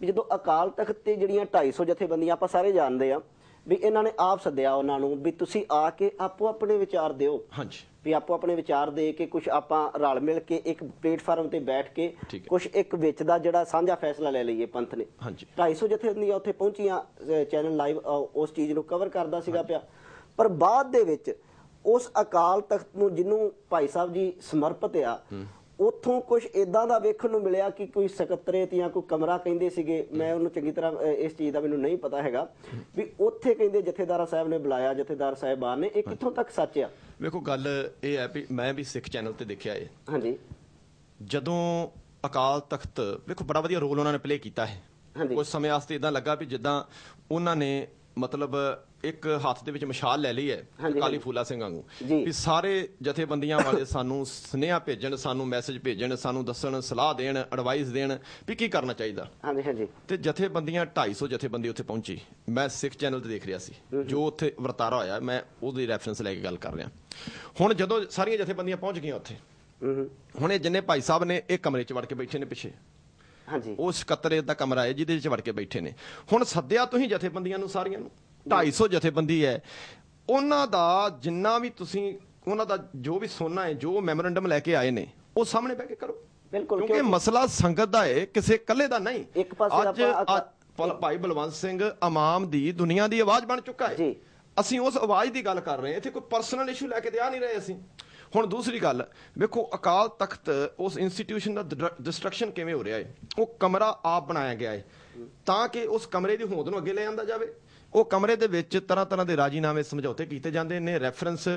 ਵੀ ਜਦੋਂ ਅਕਾਲ ਤਖਤ ਤੇ ਜਿਹੜੀਆਂ 250 ਜਥੇਬੰਦੀਆਂ ਆਪਾਂ ਸਾਰੇ ਜਾਣਦੇ ਆ ਵੀ ਇਹਨਾਂ ਨੇ ਆਪ ਸੱਦਿਆ ਉਹਨਾਂ ਨੂੰ ਵੀ ਤੁਸੀਂ ਆ ਕੇ ਆਪੋ ਆਪਣੇ ਵਿਚਾਰ ਦਿਓ ਹਾਂਜੀ ਵੀ ਆਪੋ ਆਪਣੇ ਵਿਚਾਰ ਦੇ ਕੇ ਕੁਝ ਆਪਾਂ ਰਲ ਮਿਲ ਕੇ ਇੱਕ ਪਲੇਟਫਾਰਮ ਤੇ ਬੈਠ ਕੇ ਕੁਝ ਇੱਕ ਵਿੱਚ ਦਾ ਜਿਹੜਾ ਸਾਂਝਾ ਫੈਸਲਾ ਲੈ ਲਈਏ ਪੰਥ ਨੇ ਹਾਂਜੀ 250 ਜਥੇਬੰਦੀਆਂ ਉੱਥੇ ਪਹੁੰਚੀਆਂ ਚੈਨਲ ਲਾਈਵ ਉਸ ਚੀਜ਼ ਨੂੰ ਕਵਰ ਕਰਦਾ ਸੀਗਾ ਪਿਆ ਪਰ ਬਾਅਦ ਦੇ ਵਿੱਚ ਉਸ ਅਕਾਲ ਤਖਤ ਨੂੰ ਜਿਹਨੂੰ ਭਾਈ ਸਾਹਿਬ ਜੀ ਸਮਰਪਿਤ ਆ ਉਥੋਂ ਕੁਝ ਇਦਾਂ ਦਾ ਵੇਖਣ ਨੂੰ ਮਿਲਿਆ ਕਿ ਕੋਈ ਸਕੱਤਰੇਤ ਜਾਂ ਕੋਈ ਕਮਰਾ ਕਹਿੰਦੇ ਸੀਗੇ ਮੈਂ ਉਹਨੂੰ ਚੰਗੀ ਤਰ੍ਹਾਂ ਇਸ ਚੀਜ਼ ਦਾ ਮੈਨੂੰ ਨਹੀਂ ਪਤਾ ਹੈਗਾ ਵੀ ਉੱਥੇ ਕਹਿੰਦੇ ਜਥੇਦਾਰਾ ਸਾਹਿਬ ਨੇ ਬੁਲਾਇਆ ਜਥੇਦਾਰ ਸਾਹਿਬਾਨ ਨੇ ਇਹ ਕਿੱਥੋਂ ਤੱਕ ਸੱਚ ਆ ਵੇਖੋ ਗੱਲ ਇਹ ਹੈ ਵੀ ਮੈਂ ਵੀ ਸਿੱਖ ਚੈਨਲ ਤੇ ਦੇਖਿਆ ਏ ਹਾਂਜੀ ਜਦੋਂ ਅਕਾਲ ਤਖਤ ਵੇਖੋ ਬੜਾ ਵਧੀਆ ਰੋਲ ਉਹਨਾਂ ਨੇ ਪਲੇ ਕੀਤਾ ਹੈ ਕੁਝ ਸਮੇਂ ਆਸਤੇ ਇਦਾਂ ਲੱਗਾ ਵੀ ਜਿੱਦਾਂ ਉਹਨਾਂ ਨੇ ਮਤਲਬ ਇੱਕ ਹੱਥ ਦੇ ਵਿੱਚ ਮਸ਼ਾਲ ਲੈ ਲਈ ਹੈ ਕਾਲੀ ਫੂਲਾ ਸਿੰਘ ਵਾਂਗੂ ਵੀ ਸਾਰੇ ਜਥੇਬੰਦੀਆਂ ਵਾਲੇ ਸਾਨੂੰ ਸੁਨੇਹਾ ਭੇਜਣ ਸਾਨੂੰ ਮੈਸੇਜ ਭੇਜਣ ਸਾਨੂੰ ਦੱਸਣ ਸਲਾਹ ਦੇਣ ਐਡਵਾਈਸ ਦੇਣ ਵੀ ਕੀ ਕਰਨਾ ਚਾਹੀਦਾ ਹਾਂਜੀ ਹਾਂਜੀ ਤੇ ਜਥੇਬੰਦੀਆਂ 250 ਜਥੇਬੰਦੀ ਉੱਥੇ ਪਹੁੰਚੀ ਮੈਂ ਸਿੱਖ ਚੈਨਲ ਤੇ ਦੇਖ ਰਿਹਾ ਸੀ ਜੋ ਉੱਥੇ ਵਰਤਾਰਾ ਹੋਇਆ ਮੈਂ ਉਹਦੀ ਰੈਫਰੈਂਸ ਲੈ ਕੇ ਗੱਲ ਕਰ ਰਿਹਾ ਹੁਣ ਜਦੋਂ ਸਾਰੀਆਂ ਜਥੇਬੰਦੀਆਂ ਪਹੁੰਚ ਗਈਆਂ ਉੱਥੇ ਹੁਣ ਇਹ ਜਿੰਨੇ ਭਾਈ ਸਾਹਿਬ ਨੇ ਇੱਕ ਕਮਰੇ 'ਚ ਵੜ ਕੇ ਬੈਠੇ ਨੇ ਪਿੱਛੇ ਹਾਂਜੀ ਉਸ ਕਤਰੇ ਦਾ ਕਮਰਾ ਹੈ ਜਿਹਦੇ ਵਿੱਚ ਵੜ ਕੇ ਬੈਠੇ ਨੇ ਹੁਣ ਸੱਦਿਆ ਤੁਸੀਂ ਜਥੇਬੰਦੀਆਂ ਨੂੰ ਸਾਰੀਆਂ ਨੂੰ 250 ਜਥੇਬੰਦੀ ਹੈ ਉਹਨਾਂ ਦਾ ਜਿੰਨਾ ਵੀ ਤੁਸੀਂ ਉਹਨਾਂ ਦਾ ਜੋ ਵੀ ਸੋਨਾ ਹੈ ਜੋ ਮੈਮੋਰੰਡਮ ਲੈ ਕੇ ਆਏ ਨੇ ਉਹ ਸਾਹਮਣੇ ਬਹਿ ਕੇ ਕਰੋ ਬਿਲਕੁਲ ਕਿਉਂਕਿ ਮਸਲਾ ਸੰਗਤ ਦਾ ਹੈ ਕਿਸੇ ਇਕੱਲੇ ਦਾ ਨਹੀਂ ਇੱਕ ਪਾਸੇ ਆਪਾਂ ਭਾਈ ਬਲਵੰਤ ਸਿੰਘ ਇਮਾਮ ਦੀ ਦੁਨੀਆ ਦੀ ਆਵਾਜ਼ ਬਣ ਚੁੱਕਾ ਹੈ ਜੀ ਅਸੀਂ ਉਸ ਆਵਾਜ਼ ਦੀ ਗੱਲ ਕਰ ਰਹੇ ਹਾਂ ਇੱਥੇ ਕੋਈ ਪਰਸਨਲ ਇਸ਼ੂ ਲੈ ਕੇ ਤੇ ਆ ਨਹੀਂ ਰਹੇ ਅਸੀਂ ਹੁਣ ਦੂਸਰੀ ਗੱਲ ਵੇਖੋ ਅਕਾਲ ਤਖਤ ਉਸ ਇੰਸਟੀਟਿਊਸ਼ਨ ਦਾ ਡਿਸਟਰਕਸ਼ਨ ਕਿਵੇਂ ਹੋ ਰਿਹਾ ਹੈ ਉਹ ਕਮਰਾ ਆਪ ਬਣਾਇਆ ਗਿਆ ਹੈ ਤਾਂ ਕਿ ਉਸ ਕਮਰੇ ਦੀ ਹੋਂਦ ਨੂੰ ਅੱਗੇ ਲੈ ਜਾਂਦਾ ਜਾਵੇ ਉਹ ਕਮਰੇ ਦੇ ਵਿੱਚ ਤਰ੍ਹਾਂ ਤਰ੍ਹਾਂ ਦੇ ਰਾਜੀਨਾਮੇ ਸਮਝੌਤੇ ਕੀਤੇ ਜਾਂਦੇ ਨੇ ਰੈਫਰੈਂਸ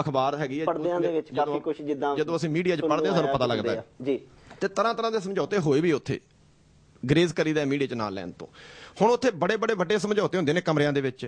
ਅਖਬਾਰ ਹੈਗੀ ਹੈ ਪੜਦਿਆਂ ਦੇ ਵਿੱਚ ਕਾਫੀ ਕੁਝ ਜਿੱਦਾਂ ਜਦੋਂ ਅਸੀਂ ਮੀਡੀਆ 'ਚ ਪੜਦੇ ਹਾਂ ਸਾਨੂੰ ਪਤਾ ਲੱਗਦਾ ਹੈ ਜੀ ਤੇ ਤਰ੍ਹਾਂ ਤਰ੍ਹਾਂ ਦੇ ਸਮਝੌਤੇ ਹੋਏ ਵੀ ਉੱਥੇ ਗਰੇਜ਼ ਕਰੀਦਾ ਮੀਡੀਆ 'ਚ ਨਾਲ ਲੈਣ ਤੋਂ ਹੁਣ ਉੱਥੇ ਬੜੇ ਬੜੇ ਵੱਡੇ ਸਮਝੌਤੇ ਹੁੰਦੇ ਨੇ ਕਮਰਿਆਂ ਦੇ ਵਿੱਚ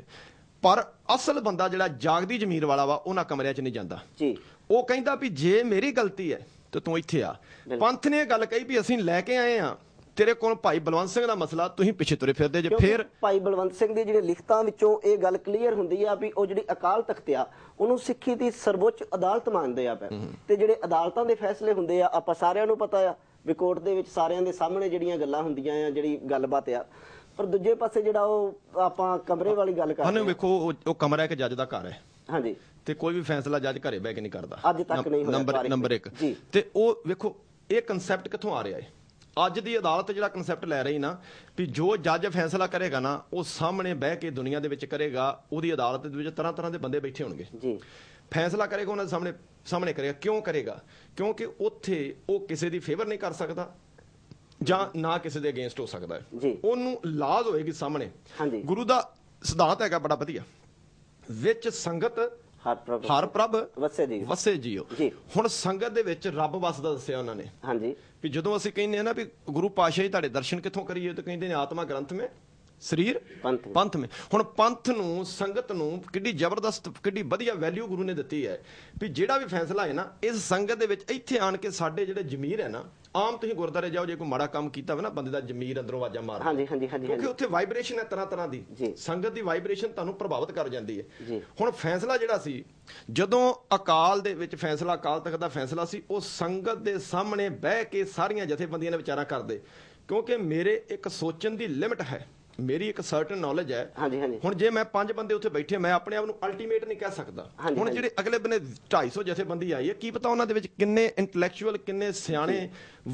ਪਰ ਅਸਲ ਬੰਦਾ ਜਿਹੜਾ ਜਾਗਦੀ ਜ਼ਮੀਰ ਵਾਲਾ ਵਾ ਉਹਨਾਂ ਕਮਰਿਆਂ 'ਚ ਨਹੀਂ ਜਾਂਦਾ ਜੀ ਉਹ ਕਹਿੰਦਾ ਵੀ ਜੇ ਮੇਰੀ ਗਲਤੀ ਹੈ ਤਾਂ ਤੂੰ ਇੱਥੇ ਆ ਪੰਥ ਨੇ ਇਹ ਗੱਲ ਕਹੀ ਵੀ ਅਸੀਂ ਲੈ ਕੇ ਆਏ ਆ ਤੇਰੇ ਕੋਲ ਭਾਈ ਬਲਵੰਤ ਸਿੰਘ ਦਾ ਮਸਲਾ ਤੁਸੀਂ ਪਿੱਛੇ ਤੁਰੇ ਫਿਰਦੇ ਜੇ ਫਿਰ ਭਾਈ ਬਲਵੰਤ ਸਿੰਘ ਦੀ ਜਿਹੜੀ ਲਿਖਤਾਂ ਵਿੱਚੋਂ ਇਹ ਗੱਲ ਕਲੀਅਰ ਹੁੰਦੀ ਆ ਵੀ ਉਹ ਜਿਹੜੀ ਅਕਾਲ ਤਖਤ ਆ ਉਹਨੂੰ ਸਿੱਖੀ ਦੀ ਸਰਵੋੱਚ ਅਦਾਲਤ ਮੰਨਦੇ ਆ ਪੈ ਤੇ ਜਿਹੜੇ ਅਦਾਲਤਾਂ ਦੇ ਫੈਸਲੇ ਹੁੰਦੇ ਆ ਆਪਾਂ ਸਾਰਿਆਂ ਨੂੰ ਪਤਾ ਆ ਵੀ ਕੋਰਟ ਦੇ ਵਿੱਚ ਸਾਰਿਆਂ ਦੇ ਸਾਹਮਣੇ ਜਿਹੜੀਆਂ ਗੱਲਾਂ ਹੁੰਦੀਆਂ ਆ ਜਿਹੜੀ ਗੱਲਬਾਤ ਆ ਪਰ ਦੂਜੇ ਪਾਸੇ ਜਿਹੜਾ ਉਹ ਆਪਾਂ ਕਮਰੇ ਵਾਲੀ ਗੱਲ ਕਰਦੇ ਹਾਂ ਹਨ ਵੇਖੋ ਉਹ- ਕਮਰਾ ਇੱਕ ਜੱਜ ਦਾ ਘਰ ਹੈ ਹਾਂਜੀ ਤੇ ਕੋਈ ਵੀ ਫੈਸਲਾ ਜੱਜ ਘਰੇ ਬੈ ਕੇ ਨਹੀਂ ਕਰਦਾ ਅੱਜ ਤੱਕ ਨਹੀਂ ਹੋਇਆ ਨੰਬਰ ਨੰਬਰ 1 ਤੇ ਉਹ ਵੇਖੋ ਇਹ ਕਨਸੈਪਟ ਕਿੱਥੋਂ ਆ ਰਿਹਾ ਹੈ ਅੱਜ ਦੀ ਅਦਾਲਤ ਜਿਹੜਾ ਕਨਸੈਪਟ ਲੈ ਰਹੀ ਨਾ ਵੀ ਜੋ ਜੱਜ ਫੈਸਲਾ ਕਰੇਗਾ ਨਾ ਉਹ ਸਾਹਮਣੇ ਬਹਿ ਕੇ ਦੁਨੀਆ ਦੇ ਵਿੱਚ ਕਰੇਗਾ ਉਹਦੀ ਅਦਾਲਤ ਦੇ ਵਿੱਚ ਤਰ੍ਹਾਂ ਤਰ੍ਹਾਂ ਦੇ ਬੰਦੇ ਬੈਠੇ ਹੋਣਗੇ ਜੀ ਫੈਸਲਾ ਕਰੇਗਾ ਉਹਨਾਂ ਦੇ ਸਾਹਮਣੇ ਸਾਹਮਣੇ ਕਰੇਗਾ ਕਿਉਂ ਕਰੇਗਾ ਕਿਉਂਕਿ ਉੱਥੇ ਉਹ ਕਿਸੇ ਦੀ ਫੇਵਰ ਨਹੀਂ ਕਰ ਸਕਦਾ ਜਾਂ ਨਾ ਕਿਸੇ ਦੇ ਅਗੇਂਸਟ ਹੋ ਸਕਦਾ ਹੈ ਉਹਨੂੰ ਲਾਜ਼ ਹੋਏਗੀ ਸਾਹਮਣੇ ਹਾਂਜੀ ਗੁਰੂ ਦਾ ਸਿਧਾਂਤ ਹੈਗਾ ਬੜਾ ਵਧੀਆ ਵਿੱਚ ਸੰਗਤ ਹਰ ਪ੍ਰਭ ਹਰ ਪ੍ਰਭ ਵਸੇ ਜੀ ਵਸੇ ਜੀ ਹੁਣ ਸੰਗਤ ਦੇ ਵਿੱਚ ਰੱਬ ਵਸਦਾ ਦੱਸਿਆ ਉਹਨਾਂ ਨੇ ਹਾਂਜੀ ਵੀ ਜਦੋਂ ਅਸੀਂ ਕਹਿੰਦੇ ਆ ਨਾ ਵੀ ਗੁਰੂ ਪਾਸ਼ਾ ਜੀ ਤੁਹਾਡੇ ਦਰਸ਼ਨ ਕਿੱਥੋਂ ਕਰੀਏ ਤਾਂ ਕਹਿੰਦੇ ਨੇ ਆਤਮਾ ਗ੍ਰੰਥ ਮੇ ਸਰੀਰ ਪੰਥ ਮੇ ਹੁਣ ਪੰਥ ਨੂੰ ਸੰਗਤ ਨੂੰ ਕਿੱਡੀ ਜ਼ਬਰਦਸਤ ਕਿੱਡੀ ਵਧੀਆ ਵੈਲਿਊ ਗੁਰੂ ਨੇ ਦਿੱਤੀ ਹੈ ਵੀ ਜਿਹੜਾ ਵੀ ਫੈਸਲਾ ਹੈ ਨਾ ਇਸ ਸੰਗਤ ਦੇ ਵਿੱਚ ਇੱਥੇ ਆਣ ਕੇ ਸਾਡੇ ਜਿਹੜੇ ਜ਼ਮੀਰ ਹੈ ਨਾ ਆਮ ਤੁਸੀਂ ਗੁਰਦਾਰੇ ਜਾਓ ਜੇ ਕੋਈ ਮਾੜਾ ਕੰਮ ਕੀਤਾ ਹੋਵੇ ਨਾ ਬੰਦੇ ਦਾ ਜ਼ਮੀਰ ਅੰਦਰੋਂ ਆਵਾਜ਼ਾਂ ਮਾਰਦਾ ਹਾਂਜੀ ਹਾਂਜੀ ਹਾਂਜੀ ਕਿਉਂਕਿ ਉੱਥੇ ਵਾਈਬ੍ਰੇਸ਼ਨ ਹੈ ਤਰ੍ਹਾਂ ਤਰ੍ਹਾਂ ਦੀ ਸੰਗਤ ਦੀ ਵਾਈਬ੍ਰੇਸ਼ਨ ਤੁਹਾਨੂੰ ਪ੍ਰਭਾਵਿਤ ਕਰ ਜਾਂਦੀ ਹੈ ਹੁਣ ਫੈਸਲਾ ਜਿਹੜਾ ਸੀ ਜਦੋਂ ਅਕਾਲ ਦੇ ਵਿੱਚ ਫੈਸਲਾ ਅਕਾਲ ਤਖਤ ਦਾ ਫੈਸਲਾ ਸੀ ਉਹ ਸੰਗਤ ਦੇ ਸਾਹਮਣੇ ਬਹਿ ਕੇ ਸਾਰੀਆਂ ਜਥੇਬੰਦੀਆਂ ਨੇ ਵਿਚਾਰਾ ਕਰਦੇ ਕਿਉਂਕਿ ਮੇਰੇ ਇੱਕ ਸੋਚਣ ਦੀ ਲਿਮਟ ਹੈ ਮੇਰੀ ਇੱਕ ਸਰਟਨ ਨੌਲੇਜ ਹੈ ਹਾਂਜੀ ਹਾਂਜੀ ਹੁਣ ਜੇ ਮੈਂ ਪੰਜ ਬੰਦੇ ਉੱਥੇ ਬੈਠੇ ਮੈਂ ਆਪਣੇ ਆਪ ਨੂੰ ਅਲਟੀਮੇਟ ਨਹੀਂ ਕਹਿ ਸਕਦਾ ਹੁਣ ਜਿਹੜੇ ਅਗਲੇ ਬੰਦੇ 250 ਜਥੇਬੰਦੀ ਆਈ ਹੈ ਕੀ ਪਤਾ ਉਹਨਾਂ ਦੇ ਵਿੱਚ ਕਿੰਨੇ ਇੰਟੈਲੈਕਚੁਅਲ ਕਿੰਨੇ ਸਿਆਣੇ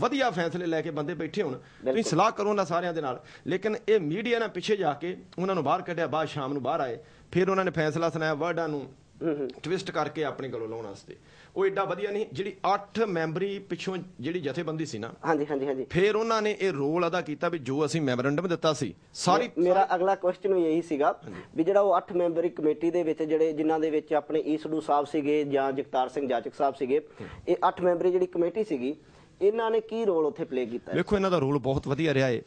ਵਧੀਆ ਫੈਸਲੇ ਲੈ ਕੇ ਬੰਦੇ ਬੈਠੇ ਹੋਣ ਤੁਸੀਂ ਸਲਾਹ ਕਰੋ ਨਾ ਸਾਰਿਆਂ ਦੇ ਨਾਲ ਲੇਕਿਨ ਇਹ ਮੀਡੀਆ ਨੇ ਪਿੱਛੇ ਜਾ ਕੇ ਉਹਨਾਂ ਨੂੰ ਬਾਹਰ ਕੱਢਿਆ ਬਾਅਦ ਸ਼ਾਮ ਨੂੰ ਬਾਹਰ ਆਏ ਫਿਰ ਉਹਨਾਂ ਨੇ ਫੈਸਲਾ ਸੁਣਾਇਆ ਵਰਡਾਂ ਨੂੰ ਟਵਿਸਟ ਕਰਕੇ ਆਪਣੇ ਕੋਲੋਂ ਲਾਉਣ ਵਾਸਤੇ ਉਹ ਐਡਾ ਵਧੀਆ ਨਹੀਂ ਜਿਹੜੀ 8 ਮੈਂਬਰੀ ਪਿੱਛੋਂ ਜਿਹੜੀ ਜਥੇਬੰਦੀ ਸੀ ਨਾ ਹਾਂਜੀ ਹਾਂਜੀ ਹਾਂਜੀ ਫਿਰ ਉਹਨਾਂ ਨੇ ਇਹ ਰੋਲ ਅਦਾ ਕੀਤਾ ਵੀ ਜੋ ਅਸੀਂ ਮੈਮੋਰੈਂਡਮ ਦਿੱਤਾ ਸੀ ਸਾਰੀ ਮੇਰਾ ਅਗਲਾ ਕੁਐਸਚਨ ਵੀ ਇਹੀ ਸੀਗਾ ਵੀ ਜਿਹੜਾ ਉਹ 8 ਮੈਂਬਰੀ ਕਮੇਟੀ ਦੇ ਵਿੱਚ ਜਿਹੜੇ ਜਿਨ੍ਹਾਂ ਦੇ ਵਿੱਚ ਆਪਣੇ ਈਸੜੂ ਸਾਹਿਬ ਸੀਗੇ ਜਾਂ ਜਗਤਾਰ ਸਿੰਘ ਜਾਚਕ ਸਾਹਿਬ ਸੀਗੇ ਇਹ 8 ਮੈਂਬਰੀ ਜਿਹੜੀ ਕਮੇਟੀ ਸੀਗੀ ਇਹਨਾਂ ਨੇ ਕੀ ਰੋਲ ਉੱਥੇ ਪਲੇ ਕੀਤਾ ਵੇਖੋ ਇਹਨਾਂ ਦਾ ਰੋਲ ਬਹੁਤ ਵਧੀਆ ਰਿਹਾ ਏ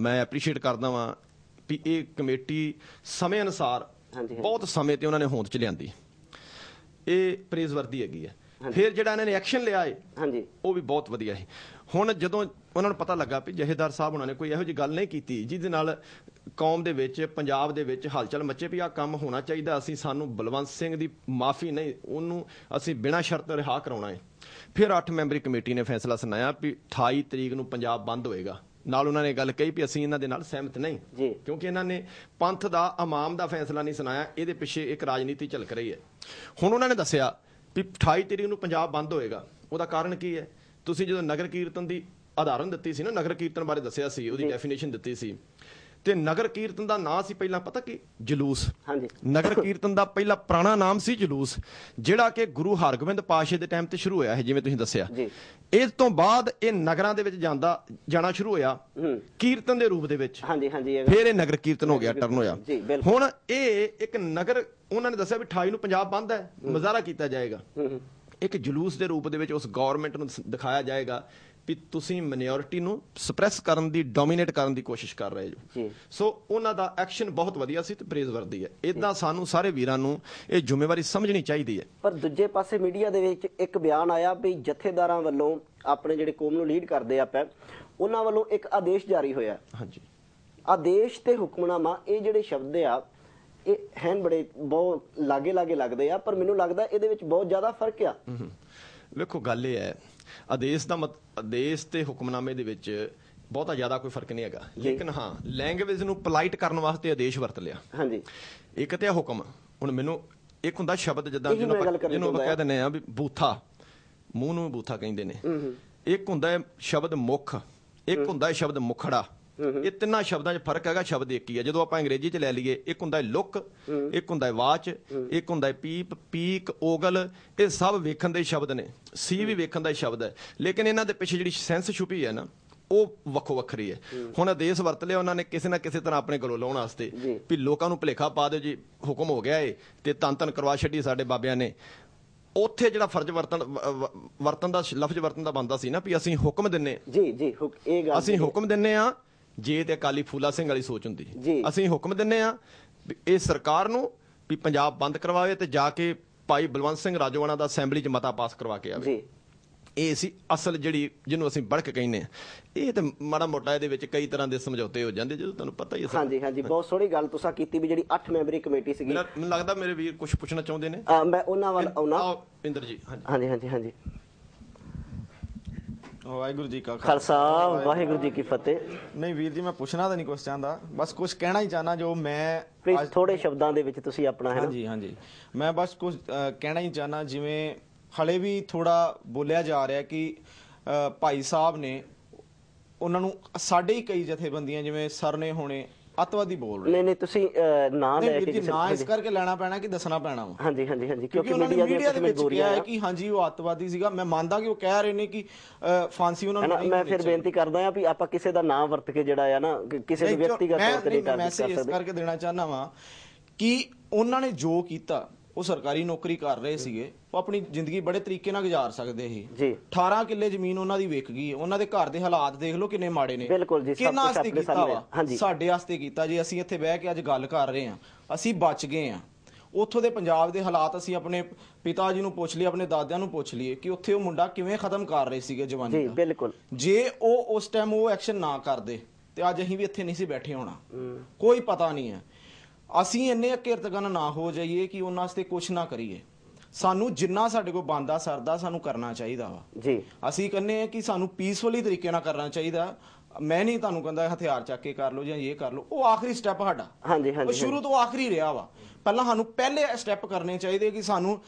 ਮੈਂ ਐਪਰੀਸ਼ੀਏਟ ਕਰਦਾ ਵਾਂ ਵੀ ਇਹ ਕਮੇਟੀ ਸਮੇਂ ਅਨੁਸਾਰ ਬਹੁਤ ਸਮੇਂ ਤੇ ਉਹਨਾਂ ਨੇ ਹੋਂਦ ਚ ਲਿਆਂਦੀ ਇਹ ਪ੍ਰੇਜ਼ਵਰਦੀ ਹੈਗੀ ਹੈ ਫਿਰ ਜਿਹੜਾ ਇਹਨਾਂ ਨੇ ਐਕਸ਼ਨ ਲਿਆ ਹੈ ਹਾਂਜੀ ਉਹ ਵੀ ਬਹੁਤ ਵਧੀਆ ਹੈ ਹੁਣ ਜਦੋਂ ਉਹਨਾਂ ਨੂੰ ਪਤਾ ਲੱਗਾ ਵੀ ਜਹੇਦਾਰ ਸਾਹਿਬ ਉਹਨਾਂ ਨੇ ਕੋਈ ਇਹੋ ਜਿਹੀ ਗੱਲ ਨਹੀਂ ਕੀਤੀ ਜਿਹਦੇ ਨਾਲ ਕੌਮ ਦੇ ਵਿੱਚ ਪੰਜਾਬ ਦੇ ਵਿੱਚ ਹਲਚਲ ਮੱਚੇ ਵੀ ਆ ਕੰਮ ਹੋਣਾ ਚਾਹੀਦਾ ਅਸੀਂ ਸਾਨੂੰ ਬਲਵੰਤ ਸਿੰਘ ਦੀ ਮਾਫੀ ਨਹੀਂ ਉਹਨੂੰ ਅਸੀਂ ਬਿਨਾਂ ਸ਼ਰਤ ਰਿਹਾ ਕਰਾਉਣਾ ਹੈ ਫਿਰ 8 ਮੈਂਬਰੀ ਕਮੇਟੀ ਨੇ ਫੈਸਲਾ ਸੁਣਾਇਆ ਵੀ 28 ਤਰੀਕ ਨੂੰ ਪੰਜਾਬ ਬੰਦ ਹੋਏਗਾ ਨਾਲ ਉਹਨਾਂ ਨੇ ਗੱਲ ਕਹੀ ਵੀ ਅਸੀਂ ਇਹਨਾਂ ਦੇ ਨਾਲ ਸਹਿਮਤ ਨਹੀਂ ਕਿਉਂਕਿ ਇਹਨਾਂ ਨੇ ਪੰਥ ਦਾ ਇਮਾਮ ਦਾ ਫੈਸਲਾ ਨਹੀਂ ਸੁਣਾਇਆ ਇਹਦੇ ਪਿੱਛੇ ਇੱਕ ਰਾਜਨੀਤੀ ਝਲਕ ਰਹੀ ਹੈ ਹੁਣ ਉਹਨਾਂ ਨੇ ਦੱਸਿਆ ਵੀ 28 ਤਰੀਕ ਨੂੰ ਪੰਜਾਬ ਬੰਦ ਹੋਏਗਾ ਉਹਦਾ ਕਾਰਨ ਕੀ ਹੈ ਤੁਸੀਂ ਜਦੋਂ ਨਗਰ ਕੀਰਤਨ ਦੀ ਆਧਾਰਨ ਦਿੱਤੀ ਸੀ ਨਾ ਨਗਰ ਕੀਰਤਨ ਬਾਰੇ ਦੱਸਿਆ ਸੀ ਉਹਦੀ ਡੈਫੀਨੇਸ਼ਨ ਦਿੱਤੀ ਸੀ ਤੇ ਨਗਰ ਕੀਰਤਨ ਦਾ ਨਾਮ ਸੀ ਪਹਿਲਾਂ ਪਤਾ ਕੀ ਜਲੂਸ ਹਾਂਜੀ ਨਗਰ ਕੀਰਤਨ ਦਾ ਪਹਿਲਾ ਪੁਰਾਣਾ ਨਾਮ ਸੀ ਜਲੂਸ ਜਿਹੜਾ ਕਿ ਗੁਰੂ ਹਰਗੋਬਿੰਦ ਪਾਸ਼ੇ ਦੇ ਟਾਈਮ ਤੇ ਸ਼ੁਰੂ ਹੋਇਆ ਹੈ ਜਿਵੇਂ ਤੁਸੀਂ ਦੱਸਿਆ ਜੀ ਇਸ ਤੋਂ ਬਾਅਦ ਇਹ ਨਗਰਾਂ ਦੇ ਵਿੱਚ ਜਾਂਦਾ ਜਾਣਾ ਸ਼ੁਰੂ ਹੋਇਆ ਕੀਰਤਨ ਦੇ ਰੂਪ ਦੇ ਵਿੱਚ ਹਾਂਜੀ ਹਾਂਜੀ ਫਿਰ ਇਹ ਨਗਰ ਕੀਰਤਨ ਹੋ ਗਿਆ ਟਰਨ ਹੋਇਆ ਹੁਣ ਇਹ ਇੱਕ ਨਗਰ ਉਹਨਾਂ ਨੇ ਦੱਸਿਆ ਵੀ 28 ਨੂੰ ਪੰਜਾਬ ਬੰਦ ਹੈ ਮਜ਼ਾਰਾ ਕੀਤਾ ਜਾਏਗਾ ਇੱਕ ਜਲੂਸ ਦੇ ਰੂਪ ਦੇ ਵਿੱਚ ਉਸ ਗਵਰਨਮੈਂਟ ਨੂੰ ਦਿਖਾਇਆ ਜਾਏਗਾ ਵੀ ਤੁਸੀਂ ਮਿਨੋਰਿਟੀ ਨੂੰ ਸਪਰੈਸ ਕਰਨ ਦੀ ਡੋਮੀਨੇਟ ਕਰਨ ਦੀ ਕੋਸ਼ਿਸ਼ ਕਰ ਰਹੇ ਹੋ ਸੋ ਉਹਨਾਂ ਦਾ ਐਕਸ਼ਨ ਬਹੁਤ ਵਧੀਆ ਸੀ ਤੇ ਪ੍ਰੇਜ਼ ਵਰਦੀ ਹੈ ਇਦਾਂ ਸਾਨੂੰ ਸਾਰੇ ਵੀਰਾਂ ਨੂੰ ਇਹ ਜ਼ਿੰਮੇਵਾਰੀ ਸਮਝਣੀ ਚਾਹੀਦੀ ਹੈ ਪਰ ਦੂਜੇ ਪਾਸੇ ਮੀਡੀਆ ਦੇ ਵਿੱਚ ਇੱਕ ਬਿਆਨ ਆਇਆ ਵੀ ਜਥੇਦਾਰਾਂ ਵੱਲੋਂ ਆਪਣੇ ਜਿਹੜੇ ਕੌਮ ਨੂੰ ਲੀਡ ਕਰਦੇ ਆਪਾਂ ਉਹਨਾਂ ਵੱਲੋਂ ਇੱਕ ਆਦੇਸ਼ ਜਾਰੀ ਹੋਇਆ ਹਾਂਜੀ ਆਦੇਸ਼ ਤੇ ਹੁਕਮਨਾਮਾ ਇਹ ਜਿਹੜੇ ਸ਼ਬਦ ਆ ਇਹ ਹੈਨ ਬੜੇ ਬਹੁਤ ਲਾਗੇ ਲਾਗੇ ਲੱਗਦੇ ਆ ਪਰ ਮੈਨੂੰ ਲੱਗਦਾ ਇਹਦੇ ਵਿੱਚ ਬਹੁਤ ਜ਼ਿਆਦਾ ਫਰਕ ਆ ਵੇਖੋ ਗੱਲ ਇਹ ਹੈ ਆਦੇਸ਼ ਦਾ ਆਦੇਸ਼ ਤੇ ਹੁਕਮਨਾਮੇ ਦੇ ਵਿੱਚ ਬਹੁਤਾ ਜ਼ਿਆਦਾ ਕੋਈ ਫਰਕ ਨਹੀਂ ਹੈਗਾ ਲੇਕਿਨ ਹਾਂ ਲੈਂਗੁਏਜ ਨੂੰ ਪੋਲਾਈਟ ਕਰਨ ਵਾਸਤੇ ਆਦੇਸ਼ ਵਰਤ ਲਿਆ ਹਾਂਜੀ ਇੱਕ ਤੇ ਹੁਕਮ ਹੁਣ ਮੈਨੂੰ ਇੱਕ ਹੁੰਦਾ ਸ਼ਬਦ ਜਿੱਦਾਂ ਜਿਹਨੂੰ ਜਿਹਨੂੰ ਆਪਾਂ ਕਹਿ ਦਿੰਦੇ ਆ ਵੀ ਬੂਥਾ ਮੂੰਹ ਨੂੰ ਬੂਥਾ ਕਹਿੰਦੇ ਨੇ ਇੱਕ ਹੁੰਦਾ ਸ਼ਬਦ ਮੁਖ ਇੱਕ ਹੁੰਦਾ ਸ਼ਬਦ ਮੁਖੜਾ ਇਹ ਤਿੰਨਾਂ ਸ਼ਬਦਾਂ 'ਚ ਫਰਕ ਹੈਗਾ ਸ਼ਬਦ ਇੱਕ ਹੀ ਆ ਜਦੋਂ ਆਪਾਂ ਅੰਗਰੇਜ਼ੀ 'ਚ ਲੈ ਲਈਏ ਇੱਕ ਹੁੰਦਾ ਹੈ ਲੁੱਕ ਇੱਕ ਹੁੰਦਾ ਹੈ ਵਾਚ ਇੱਕ ਹੁੰਦਾ ਹੈ ਪੀਪ ਪੀਕ ਓਗਲ ਇਹ ਸਭ ਵੇਖਣ ਦੇ ਸ਼ਬਦ ਨੇ ਸੀ ਵੀ ਵੇਖਣ ਦਾ ਸ਼ਬਦ ਹੈ ਲੇਕਿਨ ਇਹਨਾਂ ਦੇ ਪਿੱਛੇ ਜਿਹੜੀ ਸੈਂਸ ਛੁਪੀ ਹੈ ਨਾ ਉਹ ਵੱਖੋ ਵੱਖਰੀ ਹੈ ਹੁਣ ਆਦੇਸ਼ ਵਰਤ ਲਿਆ ਉਹਨਾਂ ਨੇ ਕਿਸੇ ਨਾ ਕਿਸੇ ਤਰ੍ਹਾਂ ਆਪਣੇ ਗਲੋਂ ਲਾਉਣ ਵਾਸਤੇ ਵੀ ਲੋਕਾਂ ਨੂੰ ਭਲੇਖਾ ਪਾ ਦਿਓ ਜੀ ਹੁਕਮ ਹੋ ਗਿਆ ਏ ਤੇ ਤਨ ਤਨ ਕਰਵਾ ਛੱਡੀ ਸਾਡੇ ਬਾਬਿਆਂ ਨੇ ਉੱਥੇ ਜਿਹੜਾ ਫਰਜ਼ ਵਰਤਨ ਵਰਤਨ ਦਾ ਲਫ਼ਜ਼ ਵਰਤਨ ਦਾ ਬੰਦਾ ਸੀ ਨਾ ਵੀ ਅਸੀਂ ਹੁਕਮ ਦਿੰਨੇ ਜੀ ਜੀ ਇਹ ਗੱਲ ਅਸੀਂ ਹੁਕਮ ਦਿੰਨੇ ਆ ਜੇ ਤੇ ਅਕਾਲੀ ਫੂਲਾ ਸਿੰਘ ਵਾਲੀ ਸੋਚ ਹੁੰਦੀ ਅਸੀਂ ਹੁਕਮ ਦਿੰਨੇ ਆ ਇਹ ਸਰਕਾਰ ਨੂੰ ਵੀ ਪੰਜਾਬ ਬੰਦ ਕਰਵਾਵੇ ਤੇ ਜਾ ਕੇ ਭਾਈ ਬਲਵੰਤ ਸਿੰਘ ਰਾਜੋਵਾਨਾ ਦਾ ਅਸੈਂਬਲੀ 'ਚ ਮਤਾ ਪਾਸ ਕਰਵਾ ਕੇ ਆਵੇ ਜੀ ਇਹ ਸੀ ਅਸਲ ਜਿਹੜੀ ਜਿਹਨੂੰ ਅਸੀਂ ਬੜਕ ਕਹਿੰਨੇ ਆ ਇਹ ਤੇ ਮਾੜਾ ਮੋਟਾ ਇਹਦੇ ਵਿੱਚ ਕਈ ਤਰ੍ਹਾਂ ਦੇ ਸਮਝੌਤੇ ਹੋ ਜਾਂਦੇ ਜਦੋਂ ਤੁਹਾਨੂੰ ਪਤਾ ਹੀ ਹੈ ਹਾਂਜੀ ਹਾਂਜੀ ਬਹੁਤ ਸੋਹਣੀ ਗੱਲ ਤੁਸੀਂ ਕੀਤੀ ਵੀ ਜਿਹੜੀ 8 ਮੈਂਬਰੀ ਕਮੇਟੀ ਸੀਗੀ ਮੈਨੂੰ ਲੱਗਦਾ ਮੇਰੇ ਵੀਰ ਕੁਝ ਪੁੱਛਣਾ ਚਾਹੁੰਦੇ ਨੇ ਮੈਂ ਉਹਨਾਂ ਵੱਲ ਆਉਣਾ ਪਿੰਦਰ ਜੀ ਹਾਂਜੀ ਹਾਂਜੀ ਹਾਂਜੀ ਹਾਂਜੀ ਵਾਹਿਗੁਰੂ ਜੀ ਕਾ ਖਾਲਸਾ ਵਾਹਿਗੁਰੂ ਜੀ ਕੀ ਫਤਿਹ ਨਹੀਂ ਵੀਰ ਜੀ ਮੈਂ ਪੁੱਛਣਾ ਤਾਂ ਨਹੀਂ ਕੁਝ ਚਾਹੁੰਦਾ ਬਸ ਕੁਝ ਕਹਿਣਾ ਹੀ ਚਾਹਨਾ ਜੋ ਮੈਂ ਪਲੀਜ਼ ਥੋੜੇ ਸ਼ਬਦਾਂ ਦੇ ਵਿੱਚ ਤੁਸੀਂ ਆਪਣਾ ਹੈ ਹਾਂਜੀ ਹਾਂਜੀ ਮੈਂ ਬਸ ਕੁਝ ਕਹਿਣਾ ਹੀ ਚਾਹਨਾ ਜਿਵੇਂ ਹਲੇ ਵੀ ਥੋੜਾ ਬੋਲਿਆ ਜਾ ਰਿਹਾ ਕਿ ਭਾਈ ਸਾਹਿਬ ਨੇ ਉਹਨਾਂ ਨੂੰ ਸਾਡੇ ਹੀ ਕਈ ਜਥੇਬੰਦੀਆਂ ਜਿਵੇਂ ਸਰ ਨੇ ਹੋਣੇ ਅਤਵਾਦੀ ਬੋਲ ਰਹੇ ਨਹੀਂ ਨਹੀਂ ਤੁਸੀਂ ਅਹ, ਨਾਂ ਲੈ ਕੇ ਨਹੀਂ ਜੀ ਕਿਸੇ- ਨਾ ਇਸ ਕਰਕੇ ਲੈਣਾ ਪੈਣਾ ਕਿ ਦੱਸਣਾ ਪੈਣਾ ਵਾ ਹਾਂਜੀ ਹਾਂਜੀ ਹਾਂਜੀ ਕਿਉਂਕਿ ਮੀਡੀਆ ਦੇ ਵਿੱਚ ਕਿਹਾ ਹੈ ਕਿ ਹਾਂਜੀ ਉਹ ਅਤਵਾਦੀ ਸੀਗਾ ਮੈਂ ਮੰਨਦਾ ਕਿ ਉਹ ਕਹਿ ਰਹੇ ਨੇ ਕਿ ਫਾਂਸੀ ਉਹਨਾਂ ਨੂੰ ਨਹੀਂ ਮੈਂ ਫਿਰ ਬੇਨਤੀ ਕਰਦਾ ਹਾਂ ਵੀ ਆਪਾਂ ਕਿਸੇ ਦਾ ਨਾਮ ਵਰਤ ਕੇ ਜਿਹੜਾ ਆ ਨਾ ਕਿਸੇ ਨੂੰ ਨਹੀਂ, ਵਿਅਕਤੀਗਤ ਤੌਰ ਤੇ ਨਹੀਂ ਮੈਂ ਇਸ ਕਰਕੇ ਦੇਣਾ ਚਾਹਨਾ ਵਾਂ ਕਿ ਉਹਨਾਂ ਨੇ ਜੋ ਕੀਤਾ ਉਹ ਸਰਕਾਰੀ ਨੌਕਰੀ ਕਰ ਰਹੇ ਸੀਗੇ ਉਹ ਆਪਣੀ ਜ਼ਿੰਦਗੀ ਬੜੇ ਤਰੀਕੇ ਨਾਲ ਗੁਜ਼ਾਰ ਸਕਦੇ ਸੀ ਜੀ 18 ਕਿੱਲੇ ਜ਼ਮੀਨ ਉਹਨਾਂ ਦੀ ਵਿਕ ਗਈ ਉਹਨਾਂ ਦੇ ਘਰ ਦੇ ਹਾਲਾਤ ਦੇਖ ਲਓ ਕਿੰਨੇ ਮਾੜੇ ਨੇ ਬਿਲਕੁਲ ਜੀ ਕਿੰਨਾ ਆਪਣੇ ਸਾਹਮਣੇ ਹਾਂਜੀ ਸਾਡੇ ਆਸਤੇ ਕੀਤਾ ਜੀ ਅਸੀਂ ਇੱਥੇ ਬਹਿ ਕੇ ਅੱਜ ਗੱਲ ਕਰ ਰਹੇ ਹਾਂ ਅਸੀਂ ਬਚ ਗਏ ਹਾਂ ਉੱਥੋਂ ਦੇ ਪੰਜਾਬ ਦੇ ਹਾਲਾਤ ਅਸੀਂ ਆਪਣੇ ਪਿਤਾ ਜੀ ਨੂੰ ਪੁੱਛ ਲਈ ਆਪਣੇ ਦਾਦਿਆਂ ਨੂੰ ਪੁੱਛ ਲਈ ਕਿ ਉੱਥੇ ਉਹ ਮੁੰਡਾ ਕਿਵੇਂ ਖਤਮ ਕਰ ਰਹੇ ਸੀਗੇ ਜਵਾਨੀ ਦਾ ਜੀ ਬਿਲਕੁਲ ਜੇ ਉਹ ਉਸ ਟਾਈਮ ਉਹ ਐਕਸ਼ਨ ਨਾ ਕਰਦੇ ਤੇ ਅੱਜ ਅਸੀਂ ਵੀ ਇੱਥੇ ਨਹੀਂ ਸੀ ਬੈਠੇ ਹੋਣਾ ਕੋਈ ਪਤਾ ਨਹੀਂ ਹੈ ਅਸੀਂ ਇੰਨੇ ਅਕੀਰਤਗਨ ਨਾ ਹੋ ਜਾਈਏ ਕਿ ਉਹਨਾਂ ਵਾਸਤੇ ਕੁਝ ਨਾ ਕਰੀਏ ਸਾਨੂੰ ਜਿੰਨਾ ਸਾਡੇ ਕੋਲ ਬੰਦਾ ਸਰਦਾ ਸਾਨੂੰ ਕਰਨਾ ਚਾਹੀਦਾ ਵਾ ਜੀ ਅਸੀਂ ਕਹਿੰਨੇ ਆ ਕਿ ਸਾਨੂੰ ਪੀਸਫੁਲੀ ਤਰੀਕੇ ਨਾਲ ਕਰਨਾ ਚਾਹੀਦਾ ਮੈਂ ਨਹੀਂ ਤੁਹਾਨੂੰ ਕਹਿੰਦਾ ਹਥਿਆਰ ਚੱਕ ਕੇ ਕਰ ਲਓ ਜਾਂ ਇਹ ਕਰ ਲਓ ਉਹ ਆਖਰੀ ਸਟੈਪ ਸਾਡਾ ਹਾਂਜੀ ਹਾਂਜੀ ਉਹ ਸ਼ੁਰੂ ਤੋਂ ਆਖਰੀ ਰਿਹਾ ਵਾ ਪਹਿਲਾਂ ਸਾਨੂੰ ਪਹਿਲੇ ਸਟੈਪ ਕਰਨੇ ਚਾਹੀਦੇ ਕਿ ਸਾਨੂੰ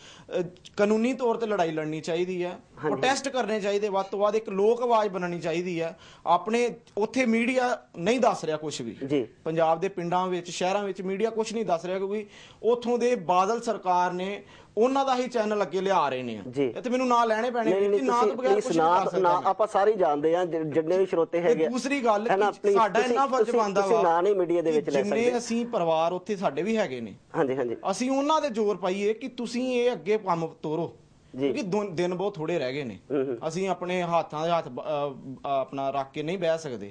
ਕਾਨੂੰਨੀ ਤੌਰ ਤੇ ਲੜਾਈ ਲੜਨੀ ਚਾਹੀਦੀ ਹੈ ਪ੍ਰੋਟੈਸਟ ਕਰਨੇ ਚਾਹੀਦੇ ਵੱਧ ਤੋਂ ਵੱਧ ਇੱਕ ਲੋਕ ਆਵਾਜ਼ ਬਣਨੀ ਚਾਹੀਦੀ ਹੈ ਆਪਣੇ ਉੱਥੇ ਮੀਡੀਆ ਨਹੀਂ ਦੱਸ ਰਿਹਾ ਕੁਝ ਵੀ ਜੀ ਪੰਜਾਬ ਦੇ ਪਿੰਡਾਂ ਵਿੱਚ ਸ਼ਹਿਰਾਂ ਵਿੱਚ ਮੀਡੀਆ ਕੁਝ ਨਹੀਂ ਦੱਸ ਰਿਹਾ ਕਿਉਂਕਿ ਉੱਥੋਂ ਦੇ ਬਾਦਲ ਸਰਕਾਰ ਨੇ ਉਹਨਾਂ ਦਾ ਹੀ ਚੈਨਲ ਅੱਗੇ ਲਿਆ ਰਹੇ ਨੇ ਇਹ ਤੇ ਮੈਨੂੰ ਨਾਂ ਲੈਣੇ ਪੈਣੇ ਨਹੀਂ ਕਿ ਨਾਂ ਤੋਂ ਬਗੈਰ ਕੁਝ ਨਹੀਂ ਕਰ ਨਾ ਸਕਦੇ ਆਪਾਂ ਸਾਰੇ ਜਾਣਦੇ ਆ ਜਿੰਨੇ ਵੀ ਸਰੋਤੇ ਹੈਗੇ ਆ। ਦੂਸਰੀ ਗੱਲ ਕਿ ਸਾਡਾ ਇੰਨਾ ਫਰਜ਼ ਤੁਸੀਂ- ਬਣਦਾ ਤੁਸੀਂ ਵਾ ਨਹੀਂ ਮੀਡੀਆ ਦੇ ਵਿੱਚ ਲੈ ਲੈ ਜਿੰਨੇ ਅਸੀਂ ਪਰਿਵਾਰ ਉੱਥੇ ਸਾਡੇ ਵੀ ਹੈਗੇ ਨੇ ਹਾਂਜੀ ਹਾਂਜੀ ਅਸੀਂ ਉਹਨਾਂ ਦੇ ਜ਼ੋਰ ਪਾਈਏ ਕਿ ਤੁਸੀਂ ਇਹ ਅੱਗੇ ਕੰਮ ਤੋਰੋ ਜੀ ਕਿ ਦਿਨ ਬਹੁਤ ਥੋੜੇ ਰਹਿ ਗਏ ਨੇ ਅਸੀਂ ਆਪਣੇ ਹੱਥਾਂ ਦੇ ਹੱਥ ਆਪਣਾ ਰੱਖ ਕੇ ਨਹੀਂ ਬਹਿ ਸਕਦੇ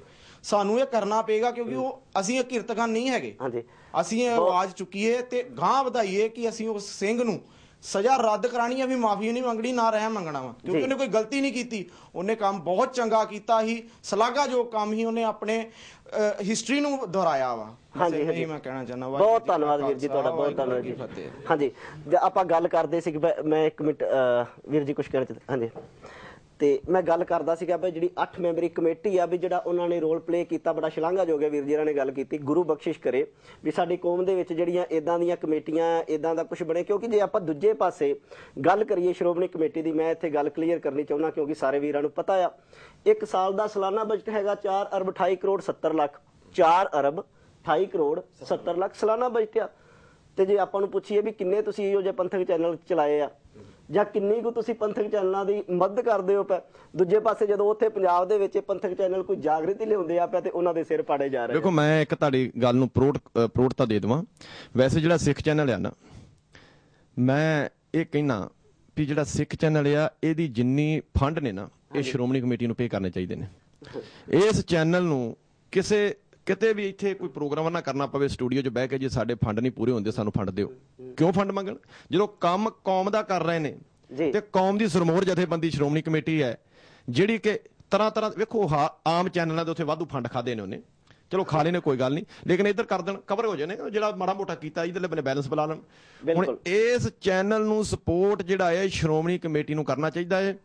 ਸਾਨੂੰ ਇਹ ਕਰਨਾ ਪਏਗਾ ਕਿਉਂਕਿ ਉਹ ਅਸੀਂ ਇਹ ਕਿਰਤਗਾਨ ਨਹੀਂ ਹੈਗੇ ਹਾਂਜੀ ਅਸੀਂ ਆਵਾਜ਼ ਚੁੱਕੀਏ ਤੇ ਗਾਂ ਵਧਾਈਏ ਕਿ ਅਸੀਂ ਉਸ ਸਿੰਘ ਨੂੰ ਸਜ਼ਾ ਰੱਦ ਕਰਾਣੀ ਆ ਵੀ ਮਾਫੀ ਨਹੀਂ ਮੰਗਣੀ ਨਾ ਰਹਿ ਮੰਗਣਾ ਵਾ ਕਿਉਂਕਿ ਉਹਨੇ ਕੋਈ ਗਲਤੀ ਨਹੀਂ ਕੀਤੀ ਉਹਨੇ ਕੰਮ ਬਹੁਤ ਚੰਗਾ ਕੀਤਾ ਹੀ ਜੋ ਕੰਮ ਹੀ ਉਹਨੇ ਆਪਣੇ ਹਿਸਟਰੀ ਨੂੰ ਦੁਹਰਾਇਆ ਵਾ ਹਾਂਜੀ ਹਾਂਜੀ ਮੈਂ ਕਹਿਣਾ ਚਾਹੁੰਦਾ ਵਾ ਬਹੁਤ ਧੰਨਵਾਦ ਵੀਰ ਜੀ ਤੁਹਾਡਾ ਬਹੁਤ ਧੰਨਵਾਦ ਜੀ ਹਾਂਜੀ ਆਪਾਂ ਗੱਲ ਕਰਦੇ ਸੀ ਕਿ ਮੈਂ ਇੱਕ ਮਿੰਟ ਵੀਰ ਜੀ ਕੁਝ ਕਹਿਣਾ ਚਾਹੁੰਦੇ ਹਾਂਜੀ ਤੇ ਮੈਂ ਗੱਲ ਕਰਦਾ ਸੀਗਾ ਵੀ ਜਿਹੜੀ 8 ਮੈਂਬਰੀ ਕਮੇਟੀ ਆ ਵੀ ਜਿਹੜਾ ਉਹਨਾਂ ਨੇ ਰੋਲ ਪਲੇ ਕੀਤਾ ਬੜਾ ਸ਼ਲਾਘਾਯੋਗ ਹੈ ਵੀਰ ਇਹਨਾਂ ਨੇ ਗੱਲ ਕੀਤੀ ਗੁਰੂ ਬਖਸ਼ਿਸ਼ ਕਰੇ ਵੀ ਸਾਡੀ ਕੌਮ ਦੇ ਵਿੱਚ ਜਿਹੜੀਆਂ ਇਦਾਂ ਦੀਆਂ ਕਮੇਟੀਆਂ ਇਦਾਂ ਦਾ ਕੁਝ ਬਣੇ ਕਿਉਂਕਿ ਜੇ ਆਪਾਂ ਦੂਜੇ ਪਾਸੇ ਗੱਲ ਕਰੀਏ ਸ਼੍ਰੋਮਣੀ ਕਮੇਟੀ ਦੀ ਮੈਂ ਇੱਥੇ ਗੱਲ ਕਲੀਅਰ ਕਰਨੀ ਚਾਹੁੰਦਾ ਕਿਉਂਕਿ ਸਾਰੇ ਵੀਰਾਂ ਨੂੰ ਪਤਾ ਆ ਇੱਕ ਸਾਲ ਦਾ ਸਾਲਾਨਾ ਬਜਟ ਹੈਗਾ 4 ਅਰਬ 28 ਕਰੋੜ 70 ਲੱਖ 4 ਅਰਬ 28 ਕਰੋੜ 70 ਲੱਖ ਸਾਲਾਨਾ ਬਜਟ ਆ ਤੇ ਜੇ ਆਪਾਂ ਨੂੰ ਪੁੱਛੀਏ ਵੀ ਕਿੰਨੇ ਤੁਸੀਂ ਇਹੋ ਜਿਹੇ ਪੰਥਕ ਚੈਨਲ ਚਲਾਏ ਆ ਜਾਂ ਕਿੰਨੀ ਕੁ ਤੁਸੀਂ ਪੰਥਕ ਚੈਨਲਾਂ ਦੀ ਮਦਦ ਕਰਦੇ ਹੋ ਪਿਆ ਦੂਜੇ ਪਾਸੇ ਜਦੋਂ ਉੱਥੇ ਪੰਜਾਬ ਦੇ ਵਿੱਚ ਪੰਥਕ ਚੈਨਲ ਕੋਈ ਜਾਗਰਤੀ ਲਿਆਉਂਦੇ ਆ ਪਿਆ ਤੇ ਉਹਨਾਂ ਦੇ ਸਿਰ ਪਾੜੇ ਜਾ ਰਹੇ ਦੇਖੋ ਮੈਂ ਇੱਕ ਤੁਹਾਡੀ ਗੱਲ ਨੂੰ ਪ੍ਰੋਟ ਪ੍ਰੋਟਤਾ ਦੇ ਦਵਾਂ ਵੈਸੇ ਜਿਹੜਾ ਸਿੱਖ ਚੈਨਲ ਆ ਨਾ ਮੈਂ ਇਹ ਕਹਿਣਾ ਵੀ ਜਿਹੜਾ ਸਿੱਖ ਚੈਨਲ ਆ ਇਹਦੀ ਜਿੰਨੀ ਫੰਡ ਨੇ ਨਾ ਇਹ ਸ਼੍ਰੋਮਣੀ ਕਮੇਟੀ ਨੂੰ ਪੇ ਕਰਨੇ ਚਾਹੀਦੇ ਨੇ ਇਸ ਚੈਨਲ ਨੂੰ ਕਿਸੇ ਕਿਤੇ ਵੀ ਇੱਥੇ ਕੋਈ ਪ੍ਰੋਗਰਾਮ ਨਾ ਕਰਨਾ ਪਵੇ ਸਟੂਡੀਓ 'ਚ ਬਹਿ ਕੇ ਜੇ ਸਾਡੇ ਫੰਡ ਨਹੀਂ ਪੂਰੇ ਹੁੰਦੇ ਸਾਨੂੰ ਫੰਡ ਦਿਓ ਕਿਉਂ ਫੰਡ ਮੰਗਣ ਜਦੋਂ ਕੰਮ ਕੌਮ ਦਾ ਕਰ ਰਹੇ ਨੇ ਤੇ ਕੌਮ ਦੀ ਸਰਮੋਰ ਜਥੇਬੰਦੀ ਸ਼੍ਰੋਮਣੀ ਕਮੇਟੀ ਹੈ ਜਿਹੜੀ ਕਿ ਤਰ੍ਹਾਂ ਤਰ੍ਹਾਂ ਵੇਖੋ ਆਮ ਚੈਨਲਾਂ ਦੇ ਉੱਤੇ ਵਾਧੂ ਫੰਡ ਖਾਦੇ ਨੇ ਉਹਨੇ ਚਲੋ ਖਾ ਲੈਨੇ ਕੋਈ ਗੱਲ ਨਹੀਂ ਲੇਕਿਨ ਇੱਧਰ ਕਰ ਦੇਣ ਕਵਰ ਹੋ ਜਾਣੇ ਜਿਹੜਾ ਮਾੜਾ ਮੋਟਾ ਕੀਤਾ ਲਈ ਬਨੇ ਬੈਲੈਂਸ ਬਣਾ ਲੈਣ ਹੁਣ ਇਸ ਚੈਨਲ ਨੂੰ ਸਪੋਰਟ ਜਿਹੜਾ ਹੈ ਸ਼੍ਰੋਮਣੀ ਕਮੇਟੀ ਨੂੰ ਕਰਨਾ ਚਾਹੀਦਾ ਹੈ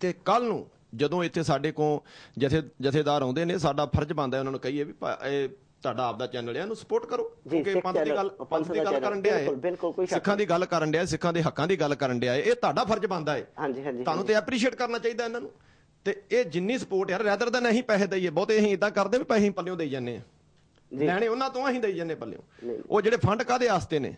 ਤੇ ਕੱਲ ਨੂੰ ਜਦੋਂ ਇੱਥੇ ਸਾਡੇ ਕੋਲ ਜਥੇ ਜਥੇਦਾਰ ਆਉਂਦੇ ਨੇ ਸਾਡਾ ਫਰਜ਼ ਬਣਦਾ ਉਹਨਾਂ ਨੂੰ ਕਹੀਏ ਵੀ ਇਹ ਤੁਹਾਡਾ ਆਪਦਾ ਚੈਨਲ ਹੈ ਇਹਨੂੰ ਸਪੋਰਟ ਕਰੋ ਕਿਉਂਕਿ ਪੰਥ ਦੀ ਗੱਲ ਪੰਥ ਦੀ ਗੱਲ ਕਰਨ ਡਿਆ ਹੈ ਸਿੱਖਾਂ ਦੀ ਗੱਲ ਕਰਨ ਡਿਆ ਸਿੱਖਾਂ ਦੇ ਹੱਕਾਂ ਦੀ ਗੱਲ ਕਰਨ ਡਿਆ ਹੈ ਇਹ ਤੁਹਾਡਾ ਫਰਜ਼ ਬਣਦਾ ਹੈ ਹਾਂਜੀ ਹਾਂਜੀ ਤੁਹਾਨੂੰ ਤੇ ਐਪਰੀਸ਼ੀਏਟ ਕਰਨਾ ਚਾਹੀਦਾ ਇਹਨਾਂ ਨੂੰ ਤੇ ਇਹ ਜਿੰਨੀ ਸਪੋਰਟ ਯਾਰ ਰੈਦਰ ਦਨ ਨਹੀਂ ਪੈਸੇ ਦਈਏ ਬਹੁਤੇ ਅਸੀਂ ਇਦਾਂ ਕਰਦੇ ਵੀ ਪੈਸੇ ਪੱਲਿਓਂ ਦੇਈ ਜਾਂਦੇ ਆ ਲੈਣੇ ਉਹਨਾਂ ਤੋਂ ਅਸੀਂ ਦੇਈ ਜਾਂਦੇ ਪੱਲਿਓਂ ਉਹ ਜਿਹੜੇ ਫੰਡ ਕਾਦੇ ਆਸਤੇ ਨੇ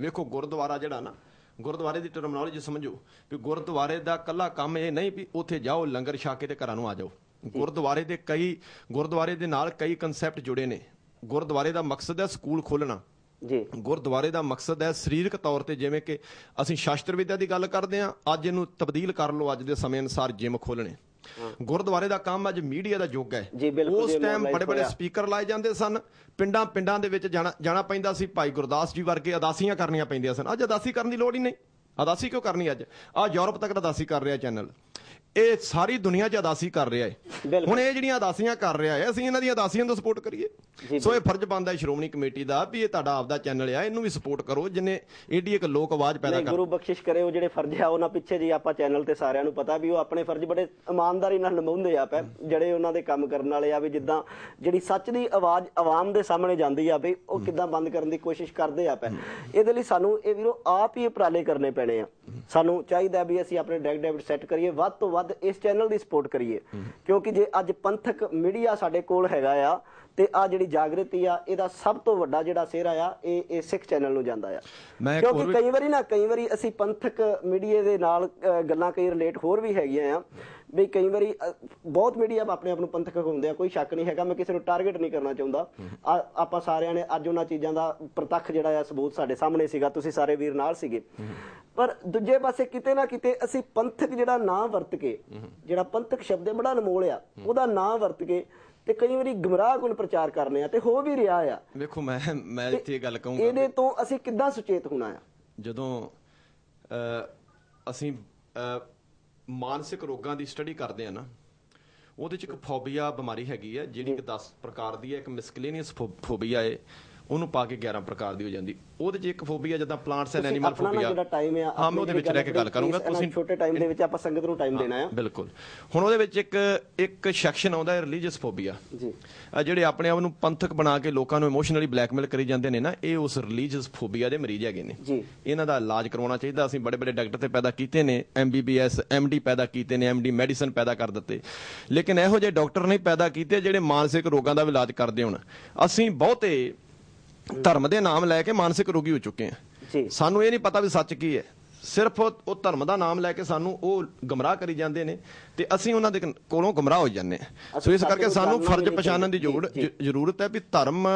ਵੇਖੋ ਗੁਰਦੁਆਰਾ ਜਿਹੜਾ ਨਾ ਗੁਰਦੁਆਰੇ ਦੀ ਟਰਮਨੋਲੋਜੀ ਸਮਝੋ ਵੀ ਗੁਰਦੁਆਰੇ ਦਾ ਕੱਲਾ ਕੰਮ ਇਹ ਨਹੀਂ ਵੀ ਉੱਥੇ ਜਾਓ ਲੰਗਰ ਛਾ ਕੇ ਤੇ ਘਰਾਂ ਨੂੰ ਆ ਜਾਓ ਗੁਰਦੁਆਰੇ ਦੇ ਕਈ ਗੁਰਦੁਆਰੇ ਦੇ ਨਾਲ ਕਈ ਕਨਸੈਪਟ ਜੁੜੇ ਨੇ ਗੁਰਦੁਆਰੇ ਦਾ ਮਕਸਦ ਹੈ ਸਕੂਲ ਖੋਲਣਾ ਜੀ ਗੁਰਦੁਆਰੇ ਦਾ ਮਕਸਦ ਹੈ ਸਰੀਰਕ ਤੌਰ ਤੇ ਜਿਵੇਂ ਕਿ ਅਸੀਂ ਸ਼ਾਸਤਰ ਵਿਦਿਆ ਦੀ ਗੱਲ ਕਰਦੇ ਆ ਅੱਜ ਇਹਨੂੰ ਤਬਦੀਲ ਕਰ ਲਓ ਅੱਜ ਦੇ ਸਮੇਂ ਅਨੁਸਾਰ ਜਿਮ ਖੋਲਣੇ ਗੁਰਦੁਆਰੇ ਦਾ ਕੰਮ ਅੱਜ ਮੀਡੀਆ ਦਾ ਯੁੱਗ ਹੈ ਉਸ ਟਾਈਮ بڑے بڑے ਸਪੀਕਰ ਲਾਏ ਜਾਂਦੇ ਸਨ ਪਿੰਡਾਂ ਪਿੰਡਾਂ ਦੇ ਵਿੱਚ ਜਾਣਾ ਪੈਂਦਾ ਸੀ ਭਾਈ ਗੁਰਦਾਸ ਜੀ ਵਰਗੇ ਅਦਾਸੀਆਂ ਕਰਨੀਆਂ ਪੈਂਦੀਆਂ ਸਨ ਅੱਜ ਅਦਾਸੀ ਕਰਨ ਦੀ ਲੋੜ ਹੀ ਨਹੀਂ ਅਦਾਸੀ ਕਿਉਂ ਕਰਨੀ ਅੱਜ ਆ ਯੂਰਪ ਤੱਕ ਅਦਾਸੀ ਕਰ ਰਿਹਾ ਚੈਨਲ ਇਹ ਸਾਰੀ ਦੁਨੀਆ 'ਚ ਅਦਾਸੀ ਕਰ ਰਿਹਾ ਹੈ ਹੁਣ ਇਹ ਜਿਹੜੀਆਂ ਅਦਾਸੀਆਂ ਕਰ ਰਿਹਾ ਹੈ ਅਸੀਂ ਇਹਨਾਂ ਦੀਆਂ ਅਦਾਸੀਆਂ ਨੂੰ ਸਪੋਰਟ ਕਰੀਏ ਸੋ ਇਹ ਫਰਜ਼ ਬਣਦਾ ਹੈ ਸ਼੍ਰੋਮਣੀ ਕਮੇਟੀ ਦਾ ਵੀ ਇਹ ਤੁਹਾਡਾ ਆਪਦਾ ਚੈਨਲ ਆ ਇਹਨੂੰ ਵੀ ਸਪੋਰਟ ਕਰੋ ਜਿਨੇ ਏਡੀ ਇੱਕ ਲੋਕ ਆਵਾਜ਼ ਪੈਦਾ ਕਰ ਗੁਰੂ ਬਖਸ਼ਿਸ਼ ਕਰੇ ਉਹ ਜਿਹੜੇ ਫਰਜ਼ ਆ ਉਹਨਾਂ ਪਿੱਛੇ ਜੀ ਆਪਾਂ ਚੈਨਲ ਤੇ ਸਾਰਿਆਂ ਨੂੰ ਪਤਾ ਵੀ ਉਹ ਆਪਣੇ ਫਰਜ਼ ਬੜੇ ਇਮਾਨਦਾਰੀ ਨਾਲ ਨਿਭਾਉਂਦੇ ਆ ਪੈ ਜਿਹੜੇ ਉਹਨਾਂ ਦੇ ਕੰਮ ਕਰਨ ਵਾਲੇ ਆ ਵੀ ਜਿੱਦਾਂ ਜਿਹੜੀ ਸੱਚ ਦੀ ਆਵਾਜ਼ ਆਵਾਮ ਦੇ ਸਾਹਮਣੇ ਜਾਂਦੀ ਆ ਵੀ ਉਹ ਕਿੱਦਾਂ ਬੰਦ ਕਰਨ ਦੀ ਕੋਸ਼ਿਸ਼ ਕਰਦੇ ਆ ਪੈ ਇਹਦੇ ਲਈ ਸਾਨੂੰ ਇਹ ਵੀਰੋ ਆਪ ਹੀ ਉਪਰਾਲੇ ਕਰਨੇ ਪੈਣੇ ਪੈਣੇ ਆ ਸਾਨੂੰ ਚਾਹੀਦਾ ਵੀ ਅਸੀਂ ਆਪਣੇ ਡਾਇਰੈਕਟ ਡੈਬਿਟ ਸੈੱਟ ਕਰੀਏ ਵੱਧ ਤੋਂ ਵੱਧ ਇਸ ਚੈਨਲ ਦੀ ਸਪੋਰਟ ਕਰੀਏ ਕਿਉਂਕਿ ਜੇ ਅੱਜ ਪੰਥਕ ਮੀਡੀਆ ਸਾਡੇ ਕੋਲ ਹੈਗਾ ਆ ਤੇ ਆ ਜਿਹੜੀ ਜਾਗਰਤੀ ਆ ਇਹਦਾ ਸਭ ਤੋਂ ਵੱਡਾ ਜਿਹੜਾ ਸਿਹਰਾ ਆ ਇਹ ਇਹ ਸਿੱਖ ਚੈਨਲ ਨੂੰ ਜਾਂਦਾ ਆ ਕਿਉਂਕਿ ਕਈ ਵਾਰੀ ਨਾ ਕਈ ਵਾਰੀ ਅਸੀਂ ਪੰਥਕ ਮੀਡੀਆ ਦੇ ਨਾਲ ਗੱਲਾਂ ਕਈ ਰਿਲੇਟ ਹੋਰ ਵੀ ਹੈਗੀਆਂ ਆ ਵੀ ਕਈ ਵਾਰੀ ਬਹੁਤ ਮੀਡੀਆ ਆਪਣੇ ਆਪ ਨੂੰ ਪੰਥਕ ਹੁੰਦੇ ਆ ਕੋਈ ਸ਼ੱਕ ਨਹੀਂ ਹੈਗਾ ਮੈਂ ਕਿਸੇ ਨੂੰ ਟਾਰਗੇਟ ਨਹੀਂ ਕਰਨਾ ਚਾਹੁੰਦਾ ਆਪਾਂ ਸਾਰਿਆਂ ਨੇ ਅੱਜ ਉਹਨਾਂ ਚੀਜ਼ਾਂ ਦਾ ਪ੍ਰਤੱਖ ਜਿਹੜਾ ਆ ਸਬੂਤ ਸਾਡੇ ਸਾਹਮਣੇ ਸੀਗਾ ਤੁਸੀਂ ਸਾਰੇ ਵੀਰ ਨਾਲ ਸੀਗੇ ਪਰ ਦੂਜੇ ਪਾਸੇ ਕਿਤੇ ਨਾ ਕਿਤੇ ਅਸੀਂ ਪੰਥਕ ਜਿਹੜਾ ਨਾਂ ਵਰਤ ਕੇ ਜਿਹੜਾ ਪੰਥਕ ਸ਼ਬਦ ਹੈ ਬੜਾ ਅਨਮੋਲ ਆ ਉਹਦਾ ਨਾਂ ਵਰਤ ਕੇ ਤੇ ਕਈ ਵਾਰੀ ਗਮਰਾਹ ਕੋਲ ਪ੍ਰਚਾਰ ਕਰਨੇ ਆ ਤੇ ਹੋ ਵੀ ਰਿਹਾ ਆ ਵੇਖੋ ਮੈਂ ਮੈਂ ਇੱਥੇ ਗੱਲ ਕਹੂੰਗਾ ਇਹਦੇ ਤੋਂ ਅਸੀਂ ਕਿੱਦਾਂ ਸੁਚੇਤ ਹੋਣਾ ਆ ਜਦੋਂ ਅਸੀਂ ਮਾਨਸਿਕ ਰੋਗਾਂ ਦੀ ਸਟੱਡੀ ਕਰਦੇ ਆ ਨਾ ਉਹਦੇ ਚ ਇੱਕ ਫੋਬੀਆ ਬਿਮਾਰੀ ਹੈਗੀ ਆ ਜਿਹੜੀ ਕਿ 10 ਪ੍ਰਕਾਰ ਦੀ ਹੈ ਇੱਕ ਮਿਸਕਲੇਨੀਅਸ ਫੋਬੀਆ ਹੈ ਉਹਨੂੰ ਪਾ ਕੇ 11 ਪ੍ਰਕਾਰ ਦੀ ਹੋ ਜਾਂਦੀ ਉਹਦੇ 'ਚ ਇੱਕ ਫੋਬੀਆ ਜਿੱਦਾਂ ਪਲਾਂਟਸ ਐਂਡ ਐਨੀਮਲ ਫੋਬੀਆ ਜਿਹੜਾ ਟਾਈਮ ਆ ਆਪਾਂ ਉਹਦੇ ਵਿੱਚ ਰਹਿ ਕੇ ਗੱਲ ਕਰੂੰਗਾ ਤੁਸੀਂ ਛੋਟੇ ਟਾਈਮ ਦੇ ਵਿੱਚ ਆਪਾਂ ਸੰਗਤ ਨੂੰ ਟਾਈਮ ਦੇਣਾ ਆ ਬਿਲਕੁਲ ਹੁਣ ਉਹਦੇ ਵਿੱਚ ਇੱਕ ਇੱਕ ਸੈਕਸ਼ਨ ਆਉਂਦਾ ਹੈ ਰਿਲੀਜੀਅਸ ਫੋਬੀਆ ਜੀ ਜਿਹੜੇ ਆਪਣੇ ਆਪ ਨੂੰ ਪੰਥਕ ਬਣਾ ਕੇ ਲੋਕਾਂ ਨੂੰ ਇਮੋਸ਼ਨਲੀ ਬਲੈਕਮੇਲ ਕਰੀ ਜਾਂਦੇ ਨੇ ਨਾ ਇਹ ਉਸ ਰਿਲੀਜੀਅਸ ਫੋਬੀਆ ਦੇ ਮਰੀਜ਼ ਹੈਗੇ ਨੇ ਜੀ ਇਹਨਾਂ ਦਾ ਇਲਾਜ ਕਰਵਾਉਣਾ ਚਾਹੀਦਾ ਅਸੀਂ ਬੜੇ ਬੜੇ ਡਾਕਟਰ ਤੇ ਪੈਦਾ ਕੀਤੇ ਨੇ ਐਮਬੀਬੀਐਸ ਐਮਡੀ ਪੈਦਾ ਕੀਤੇ ਨੇ ਐਮਡੀ ਮੈਡੀਸਨ ਪੈਦਾ ਕਰ ਦਿੱਤੇ ਲੇਕਿਨ ਇਹੋ ਜਿਹੇ ਡਾਕਟਰ ਨਹੀਂ ਪੈਦਾ ਕੀਤੇ ਜਿਹੜੇ ਮਾਨਸਿਕ ਰੋਗਾਂ ਦਾ ਇਲਾਜ ਕਰਦੇ ਹੋਣ ਅਸੀਂ ਬਹੁਤੇ ਧਰਮ ਦੇ ਨਾਮ ਲੈ ਕੇ ਮਾਨਸਿਕ ਰੋਗੀ ਹੋ ਚੁੱਕੇ ਆ ਜੀ ਸਾਨੂੰ ਇਹ ਨਹੀਂ ਪਤਾ ਵੀ ਸੱਚ ਕੀ ਹੈ ਸਿਰਫ ਉਹ ਧਰਮ ਦਾ ਨਾਮ ਲੈ ਕੇ ਸਾਨੂੰ ਉਹ ਗਮਰਾਹ ਕਰੀ ਜਾਂਦੇ ਨੇ ਤੇ ਅਸੀਂ ਉਹਨਾਂ ਦੇ ਕੋਲੋਂ ਗਮਰਾਹ ਹੋ ਜਾਂਦੇ ਆ ਸੋ ਇਸ ਕਰਕੇ ਸਾਨੂੰ ਫਰਜ਼ ਪਛਾਣਨ ਦੀ ਜ਼ੋੜ ਜ਼ਰੂਰਤ ਹੈ ਵੀ ਧਰਮ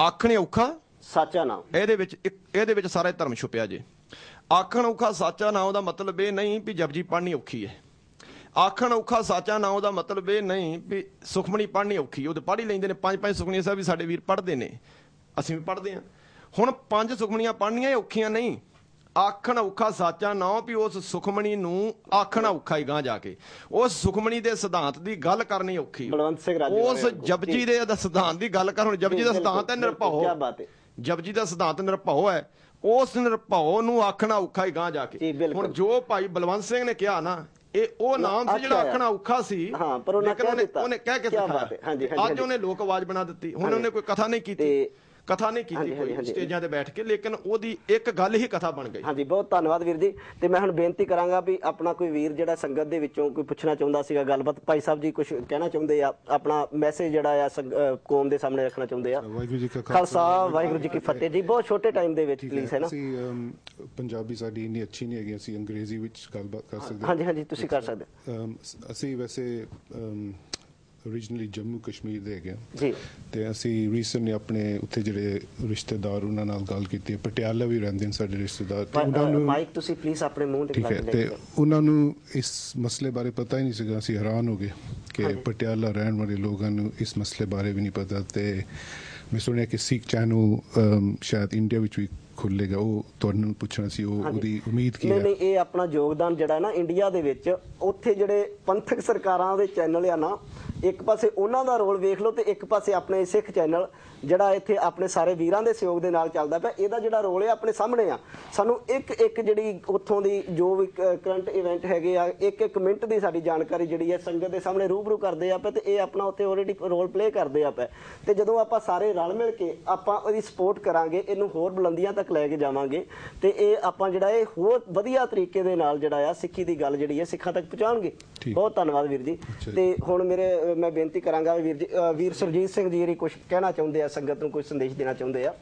ਆਖਣੇ ਔਖਾ ਸੱਚਾ ਨਾਮ ਇਹਦੇ ਵਿੱਚ ਇਹਦੇ ਵਿੱਚ ਸਾਰਾ ਧਰਮ ਛੁਪਿਆ ਜੇ ਆਖਣ ਔਖਾ ਸੱਚਾ ਨਾਮ ਦਾ ਮਤਲਬ ਇਹ ਨਹੀਂ ਵੀ ਜਪਜੀ ਪੜ੍ਹਨੀ ਔਖੀ ਹੈ ਆਖਣ ਔਖਾ ਸੱਚਾ ਨਾਮ ਦਾ ਮਤਲਬ ਇਹ ਨਹੀਂ ਵੀ ਸੁਖਮਣੀ ਪੜ੍ਹਨੀ ਔਖੀ ਉਹ ਤੇ ਪੜ੍ਹ ਹੀ ਲੈਂਦੇ ਨੇ ਪੰਜ ਪੰਜ ਸੁਖਮਣੀ ਸਾਹਿਬ ਵੀ ਸਾਡੇ ਵੀਰ ਪੜ੍ਹਦੇ ਨੇ ਅਸੀਂ ਵੀ ਪੜਦੇ ਹਾਂ ਹੁਣ ਪੰਜ ਸੁਖਮਣੀਆਂ ਪੜਨੀਆਂ ਇਹ ਔਖੀਆਂ ਨਹੀਂ ਆਖਣ ਔਖਾ ਸਾਚਾ ਨਾ ਵੀ ਉਸ ਸੁਖਮਣੀ ਨੂੰ ਆਖਣਾ ਔਖਾ ਹੀ ਗਾਂ ਜਾ ਕੇ ਉਸ ਸੁਖਮਣੀ ਦੇ ਸਿਧਾਂਤ ਦੀ ਗੱਲ ਕਰਨੀ ਔਖੀ ਬਲਵੰਤ ਸਿੰਘ ਰਾਜੂ ਉਸ ਜਪਜੀ ਦੇ ਸਿਧਾਂਤ ਦੀ ਗੱਲ ਕਰ ਹੁਣ ਜਪਜੀ ਦਾ ਸਿਧਾਂਤ ਹੈ ਨਿਰਭਉ ਕੀ ਬਾਤ ਹੈ ਜਪਜੀ ਦਾ ਸਿਧਾਂਤ ਨਿਰਭਉ ਹੈ ਉਸ ਨਿਰਭਉ ਨੂੰ ਆਖਣਾ ਔਖਾ ਹੀ ਗਾਂ ਜਾ ਕੇ ਹੁਣ ਜੋ ਭਾਈ ਬਲਵੰਤ ਸਿੰਘ ਨੇ ਕਿਹਾ ਨਾ ਇਹ ਉਹ ਨਾਮ ਸੀ ਜਿਹੜਾ ਆਖਣਾ ਔਖਾ ਸੀ ਹਾਂ ਪਰ ਉਹਨੇ ਕਹਿ ਦਿੱਤਾ ਉਹਨੇ ਕਹਿ ਕੇ ਸਿਖਾਇਆ ਅੱਜ ਉਹਨੇ ਲੋਕ ਆਵਾਜ਼ ਬਣਾ ਦਿੱਤੀ ਹੁਣ ਉਹਨੇ ਕੋਈ ਕਥਾ ਨਹੀਂ ਕੀਤੀ ਕਥਾ ਨਹੀਂ ਕੀਤੀ ਕੋਈ ਸਟੇਜਾਂ ਤੇ ਬੈਠ ਕੇ ਲੇਕਿਨ ਉਹਦੀ ਇੱਕ ਗੱਲ ਹੀ ਕਥਾ ਬਣ ਗਈ ਹਾਂਜੀ ਬਹੁਤ ਧੰਨਵਾਦ ਵੀਰ ਜੀ ਤੇ ਮੈਂ ਹੁਣ ਬੇਨਤੀ ਕਰਾਂਗਾ ਵੀ ਆਪਣਾ ਕੋਈ ਵੀਰ ਜਿਹੜਾ ਸੰਗਤ ਦੇ ਵਿੱਚੋਂ ਕੋਈ ਪੁੱਛਣਾ ਚਾਹੁੰਦਾ ਸੀਗਾ ਗੱਲਬਾਤ ਭਾਈ ਸਾਹਿਬ ਜੀ ਕੁਝ ਕਹਿਣਾ ਚਾਹੁੰਦੇ ਆ ਆਪਣਾ ਮੈਸੇਜ ਜਿਹੜਾ ਆ ਕੌਮ ਦੇ ਸਾਹਮਣੇ ਰੱਖਣਾ ਚਾਹੁੰਦੇ ਆ ਵਾਹਿਗੁਰੂ ਜੀ ਕਾ ਖਾਲਸਾ ਵਾਹਿਗੁਰੂ ਜੀ ਕੀ ਫਤਿਹ ਜੀ ਬਹੁਤ ਛੋਟੇ ਟਾਈਮ ਦੇ ਵਿੱਚ ਪਲੀਜ਼ ਹੈ ਨਾ ਅਸੀਂ ਪੰਜਾਬੀ ਸਾਡੀ ਇੰਨੀ ਅੱਛੀ ਨਹੀਂ ਹੈਗੀ ਅਸੀਂ ਅੰਗਰੇਜ਼ੀ ਵਿੱਚ ਗੱਲਬਾਤ ਕਰ ਸਕਦੇ ਹਾਂ ਹਾਂਜੀ ਹਾਂਜੀ ਤੁਸੀਂ ਕਰ ਸਕਦੇ ਅਸੀਂ ਵੈਸੇ ਓਰੀਜਨਲੀ ਜੰਮੂ ਕਸ਼ਮੀਰ ਦੇ ਹੈਗੇ ਜੀ ਤੇ ਅਸੀਂ ਰੀਸੈਂਟਲੀ ਆਪਣੇ ਉੱਥੇ ਜਿਹੜੇ ਰਿਸ਼ਤੇਦਾਰ ਉਹਨਾਂ ਨਾਲ ਗੱਲ ਕੀਤੀ ਹੈ ਪਟਿਆਲਾ ਵੀ ਰਹਿੰਦੇ ਨੇ ਸਾਡੇ ਰਿਸ਼ਤੇਦਾਰ ਤੇ ਉਹਨਾਂ ਨੂੰ ਮਾਈਕ ਤੁਸੀਂ ਪਲੀਜ਼ ਆਪਣੇ ਮੂੰਹ ਤੇ ਠੀਕ ਹੈ ਤੇ ਉਹਨਾਂ ਨੂੰ ਇਸ ਮਸਲੇ ਬਾਰੇ ਪਤਾ ਹੀ ਨਹੀਂ ਸੀਗਾ ਅਸੀਂ ਹੈਰਾਨ ਹੋ ਗਏ ਕਿ ਪਟਿਆਲਾ ਰਹਿਣ ਵਾਲੇ ਲੋਕਾਂ ਨੂੰ ਇਸ ਮਸਲੇ ਬਾਰੇ ਵੀ ਨਹੀਂ ਪਤਾ ਤੇ ਮੈਂ ਸੁਣਿਆ ਕਿ ਸਿੱਖ ਚੈਨਲ ਸ਼ਾਇਦ ਇੰਡੀਆ ਵਿੱਚ ਵੀ ਖੁੱਲੇਗਾ ਉਹ ਤੁਹਾਨੂੰ ਪੁੱਛਣਾ ਸੀ ਉਹ ਉਹਦੀ ਉਮੀਦ ਕੀ ਹੈ ਨਹੀਂ ਇਹ ਆਪਣਾ ਯੋਗਦਾਨ ਜਿਹੜਾ ਹੈ ਨਾ ਇੰਡੀਆ ਦੇ ਵਿੱਚ ਉੱਥੇ ਜਿਹੜੇ ਪੰਥਕ ਸਰਕਾਰਾਂ ਦੇ ਚੈਨਲ ਆ ਨਾ ਇੱਕ ਪਾਸੇ ਉਹਨਾਂ ਦਾ ਰੋਲ ਵੇਖ ਲਓ ਤੇ ਇੱਕ ਪਾਸੇ ਆਪਣੇ ਸਿੱਖ ਚੈਨਲ ਜਿਹੜਾ ਇੱਥੇ ਆਪਣੇ ਸਾਰੇ ਵੀਰਾਂ ਦੇ ਸਹਿਯੋਗ ਦੇ ਨਾਲ ਚੱਲਦਾ ਪਿਆ ਇਹਦਾ ਜਿਹੜਾ ਰੋਲ ਹੈ ਆਪਣੇ ਸਾਹਮਣੇ ਆ ਸਾਨੂੰ ਇੱਕ ਇੱਕ ਜਿਹੜੀ ਉੱਥੋਂ ਦੀ ਜੋ ਵੀ ਕਰੰਟ ਇਵੈਂਟ ਹੈਗੇ ਆ ਇੱਕ ਇੱਕ ਮਿੰਟ ਦੀ ਸਾਡੀ ਜਾਣਕਾਰੀ ਜਿਹੜੀ ਹੈ ਸੰਗਤ ਦੇ ਸਾਹਮਣੇ ਰੂਬਰੂ ਕਰਦੇ ਆ ਪਿਆ ਤੇ ਇਹ ਆਪਣਾ ਉੱਥੇ ਆਲਰੇਡੀ ਰੋਲ ਪਲੇ ਕਰਦੇ ਆ ਪਿਆ ਤੇ ਜਦੋਂ ਆਪਾਂ ਸਾਰੇ ਰਲ ਮਿਲ ਕੇ ਆਪਾਂ ਉਹਦੀ ਸਪੋਰਟ ਕਰਾਂਗੇ ਇਹਨੂੰ ਹੋਰ ਬੁਲੰਦੀਆਂ ਤੱਕ ਲੈ ਕੇ ਜਾਵਾਂਗੇ ਤੇ ਇਹ ਆਪਾਂ ਜਿਹੜਾ ਇਹ ਹੋਰ ਵਧੀਆ ਤਰੀਕੇ ਦੇ ਨਾਲ ਜਿਹੜਾ ਆ ਸਿੱਖੀ ਦੀ ਗੱਲ ਜਿਹੜੀ ਹੈ ਸਿੱਖਾਂ ਤੱਕ ਪਹੁੰਚਾਉਣਗੇ ਬਹੁਤ ਧੰਨਵਾਦ ਵੀਰ ਜੀ ਤੇ ਹੁਣ ਮੇਰੇ ਮੈਂ ਬੇਨਤੀ ਕਰਾਂਗਾ ਵੀਰ ਜੀ ਵੀਰ ਸਰਜੀਤ ਸਿੰਘ ਜੀ ਜਿਹੜੀ ਕੁਝ ਕਹਿਣਾ ਚਾਹੁੰਦੇ ਆ ਸੰਗਤ ਨੂੰ ਕੋਈ ਸੰਦੇਸ਼ ਦੇਣਾ ਚਾਹੁੰਦੇ ਆ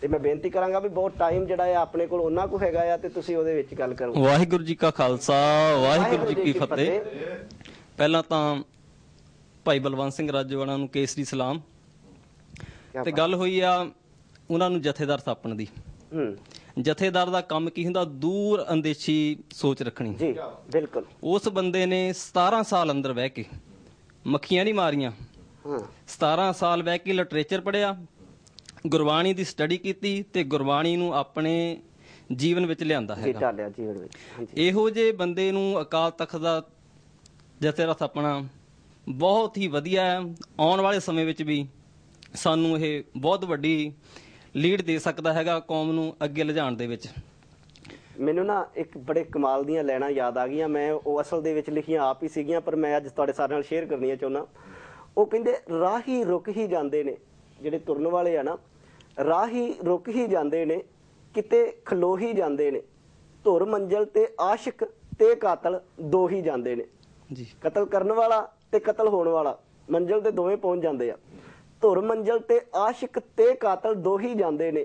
ਤੇ ਮੈਂ ਬੇਨਤੀ ਕਰਾਂਗਾ ਵੀ ਬਹੁਤ ਟਾਈਮ ਜਿਹੜਾ ਹੈ ਆਪਣੇ ਕੋਲ ਉਹਨਾਂ ਕੋ ਹੈਗਾ ਆ ਤੇ ਤੁਸੀਂ ਉਹਦੇ ਵਿੱਚ ਗੱਲ ਕਰੋ ਵਾਹਿਗੁਰੂ ਜੀ ਕਾ ਖਾਲਸਾ ਵਾਹਿਗੁਰੂ ਜੀ ਕੀ ਫਤਿਹ ਪਹਿਲਾਂ ਤਾਂ ਭਾਈ ਬਲਵੰਤ ਸਿੰਘ ਰਾਜੇਵਾਲਾ ਨੂੰ ਕੇਸਰੀ ਸਲਾਮ ਤੇ ਗੱਲ ਹੋਈ ਆ ਉਹਨਾਂ ਨੂੰ ਜਥੇਦਾਰ ਸਾਪਣ ਦੀ ਜਥੇਦਾਰ ਦਾ ਕੰਮ ਕੀ ਹੁੰਦਾ ਦੂਰ ਅੰਦੇਸ਼ੀ ਸੋਚ ਰੱਖਣੀ ਜੀ ਬਿਲਕੁਲ ਉਸ ਬੰਦੇ ਨੇ 17 ਸਾਲ ਅੰਦਰ ਬਹਿ ਕੇ ਮੱਖੀਆਂ ਨਹੀਂ ਮਾਰੀਆਂ 17 ਸਾਲ ਬੈ ਕੇ ਲਿਟਰੇਚਰ ਪੜਿਆ ਗੁਰਬਾਣੀ ਦੀ ਸਟੱਡੀ ਕੀਤੀ ਤੇ ਗੁਰਬਾਣੀ ਨੂੰ ਆਪਣੇ ਜੀਵਨ ਵਿੱਚ ਲਿਆਂਦਾ ਹੈਗਾ ਜੀ ਜੀਵਨ ਵਿੱਚ ਇਹੋ ਜੇ ਬੰਦੇ ਨੂੰ ਅਕਾਲ ਤਖਤ ਦਾ ਰਸ ਆਪਣਾ ਬਹੁਤ ਹੀ ਵਧੀਆ ਹੈ ਆਉਣ ਵਾਲੇ ਸਮੇਂ ਵਿੱਚ ਵੀ ਸਾਨੂੰ ਇਹ ਬਹੁਤ ਵੱਡੀ ਲੀਡ ਦੇ ਸਕਦਾ ਹੈਗਾ ਕੌਮ ਨੂੰ ਅੱਗੇ ਲਿਜਾਣ ਦੇ ਵਿੱਚ ਮੈਨੂੰ ਨਾ ਇੱਕ ਬੜੇ ਕਮਾਲ ਦੀਆਂ ਲੈਣਾ ਯਾਦ ਆ ਗਈਆਂ ਮੈਂ ਉਹ ਅਸਲ ਦੇ ਵਿੱਚ ਲਿਖੀਆਂ ਆਪ ਹੀ ਸੀਗੀਆਂ ਪਰ ਮੈਂ ਅੱਜ ਤੁਹਾਡੇ ਸਾਰਿਆਂ ਨਾਲ ਸ਼ੇਅਰ ਕਰਨੀਆਂ ਚਾਹੁੰਦਾ ਉਹ ਕਹਿੰਦੇ ਰਾਹੀ ਰੁਕ ਹੀ ਜਾਂਦੇ ਨੇ ਜਿਹੜੇ ਤੁਰਨ ਵਾਲੇ ਆ ਨਾ ਰਾਹੀ ਰੁਕ ਹੀ ਜਾਂਦੇ ਨੇ ਕਿਤੇ ਖਲੋ ਹੀ ਜਾਂਦੇ ਨੇ ਧੁਰ ਮੰਜ਼ਲ ਤੇ ਆਸ਼ਿਕ ਤੇ ਕਾਤਲ ਦੋ ਹੀ ਜਾਂਦੇ ਨੇ ਜੀ ਕਤਲ ਕਰਨ ਵਾਲਾ ਤੇ ਕਤਲ ਹੋਣ ਵਾਲਾ ਮੰਜ਼ਲ ਤੇ ਦੋਵੇਂ ਪਹੁੰਚ ਜਾਂਦੇ ਆ ਧੁਰ ਮੰਜ਼ਲ ਤੇ ਆਸ਼ਿਕ ਤੇ ਕਾਤਲ ਦੋ ਹੀ ਜਾਂਦੇ ਨੇ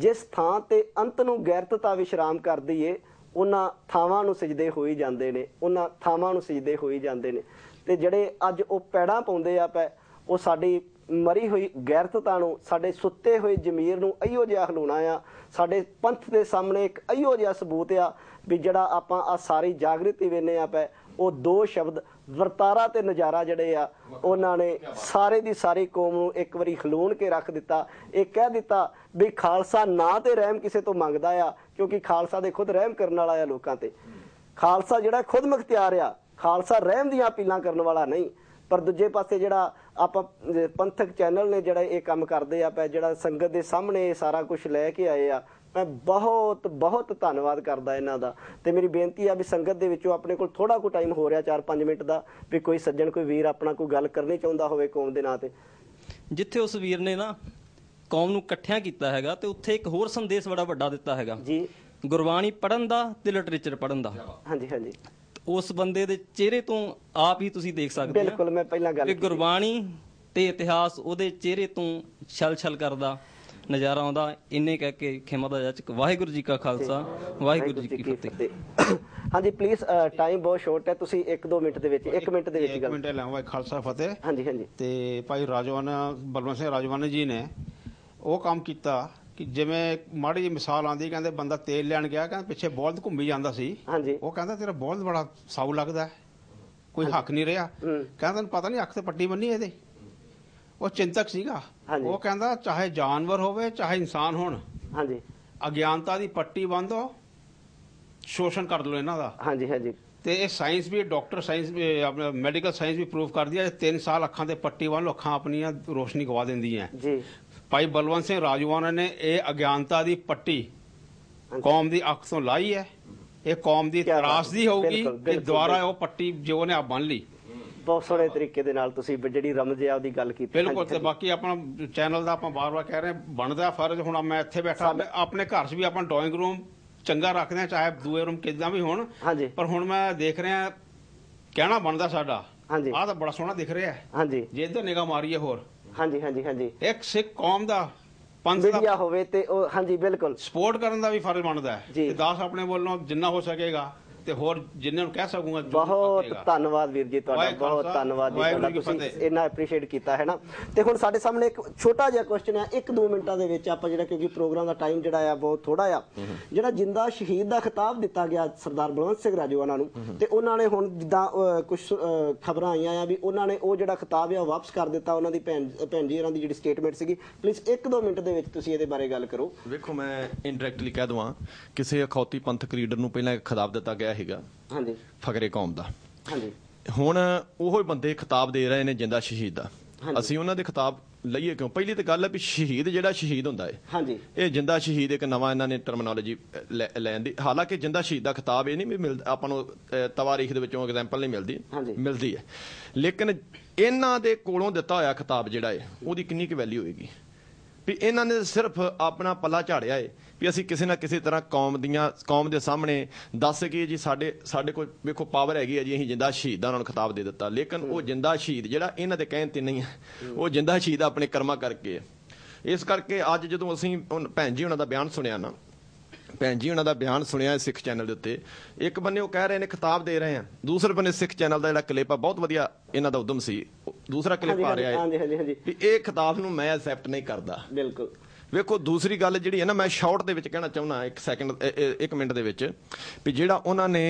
ਜਿਸ ਥਾਂ ਤੇ ਅੰਤ ਨੂੰ ਗੈਰਤਤਾ ਵਿਸ਼ਰਾਮ ਕਰਦੀ ਏ ਉਹਨਾਂ ਥਾਵਾਂ ਨੂੰ ਸਜਦੇ ਹੋਈ ਜਾਂਦੇ ਨੇ ਉਹਨਾਂ ਥਾਵਾਂ ਨੂੰ ਸਜਦੇ ਹੋਈ ਜਾਂਦੇ ਨੇ ਤੇ ਜਿਹੜੇ ਅੱਜ ਉਹ ਪੈੜਾਂ ਪਾਉਂਦੇ ਆ ਪੈ ਉਹ ਸਾਡੀ ਮਰੀ ਹੋਈ ਗੈਰਤਤਾ ਨੂੰ ਸਾਡੇ ਸੁੱਤੇ ਹੋਏ ਜ਼ਮੀਰ ਨੂੰ ਅਈਓ ਜਿਹਾ ਹਲੂਣਾ ਆ ਸਾਡੇ ਪੰਥ ਦੇ ਸਾਹਮਣੇ ਇੱਕ ਅਈਓ ਜਿਹਾ ਸਬੂਤ ਆ ਵੀ ਜਿਹੜਾ ਆਪਾਂ ਆ ਸਾਰੀ ਜਾਗ੍ਰਿਤੀ ਵੇਨੇ ਆ ਪੈ ਉਹ ਦੋ ਸ਼ਬਦ ਵਰਤਾਰਾ ਤੇ ਨਜ਼ਾਰਾ ਜਿਹੜੇ ਆ ਉਹਨਾਂ ਨੇ ਸਾਰੇ ਦੀ ਸਾਰੀ ਕੌਮ ਨੂੰ ਇੱਕ ਵਾਰੀ ਖਲੂਣ ਕੇ ਰੱਖ ਦਿੱਤਾ ਇਹ ਕਹਿ ਦਿੱਤਾ ਵੀ ਖਾਲਸਾ ਨਾ ਤੇ ਰਹਿਮ ਕਿਸੇ ਤੋਂ ਮੰਗਦਾ ਆ ਕਿਉਂਕਿ ਖਾਲਸਾ ਦੇ ਖੁਦ ਰਹਿਮ ਕਰਨ ਵਾਲਾ ਆ ਲੋਕਾਂ ਤੇ ਖਾਲਸਾ ਜਿਹੜਾ ਖੁਦ ਮੁਖਤਿਆਰ ਆ ਖਾਲਸਾ ਰਹਿਮ ਦੀਆਂ ਅਪੀਲਾਂ ਕਰਨ ਵਾਲਾ ਨਹੀਂ ਪਰ ਦੂਜੇ ਪਾਸੇ ਜਿਹੜਾ ਆਪਾਂ ਪੰਥਕ ਚੈਨਲ ਨੇ ਜਿਹੜਾ ਇਹ ਕੰਮ ਕਰਦੇ ਆ ਪੈ ਜਿਹੜਾ ਸੰਗਤ ਦੇ ਸਾਹਮਣੇ ਸਾਰਾ ਕੁਝ ਲੈ ਕੇ ਆਏ ਆ ਮੈਂ ਬਹੁਤ ਬਹੁਤ ਧੰਨਵਾਦ ਕਰਦਾ ਇਹਨਾਂ ਦਾ ਤੇ ਮੇਰੀ ਬੇਨਤੀ ਆ ਵੀ ਸੰਗਤ ਦੇ ਵਿੱਚੋਂ ਆਪਣੇ ਕੋਲ ਥੋੜਾ ਕੁ ਟਾਈਮ ਹੋ ਰਿਹਾ 4-5 ਮਿੰਟ ਦਾ ਵੀ ਕੋਈ ਸੱਜਣ ਕੋਈ ਵੀਰ ਆਪਣਾ ਕੋਈ ਗੱਲ ਕਰਨੀ ਚਾਹੁੰਦਾ ਹੋਵੇ ਕੌਮ ਦੇ ਨਾਂ ਤੇ ਜਿੱਥੇ ਉਸ ਵੀਰ ਨੇ ਨਾ ਕੌਮ ਨੂੰ ਇਕੱਠਿਆਂ ਕੀਤਾ ਹੈਗਾ ਤੇ ਉੱਥੇ ਇੱਕ ਹੋਰ ਸੰਦੇਸ਼ ਬੜਾ ਵੱਡਾ ਦਿੱਤਾ ਹੈਗਾ ਜੀ ਗੁਰਬਾਣੀ ਪੜਨ ਦਾ ਤੇ ਲਿਟਰੇਚਰ ਪੜਨ ਦਾ ਹਾਂਜੀ ਹਾਂਜੀ ਉਸ ਬੰਦੇ ਦੇ ਚਿਹਰੇ ਤੋਂ ਆਪ ਹੀ ਤੁਸੀਂ ਦੇਖ ਸਕਦੇ ਹੋ ਬਿਲਕੁਲ ਮੈਂ ਪਹਿਲਾਂ ਗੱਲ ਗੁਰਬਾਣੀ ਤੇ ਇਤਿਹਾਸ ਉਹਦੇ ਚਿਹਰੇ ਤੋਂ ਛਲ ਛਲ ਕਰਦਾ ਨਜ਼ਾਰਾ ਆਉਂਦਾ ਇੰਨੇ ਕਹਿ ਕੇ ਖਿਮਾ ਦਾ ਜੱਚ ਵਾਹਿਗੁਰੂ ਜੀ ਕਾ ਖਾਲਸਾ ਵਾਹਿਗੁਰੂ ਜੀ ਕੀ ਫਤਿਹ ਹਾਂਜੀ ਪਲੀਜ਼ ਟਾਈਮ ਬਹੁਤ ਸ਼ੋਰਟ ਹੈ ਤੁਸੀਂ 1-2 ਮਿੰਟ ਦੇ ਵਿੱਚ 1 ਮਿੰਟ ਦੇ ਵਿੱਚ ਗੱਲ 1 ਮਿੰਟ ਵਾਹਿਗੁਰੂ ਖਾਲਸਾ ਫਤਿਹ ਹਾਂਜੀ ਹਾਂਜੀ ਤੇ ਭਾਈ ਰਾਜਵਾਨ ਬਲਵੰਤ ਸਿੰਘ ਰਾਜਵਾਨ ਜੀ ਨੇ ਉਹ ਕੰਮ ਕੀਤਾ ਕਿ ਜਿਵੇਂ ਮਾੜੀ ਜੀ ਮਿਸਾਲ ਆਂਦੀ ਕਹਿੰਦੇ ਬੰਦਾ ਤੇਲ ਲੈਣ ਗਿਆ ਕਹਿੰਦਾ ਪਿੱਛੇ ਬੋਲਦ ਘੁੰਮੀ ਜਾਂਦਾ ਸੀ ਉਹ ਕਹਿੰਦਾ ਤੇਰਾ ਬੋਲਦ ਬੜਾ ਸਾਊ ਲੱਗਦਾ ਕੋਈ ਹੱਕ ਨਹੀਂ ਰਿਹਾ ਕਹਿੰਦਾ ਤੈਨੂੰ ਪਤਾ ਨਹੀਂ ਅੱਖ ਤੇ ਪੱਟੀ ਬੰਨੀ ਇਹਦੇ ਉਹ ਚਿੰਤਕ ਸੀਗਾ ਉਹ ਕਹਿੰਦਾ ਚਾਹੇ ਜਾਨਵਰ ਹੋਵੇ ਚਾਹੇ ਇਨਸਾਨ ਹੋਣ ਹਾਂਜੀ ਅਗਿਆਨਤਾ ਦੀ ਪੱਟੀ ਬੰਦੋ ਸ਼ੋਸ਼ਣ ਕਰ ਲੋ ਇਹਨਾਂ ਦਾ ਹਾਂਜੀ ਹਾਂਜੀ ਤੇ ਇਹ ਸਾਇੰਸ ਵੀ ਡਾਕਟਰ ਸਾਇੰਸ ਵੀ ਆਪਣਾ ਮੈਡੀਕਲ ਸਾਇੰਸ ਵੀ ਪ੍ਰੂਫ ਕਰਦੀ ਹੈ 3 ਸਾਲ ਅੱਖਾਂ ਤੇ ਪੱਟੀ ਬੰਨ ਲੋ ਅੱਖਾਂ ਆਪਣੀਆਂ ਰੋਸ਼ਨੀ ਗਵਾ ਦਿੰਦੀਆਂ ਜੀ ਭਾਈ ਬਲਵੰਤ ਸਿੰਘ ਰਾਜਵਾਨ ਨੇ ਇਹ ਅਗਿਆਨਤਾ ਦੀ ਪੱਟੀ ਕੌਮ ਦੀ ਅੱਖ ਤੋਂ ਲਾਈ ਹੈ ਇਹ ਕੌਮ ਦੀ ਤਰਾਸਦੀ ਹੋਊਗੀ ਕਿ ਦੁਆਰਾ ਉਹ ਪੱਟੀ ਜੋ ਨੇ ਆ ਬੰਨ ਲਈ ਬਹੁਤ ਸੋਹਣੇ ਤਰੀਕੇ ਦੇ ਨਾਲ ਤੁਸੀਂ ਜਿਹੜੀ ਰਮਜੇ ਦੀ ਗੱਲ ਕੀਤੀ ਬਿਲਕੁਲ ਤੇ ਬਾਕੀ ਆਪਣਾ ਚੈਨਲ ਦਾ ਆਪਾਂ ਬਾਰ-ਬਾਰ ਕਹਿ ਰਹੇ ਬਣਦਾ ਫਰਜ਼ ਹੁਣ ਮੈਂ ਇੱਥੇ ਬੈਠਾ ਆਪਣੇ ਘਰ 'ਚ ਵੀ ਆਪਾਂ ਡਰਾਇੰਗ ਰੂਮ ਚੰਗਾ ਰੱਖਦੇ ਆ ਚਾਹੇ ਦੂਏ ਰੂਮ ਕਿਦਾਂ ਵੀ ਹੋਣ ਪਰ ਹੁਣ ਮੈਂ ਦੇਖ ਰਿਹਾ ਕਹਿਣਾ ਬਣਦਾ ਸਾਡਾ ਹਾਂਜੀ ਆਹ ਤਾਂ ਬੜਾ ਸੋਹਣਾ ਦਿਖ ਰਿਹਾ ਹੈ ਹਾਂਜੀ ਜੇ ਇਧਰ ਨਿਗਾਹ ਮਾਰੀਏ ਹੋਰ ਹਾਂਜੀ ਹਾਂਜੀ ਹਾਂਜੀ ਇੱਕ ਸਿੱਖ ਕੌਮ ਦਾ ਪੰਥ ਹੋਵੇ ਤੇ ਉਹ ਹਾਂਜੀ ਬਿਲਕੁਲ ਸਪੋਰਟ ਕਰਨ ਦਾ ਵੀ ਫਰਜ਼ ਬਣਦਾ ਹੈ ਤੇ ਦਾਸ ਆਪਣੇ ਵੱਲੋਂ ਜਿੰਨਾ ਹੋ ਸਕੇਗਾ ਤੇ ਹੋਰ ਜਿੰਨੇ ਨੂੰ ਕਹਿ ਸਕੂਗਾ ਬਹੁਤ ਧੰਨਵਾਦ ਵੀਰ ਜੀ ਤੁਹਾਡਾ ਬਹੁਤ ਧੰਨਵਾਦ ਜੀ ਤੁਹਾਡਾ ਤੁਸੀਂ ਇਹਨਾਂ ਐਪਰੀਸ਼ੀਏਟ ਕੀਤਾ ਹੈ ਨਾ ਤੇ ਹੁਣ ਸਾਡੇ ਸਾਹਮਣੇ ਇੱਕ ਛੋਟਾ ਜਿਹਾ ਕੁਐਸਚਨ ਹੈ 1-2 ਮਿੰਟਾਂ ਦੇ ਵਿੱਚ ਆਪਾਂ ਜਿਹੜਾ ਕਿਉਂਕਿ ਪ੍ਰੋਗਰਾਮ ਦਾ ਟਾਈਮ ਜਿਹੜਾ ਆ ਬਹੁਤ ਥੋੜਾ ਆ ਜਿਹੜਾ ਜਿੰਦਾ ਸ਼ਹੀਦ ਦਾ ਖਿਤਾਬ ਦਿੱਤਾ ਗਿਆ ਸਰਦਾਰ ਬਲਵੰਤ ਸਿੰਘ ਰਾਜੋਆਣਾ ਨੂੰ ਤੇ ਉਹਨਾਂ ਨੇ ਹੁਣ ਜਿੱਦਾਂ ਕੁਝ ਖਬਰਾਂ ਆਈਆਂ ਆ ਵੀ ਉਹਨਾਂ ਨੇ ਉਹ ਜਿਹੜਾ ਖਿਤਾਬ ਆ ਵਾਪਸ ਕਰ ਦਿੱਤਾ ਉਹਨਾਂ ਦੀ ਭੈਣ ਭੈਣ ਜੀ ਹੋਰਾਂ ਦੀ ਜਿਹੜੀ ਸਟੇਟਮੈਂਟ ਸੀਗੀ ਪਲੀਜ਼ 1-2 ਮਿੰਟ ਦੇ ਵਿੱਚ ਤੁਸੀਂ ਇਹਦੇ ਬਾਰੇ ਗੱਲ ਕਰੋ ਵੇਖੋ ਮੈਂ ਇਨਡਾਇਰੈਕਟਲੀ ਕਹਿ ਦਵਾਂ ਕਿਸੇ ਅਖੌਤੀ ਪੰਥਕ ਲੀਡਰ ਨੂੰ ਪਹਿਲਾਂ ਇੱਕ ਖਿਤਾਬ ਦਿੱਤਾ ਗਿਆ ਹੈਗਾ ਹਾਂਜੀ ਫਕਰੇ ਕੌਮ ਦਾ ਹਾਂਜੀ ਹੁਣ ਉਹੋ ਬੰਦੇ ਖਿਤਾਬ ਦੇ ਰਹੇ ਨੇ ਜਿੰਦਾ ਸ਼ਹੀਦ ਦਾ ਅਸੀਂ ਉਹਨਾਂ ਦੇ ਖਿਤਾਬ ਲਈਏ ਕਿਉਂ ਪਹਿਲੀ ਤਾਂ ਗੱਲ ਹੈ ਵੀ ਸ਼ਹੀਦ ਜਿਹੜਾ ਸ਼ਹੀਦ ਹੁੰਦਾ ਹੈ ਹਾਂਜੀ ਇਹ ਜਿੰਦਾ ਸ਼ਹੀਦ ਇੱਕ ਨਵਾਂ ਇਹਨਾਂ ਨੇ ਟਰਮਨੋਲੋਜੀ ਲੈਣ ਦੀ ਹਾਲਾਂਕਿ ਜਿੰਦਾ ਸ਼ਹੀਦ ਦਾ ਖਿਤਾਬ ਇਹ ਨਹੀਂ ਵੀ ਮਿਲਦਾ ਆਪਾਂ ਨੂੰ ਤਵਾਰੀਖ ਦੇ ਵਿੱਚੋਂ ਐਗਜ਼ਾਮਪਲ ਨਹੀਂ ਮਿਲਦੀ ਮਿਲਦੀ ਹੈ ਲੇਕਿਨ ਇਹਨਾਂ ਦੇ ਕੋਲੋਂ ਦਿੱਤਾ ਹੋਇਆ ਖਿਤਾਬ ਜਿਹੜਾ ਹੈ ਉਹਦੀ ਕਿੰਨੀ ਕੁ ਵੈਲਿਊ ਹੋਏਗੀ ਵੀ ਇਹਨਾਂ ਨੇ ਸਿਰਫ ਆਪਣਾ ਪੱਲਾ ਝਾੜਿਆ ਏ ਵੀ ਅਸੀਂ ਕਿਸੇ ਨਾ ਕਿਸੇ ਤਰ੍ਹਾਂ ਕੌਮ ਦੀਆਂ ਕੌਮ ਦੇ ਸਾਹਮਣੇ ਦੱਸ ਕੇ ਜੀ ਸਾਡੇ ਸਾਡੇ ਕੋਲ ਵੇਖੋ ਪਾਵਰ ਹੈਗੀ ਹੈ ਜੀ ਅਸੀਂ ਜਿੰਦਾ ਸ਼ਹੀਦਾਂ ਨੂੰ ਖਿਤਾਬ ਦੇ ਦਿੱਤਾ ਲੇਕਿਨ ਉਹ ਜਿੰਦਾ ਸ਼ਹੀਦ ਜਿਹੜਾ ਇਹਨਾਂ ਦੇ ਕਹਿਣ ਤੇ ਨਹੀਂ ਹੈ ਉਹ ਜਿੰਦਾ ਸ਼ਹੀਦ ਆਪਣੇ ਕਰਮਾ ਕਰਕੇ ਇਸ ਕਰਕੇ ਅੱਜ ਜਦੋਂ ਅਸੀਂ ਭੈਣ ਜੀ ਉਹਨਾਂ ਦਾ ਬਿਆਨ ਸੁਣਿਆ ਨਾ ਭੈਣ ਜੀ ਉਹਨਾਂ ਦਾ ਬਿਆਨ ਸੁਣਿਆ ਸਿੱਖ ਚੈਨਲ ਦੇ ਉੱਤੇ ਇੱਕ ਬੰਨੇ ਉਹ ਕਹਿ ਰਹੇ ਨੇ ਖਿਤਾਬ ਦੇ ਰਹੇ ਆ ਦੂਸਰੇ ਬੰਨੇ ਸਿੱਖ ਚੈਨਲ ਦਾ ਜਿਹੜਾ ਕਲਿੱਪ ਆ ਬਹੁਤ ਵਧੀਆ ਇਹਨਾਂ ਦਾ ਉਦਮ ਸੀ ਦੂਸਰਾ ਕਲਿੱਪ ਆ ਰਿਹਾ ਹੈ ਹਾਂਜੀ ਹਾਂਜੀ ਵੀ ਇਹ ਖਿਤਾਬ ਨੂੰ ਮੈਂ ਐਕਸੈਪਟ ਨਹੀਂ ਕਰਦਾ ਬਿਲਕੁਲ ਵੇਖੋ ਦੂਸਰੀ ਗੱਲ ਜਿਹੜੀ ਹੈ ਨਾ ਮੈਂ ਸ਼ਾਰਟ ਦੇ ਵਿੱਚ ਕਹਿਣਾ ਚਾਹੁੰਦਾ ਇੱਕ ਸੈਕਿੰਡ ਇੱਕ ਮਿੰਟ ਦੇ ਵਿੱਚ ਵੀ ਜਿਹੜਾ ਉਹਨਾਂ ਨੇ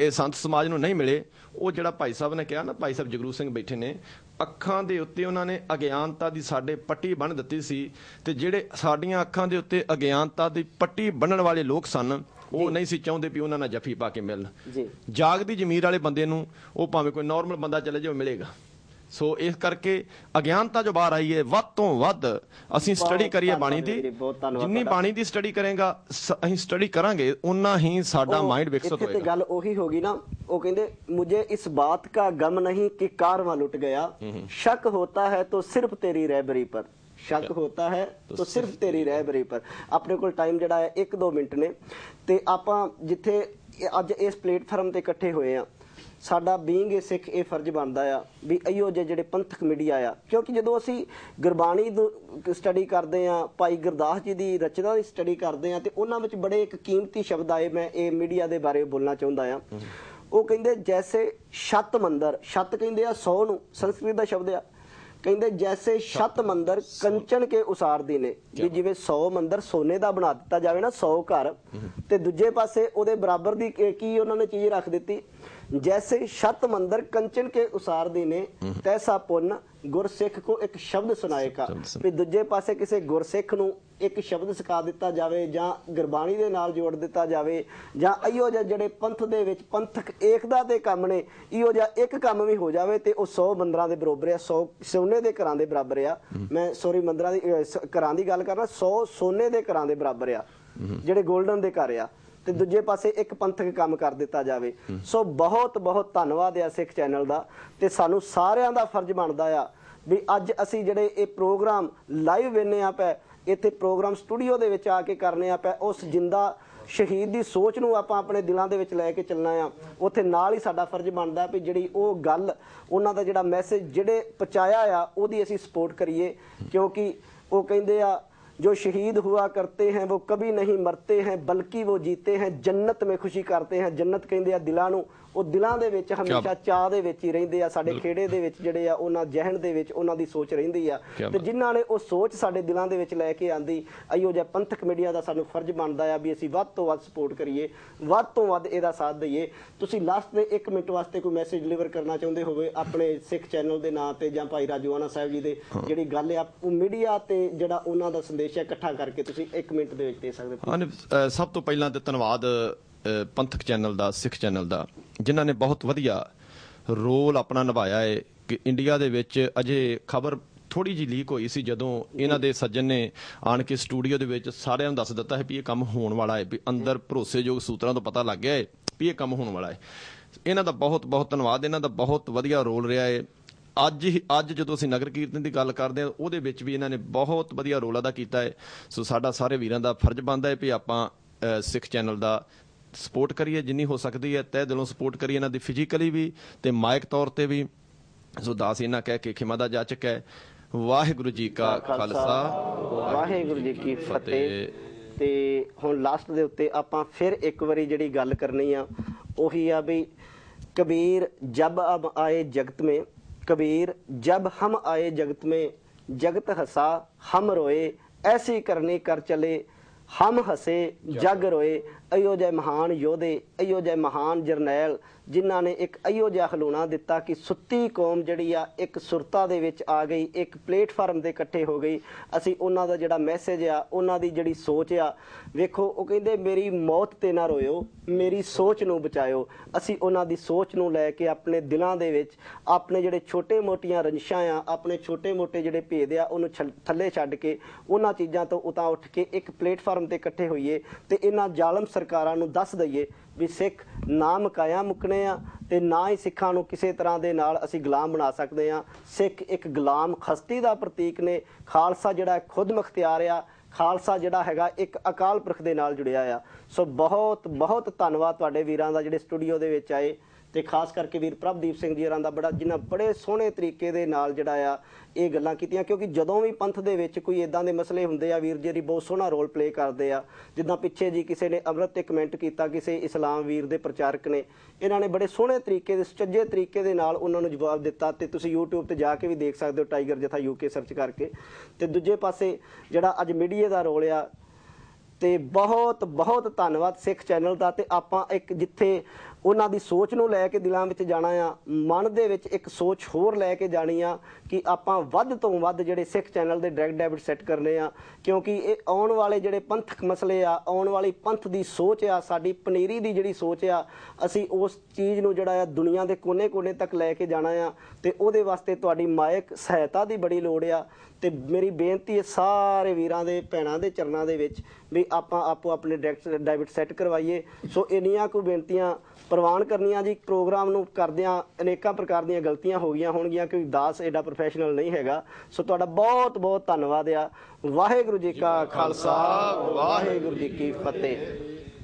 ਇਹ ਸੰਤ ਸਮਾਜ ਨੂੰ ਨਹੀਂ ਮਿਲੇ ਉਹ ਜਿਹੜਾ ਭਾਈ ਸਾਹਿਬ ਨੇ ਕਿਹਾ ਨਾ ਭਾਈ ਸਾਹਿਬ ਜਗਰੂ ਸਿੰਘ ਬੈਠੇ ਨੇ ਅੱਖਾਂ ਦੇ ਉੱਤੇ ਉਹਨਾਂ ਨੇ ਅਗਿਆਨਤਾ ਦੀ ਸਾਡੇ ਪੱਟੀ ਬੰਨ ਦਿੱਤੀ ਸੀ ਤੇ ਜਿਹੜੇ ਸਾਡੀਆਂ ਅੱਖਾਂ ਦੇ ਉੱਤੇ ਅਗਿਆਨਤਾ ਦੀ ਪੱਟੀ ਬੰਨਣ ਵਾਲੇ ਲੋਕ ਸਨ ਉਹ ਨਹੀਂ ਸੀ ਚਾਹੁੰਦੇ ਵੀ ਉਹਨਾਂ ਨਾਲ ਜੱਫੀ ਪਾ ਕੇ ਮਿਲਣ ਜੀ ਜਾਗਦੀ ਜ਼ਮੀਰ ਵਾਲੇ ਬੰਦੇ ਨੂੰ ਉਹ ਭਾਵੇਂ ਕੋਈ ਨਾਰਮਲ ਬੰਦਾ ਚਲੇ ਜਾਵੇ ਮਿਲੇਗਾ ਸੋ ਇਸ ਕਰਕੇ ਅਗਿਆਨਤਾ ਜੋ ਬਾਹਰ ਆਈ ਹੈ ਵੱਧ ਤੋਂ ਵੱਧ ਅਸੀਂ ਸਟੱਡੀ ਕਰੀਏ ਬਾਣੀ ਦੀ ਜਿੰਨੀ ਬਾਣੀ ਦੀ ਸਟੱਡੀ ਕਰੇਗਾ ਅਸੀਂ ਸਟੱਡੀ ਕਰਾਂਗੇ ਉਨਾ ਹੀ ਸਾਡਾ ਮਾਈਂਡ ਵਿਕਸਿਤ ਹੋਏਗਾ ਗੱਲ ਉਹੀ ਹੋਗੀ ਨਾ ਉਹ ਕਹਿੰਦੇ ਮੁਝੇ ਇਸ ਬਾਤ ਦਾ ਗਮ ਨਹੀਂ ਕਿ ਕਾਰਵਾ ਲੁੱਟ ਗਿਆ ਸ਼ੱਕ ਹੁੰਦਾ ਹੈ ਤਾਂ ਸਿਰਫ ਤੇਰੀ ਰਹਿਬਰੀ ਪਰ ਸ਼ੱਕ ਹੁੰਦਾ ਹੈ ਤਾਂ ਸਿਰਫ ਤੇਰੀ ਰਹਿਬਰੀ ਪਰ ਆਪਣੇ ਕੋਲ ਟਾਈਮ ਜਿਹੜਾ ਹੈ 1-2 ਮਿੰਟ ਨੇ ਤੇ ਆਪਾਂ ਜਿੱਥੇ ਅੱਜ ਇਸ ਪਲੇਟਫਾਰਮ ਤੇ ਇਕੱਠੇ ਹੋਏ ਆ ਸਾਡਾ ਬੀਂਗ ਇਹ ਸਿੱਖ ਇਹ ਫਰਜ਼ ਬਣਦਾ ਆ ਵੀ ਅਈਓ ਜੇ ਜਿਹੜੇ ਪੰਥਕ ਮੀਡੀਆ ਆ ਕਿਉਂਕਿ ਜਦੋਂ ਅਸੀਂ ਗੁਰਬਾਣੀ ਸਟੱਡੀ ਕਰਦੇ ਆ ਭਾਈ ਗੁਰਦਾਸ ਜੀ ਦੀ ਰਚਨਾ ਦੀ ਸਟੱਡੀ ਕਰਦੇ ਆ ਤੇ ਉਹਨਾਂ ਵਿੱਚ ਬੜੇ ਇੱਕ ਕੀਮਤੀ ਸ਼ਬਦ ਆਏ ਮੈਂ ਇਹ ਮੀਡੀਆ ਦੇ ਬਾਰੇ ਬੋਲਣਾ ਚਾਹੁੰਦਾ ਆ ਉਹ ਕਹਿੰਦੇ ਜੈਸੇ ਛਤ ਮੰਦਰ ਛਤ ਕਹਿੰਦੇ ਆ 100 ਨੂੰ ਸੰਸਕ੍ਰਿਤ ਦਾ ਸ਼ਬਦ ਆ ਕਹਿੰਦੇ ਜੈਸੇ ਛਤ ਮੰਦਰ ਕੰਚਨ ਕੇ ਉਸਾਰਦੀ ਨੇ ਵੀ ਜਿਵੇਂ 100 ਮੰਦਰ ਸੋਨੇ ਦਾ ਬਣਾ ਦਿੱਤਾ ਜਾਵੇ ਨਾ 100 ਘਰ ਤੇ ਦੂਜੇ ਪਾਸੇ ਉਹਦੇ ਬਰਾਬਰ ਦੀ ਕੀ ਉਹਨਾਂ ਨੇ ਚੀਜ਼ ਰੱਖ ਦਿੱਤੀ ਜੈਸੇ ਸ਼ਤ ਮੰਦਰ ਕੰਚਨ ਕੇ ਉਸਾਰ ਨੇ ਤੈਸਾ ਪੁੰਨ ਗੁਰਸਿੱਖ ਕੋ ਇੱਕ ਸ਼ਬਦ ਸੁਣਾਏਗਾ ਵੀ ਦੂਜੇ ਪਾਸੇ ਕਿਸੇ ਗੁਰਸਿੱਖ ਨੂੰ ਇੱਕ ਸ਼ਬਦ ਸਿਖਾ ਦਿੱਤਾ ਜਾਵੇ ਜਾਂ ਗੁਰਬਾਣੀ ਦੇ ਨਾਲ ਜੋੜ ਦਿੱਤਾ ਜਾਵੇ ਜਾਂ ਇਹੋ ਜਿਹਾ ਜਿਹੜੇ ਪੰਥ ਦੇ ਵਿੱਚ ਪੰਥਕ ਏਕਤਾ ਦੇ ਕੰਮ ਨੇ ਇਹੋ ਜਿਹਾ ਇੱਕ ਕੰਮ ਵੀ ਹੋ ਜਾਵੇ ਤੇ ਉਹ 100 ਮੰਦਰਾਂ ਦੇ ਬਰਾਬਰ ਆ 100 ਸੋਨੇ ਦੇ ਘਰਾਂ ਦੇ ਬਰਾਬਰ ਆ ਮੈਂ ਸੋਰੀ ਮੰਦਰਾਂ ਦੀ ਘਰਾਂ ਦੀ ਗੱਲ ਕਰ ਰਿਹਾ 100 ਸੋਨੇ ਦੇ ਘਰਾਂ ਦੇ ਬਰਾਬਰ ਆ ਜਿਹੜੇ 골ਡਨ ਦੇ ਘਰ ਆ ਤੇ ਦੂਜੇ ਪਾਸੇ ਇੱਕ ਪੰਥਕ ਕੰਮ ਕਰ ਦਿੱਤਾ ਜਾਵੇ ਸੋ ਬਹੁਤ ਬਹੁਤ ਧੰਨਵਾਦ ਆ ਸਿੱਖ ਚੈਨਲ ਦਾ ਤੇ ਸਾਨੂੰ ਸਾਰਿਆਂ ਦਾ ਫਰਜ਼ ਬਣਦਾ ਆ ਵੀ ਅੱਜ ਅਸੀਂ ਜਿਹੜੇ ਇਹ ਪ੍ਰੋਗਰਾਮ ਲਾਈਵ ਵੇਨੇ ਆ ਪਏ ਇੱਥੇ ਪ੍ਰੋਗਰਾਮ ਸਟੂਡੀਓ ਦੇ ਵਿੱਚ ਆ ਕੇ ਕਰਨੇ ਆ ਪਏ ਉਸ ਜਿੰਦਾ ਸ਼ਹੀਦ ਦੀ ਸੋਚ ਨੂੰ ਆਪਾਂ ਆਪਣੇ ਦਿਲਾਂ ਦੇ ਵਿੱਚ ਲੈ ਕੇ ਚੱਲਣਾ ਆ ਉੱਥੇ ਨਾਲ ਹੀ ਸਾਡਾ ਫਰਜ਼ ਬਣਦਾ ਵੀ ਜਿਹੜੀ ਉਹ ਗੱਲ ਉਹਨਾਂ ਦਾ ਜਿਹੜਾ ਮੈਸੇਜ ਜਿਹੜੇ ਪਹੁੰਚਾਇਆ ਆ ਉਹਦੀ ਅਸੀਂ ਸਪੋਰਟ ਕਰੀਏ ਕਿਉਂਕਿ ਉਹ ਕਹਿੰਦੇ ਆ जो शहीद हुआ करते हैं वो कभी नहीं मरते हैं बल्कि वो जीते हैं जन्नत में खुशी करते हैं जन्नत ਕਹਿੰਦੇ ਆ ਦਿਲਾਂ ਨੂੰ ਉਹ ਦਿਲਾਂ ਦੇ ਵਿੱਚ ਹਮੇਸ਼ਾ ਚਾਹ ਦੇ ਵਿੱਚ ਹੀ ਰਹਿੰਦੇ ਆ ਸਾਡੇ ਖੇੜੇ ਦੇ ਵਿੱਚ ਜਿਹੜੇ ਆ ਉਹਨਾਂ ਜਹਿਣ ਦੇ ਵਿੱਚ ਉਹਨਾਂ ਦੀ ਸੋਚ ਰਹਿੰਦੀ ਆ ਤੇ ਜਿਨ੍ਹਾਂ ਨੇ ਉਹ ਸੋਚ ਸਾਡੇ ਦਿਲਾਂ ਦੇ ਵਿੱਚ ਲੈ ਕੇ ਆਂਦੀ ਅਈਓ ਜੇ ਪੰਥਕ ਮੀਡੀਆ ਦਾ ਸਾਨੂੰ ਫਰਜ਼ ਬਣਦਾ ਆ ਵੀ ਅਸੀਂ ਵੱਧ ਤੋਂ ਵੱਧ ਸਪੋਰਟ ਕਰੀਏ ਵੱਧ ਤੋਂ ਵੱਧ ਇਹਦਾ ਸਾਥ ਦਈਏ ਤੁਸੀਂ ਲਾਸਟ ਦੇ 1 ਮਿੰਟ ਵਾਸਤੇ ਕੋਈ ਮੈਸੇਜ ਡਿਲੀਵਰ ਕਰਨਾ ਚਾਹੁੰਦੇ ਹੋਵੇ ਆਪਣੇ ਸਿੱਖ ਚੈਨਲ ਦੇ ਨਾਂ ਤੇ ਜਾਂ ਭਾਈ ਰਾਜੂਆਨਾ ਸਾਹਿਬ ਜੀ ਦੇ ਜਿਹੜੀ ਗੱਲ ਆ ਉਹ ਮੀਡੀਆ ਤੇ ਜਿਹੜਾ ਉਹਨਾਂ ਦਾ ਸੰਦੇਸ਼ ਹੈ ਇਕੱਠਾ ਕਰਕੇ ਤੁਸੀਂ 1 ਮਿੰਟ ਦੇ ਵਿੱਚ ਦੇ ਸਕਦੇ ਹੋ ਸਭ ਤੋਂ ਪਹਿਲਾਂ ਤੇ ਧੰਨਵਾਦ ਪੰਥਕ ਚੈਨਲ ਦਾ ਸਿੱਖ ਚੈਨਲ ਦਾ ਜਿਨ੍ਹਾਂ ਨੇ ਬਹੁਤ ਵਧੀਆ ਰੋਲ ਆਪਣਾ ਨਿਭਾਇਆ ਹੈ ਕਿ ਇੰਡੀਆ ਦੇ ਵਿੱਚ ਅਜੇ ਖਬਰ ਥੋੜੀ ਜੀ ਲੀਕ ਹੋਈ ਸੀ ਜਦੋਂ ਇਹਨਾਂ ਦੇ ਸੱਜਣ ਨੇ ਆਣ ਕੇ ਸਟੂਡੀਓ ਦੇ ਵਿੱਚ ਸਾਰਿਆਂ ਨੂੰ ਦੱਸ ਦਿੱਤਾ ਹੈ ਵੀ ਇਹ ਕੰਮ ਹੋਣ ਵਾਲਾ ਹੈ ਵੀ ਅੰਦਰ ਭਰੋਸੇਯੋਗ ਸੂਤਰਾਂ ਤੋਂ ਪਤਾ ਲੱਗ ਗਿਆ ਹੈ ਵੀ ਇਹ ਕੰਮ ਹੋਣ ਵਾਲਾ ਹੈ ਇਹਨਾਂ ਦਾ ਬਹੁਤ ਬਹੁਤ ਧੰਨਵਾਦ ਇਹਨਾਂ ਦਾ ਬਹੁਤ ਵਧੀਆ ਰੋਲ ਰਿਹਾ ਹੈ ਅੱਜ ਹੀ ਅੱਜ ਜਦੋਂ ਅਸੀਂ ਨਗਰ ਕੀਰਤਨ ਦੀ ਗੱਲ ਕਰਦੇ ਹਾਂ ਉਹਦੇ ਵਿੱਚ ਵੀ ਇਹਨਾਂ ਨੇ ਬਹੁਤ ਵਧੀਆ ਰੋਲ ਅਦਾ ਕੀਤਾ ਹੈ ਸੋ ਸਾਡਾ ਸਾਰੇ ਵੀਰਾਂ ਦਾ ਫਰਜ਼ ਬਣਦਾ ਹੈ ਵੀ ਆਪਾਂ ਸਿੱਖ ਚੈਨਲ ਦਾ ਸਪੋਰਟ ਕਰੀਏ ਜਿੰਨੀ ਹੋ ਸਕਦੀ ਹੈ ਤੈ ਦਿਲੋਂ ਸਪੋਰਟ ਕਰੀਏ ਇਹਨਾਂ ਦੀ ਫਿਜ਼ੀਕਲੀ ਵੀ ਤੇ ਮਾਇਕ ਤੌਰ ਤੇ ਵੀ ਸੋ ਦਾਸ ਇਹਨਾਂ ਕਹਿ ਕੇ ਖਿਮਾ ਦਾ ਜਾ ਚੁੱਕਾ ਹੈ ਵਾਹਿਗੁਰੂ ਜੀ ਕਾ ਖਾਲਸਾ ਵਾਹਿਗੁਰੂ ਜੀ ਕੀ ਫਤਿਹ ਤੇ ਹੁਣ ਲਾਸਟ ਦੇ ਉੱਤੇ ਆਪਾਂ ਫਿਰ ਇੱਕ ਵਾਰੀ ਜਿਹੜੀ ਗੱਲ ਕਰਨੀ ਆ ਉਹੀ ਆ ਵੀ ਕਬੀਰ ਜਬ ਅਬ ਆਏ ਜਗਤ ਮੇ ਕਬੀਰ ਜਬ ਹਮ ਆਏ ਜਗਤ ਮੇ ਜਗਤ ਹਸਾ ਹਮ ਰੋਏ ਐਸੀ ਕਰਨੀ ਕਰ ਚਲੇ ਹਮ ਹਸੇ ਜਗ ਰੋਏ ਅਯੋ ਜੈ ਮਹਾਨ ਯੋਧੇ ਅਯੋ ਜੈ ਮਹਾਨ ਜਰਨੈਲ ਜਿਨ੍ਹਾਂ ਨੇ ਇੱਕ ਅਯੋ ਜਿਹਾ ਖਲੂਣਾ ਦਿੱਤਾ ਕਿ ਸੁੱਤੀ ਕੌਮ ਜਿਹੜੀ ਆ ਇੱਕ ਸੁਰਤਾ ਦੇ ਵਿੱਚ ਆ ਗਈ ਇੱਕ ਪਲੇਟਫਾਰਮ ਦੇ ਇਕੱਠੇ ਹੋ ਗਈ ਅਸੀਂ ਉਹਨਾਂ ਦਾ ਜਿਹੜਾ ਮੈਸੇਜ ਆ ਉਹਨਾਂ ਦੀ ਜਿਹੜੀ ਸੋਚ ਆ ਵੇਖੋ ਉਹ ਕਹਿੰਦੇ ਮੇਰੀ ਮੌਤ ਤੇ ਨਾ ਰੋਇਓ ਮੇਰੀ ਸੋਚ ਨੂੰ ਬਚਾਇਓ ਅਸੀਂ ਉਹਨਾਂ ਦੀ ਸੋਚ ਨੂੰ ਲੈ ਕੇ ਆਪਣੇ ਦਿਲਾਂ ਦੇ ਵਿੱਚ ਆਪਣੇ ਜਿਹੜੇ ਛੋਟੇ-ਮੋਟੀਆਂ ਰੰਸ਼ਾਂ ਆ ਆਪਣੇ ਛੋਟੇ-ਮੋਟੇ ਜਿਹੜੇ ਭੇਦ ਆ ਉਹਨੂੰ ਥੱਲੇ ਛੱਡ ਕੇ ਉਹਨਾਂ ਚੀਜ਼ਾਂ ਤੋਂ ਉਤਾਂ ਉੱਠ ਕੇ ਇੱਕ ਪਲੇਟਫਾਰਮ ਤੇ ਇਕੱਠੇ ਹੋਈਏ ਤੇ ਇਹਨਾਂ ਜ਼ਾਲਮ ਸਰਕਾਰਾਂ ਨੂੰ ਦੱਸ ਦਈਏ ਵੀ ਸਿੱਖ ਨਾਮ ਕਾਇਆ ਮੁਕਣੇ ਆ ਤੇ ਨਾ ਹੀ ਸਿੱਖਾਂ ਨੂੰ ਕਿਸੇ ਤਰ੍ਹਾਂ ਦੇ ਨਾਲ ਅਸੀਂ ਗੁਲਾਮ ਬਣਾ ਸਕਦੇ ਆ ਸਿੱਖ ਇੱਕ ਗੁਲਾਮ ਖਸਤੀ ਦਾ ਪ੍ਰਤੀਕ ਨੇ ਖਾਲਸਾ ਜਿਹੜਾ ਖੁਦ ਮਖਤਿਆਰ ਆ ਖਾਲਸਾ ਜਿਹੜਾ ਹੈਗਾ ਇੱਕ ਅਕਾਲ ਪੁਰਖ ਦੇ ਨਾਲ ਜੁੜਿਆ ਆ ਸੋ ਬਹੁਤ ਬਹੁਤ ਧੰਨਵਾਦ ਤੁਹਾਡੇ ਵੀਰਾਂ ਦਾ ਜਿਹੜੇ ਸਟੂਡੀਓ ਦੇ ਵਿੱਚ ਆਏ ਤੇ ਖਾਸ ਕਰਕੇ ਵੀਰ ਪ੍ਰਭਦੀਪ ਸਿੰਘ ਜੀ ਹਰਾਂ ਦਾ ਬੜਾ ਜਿਨ੍ਹਾਂ ਬੜੇ ਸੋਹਣੇ ਤਰੀਕੇ ਦੇ ਨਾਲ ਜਿਹੜਾ ਆ ਇਹ ਗੱਲਾਂ ਕੀਤੀਆਂ ਕਿਉਂਕਿ ਜਦੋਂ ਵੀ ਪੰਥ ਦੇ ਵਿੱਚ ਕੋਈ ਇਦਾਂ ਦੇ ਮਸਲੇ ਹੁੰਦੇ ਆ ਵੀਰ ਜੀ ਬਹੁਤ ਸੋਹਣਾ ਰੋਲ ਪਲੇ ਕਰਦੇ ਆ ਜਿੱਦਾਂ ਪਿੱਛੇ ਜੀ ਕਿਸੇ ਨੇ ਅਮਰਤ ਤੇ ਕਮੈਂਟ ਕੀਤਾ ਕਿਸੇ ਇਸਲਾਮ ਵੀਰ ਦੇ ਪ੍ਰਚਾਰਕ ਨੇ ਇਹਨਾਂ ਨੇ ਬੜੇ ਸੋਹਣੇ ਤਰੀਕੇ ਦੇ ਸੁਚੱਜੇ ਤਰੀਕੇ ਦੇ ਨਾਲ ਉਹਨਾਂ ਨੂੰ ਜਵਾਬ ਦਿੱਤਾ ਤੇ ਤੁਸੀਂ YouTube ਤੇ ਜਾ ਕੇ ਵੀ ਦੇਖ ਸਕਦੇ ਹੋ ਟਾਈਗਰ ਜਥਾ UK ਸਰਚ ਕਰਕੇ ਤੇ ਦੂਜੇ ਪਾਸੇ ਜਿਹੜਾ ਅੱਜ ਮੀਡੀਆ ਦਾ ਰੋਲ ਆ ਤੇ ਬਹੁਤ ਬਹੁਤ ਧੰਨਵਾਦ ਸਿੱਖ ਚੈਨਲ ਦਾ ਤੇ ਆਪਾਂ ਇੱਕ ਜਿੱਥੇ ਉਹਨਾਂ ਦੀ ਸੋਚ ਨੂੰ ਲੈ ਕੇ ਦਿਲਾਂ ਵਿੱਚ ਜਾਣਾ ਆ ਮਨ ਦੇ ਵਿੱਚ ਇੱਕ ਸੋਚ ਹੋਰ ਲੈ ਕੇ ਜਾਣੀ ਆ ਕਿ ਆਪਾਂ ਵੱਧ ਤੋਂ ਵੱਧ ਜਿਹੜੇ ਸਿੱਖ ਚੈਨਲ ਦੇ ਡਾਇਰੈਕਟ ਡੈਬਿਟ ਸੈੱਟ ਕਰਨੇ ਆ ਕਿਉਂਕਿ ਇਹ ਆਉਣ ਵਾਲੇ ਜਿਹੜੇ ਪੰਥਕ ਮਸਲੇ ਆ ਆਉਣ ਵਾਲੀ ਪੰਥ ਦੀ ਸੋਚ ਆ ਸਾਡੀ ਪਨੀਰੀ ਦੀ ਜਿਹੜੀ ਸੋਚ ਆ ਅਸੀਂ ਉਸ ਚੀਜ਼ ਨੂੰ ਜਿਹੜਾ ਆ ਦੁਨੀਆ ਦੇ ਕੋਨੇ-ਕੋਨੇ ਤੱਕ ਲੈ ਕੇ ਜਾਣਾ ਆ ਤੇ ਉਹਦੇ ਵਾਸਤੇ ਤੁਹਾਡੀ ਮਾਇਕ ਸਹਾਇਤਾ ਦੀ ਬੜੀ ਲੋੜ ਆ ਤੇ ਮੇਰੀ ਬੇਨਤੀ ਹੈ ਸਾਰੇ ਵੀਰਾਂ ਦੇ ਭੈਣਾਂ ਦੇ ਚਰਨਾਂ ਦੇ ਵਿੱਚ ਵੀ ਆਪਾਂ ਆਪੋ ਆਪਣੇ ਡਾਇਰੈਕਟ ਡੈਬਿਟ ਸੈੱਟ ਕਰਵਾਈਏ ਸੋ ਇੰਨੀਆਂ ਕੋ ਬੇਨਤੀਆਂ ਪ੍ਰਵਾਨ ਕਰਨੀਆਂ ਜੀ ਪ੍ਰੋਗਰਾਮ ਨੂੰ ਕਰਦਿਆਂ ਅਨੇਕਾਂ ਪ੍ਰਕਾਰ ਦੀਆਂ ਗਲਤੀਆਂ ਹੋ ਗਈਆਂ ਹੋਣਗੀਆਂ ਕਿਉਂਕਿ ਦਾਸ ਐਡਾ ਪ੍ਰੋਫੈਸ਼ਨਲ ਨਹੀਂ ਹੈਗਾ ਸੋ ਤੁਹਾਡਾ ਬਹੁਤ ਬਹੁਤ ਧੰਨਵਾਦ ਆ ਵਾਹਿਗੁਰੂ ਜੀ ਕਾ ਖਾਲਸਾ ਵਾਹਿਗੁਰੂ ਜੀ ਕੀ ਫਤਿਹ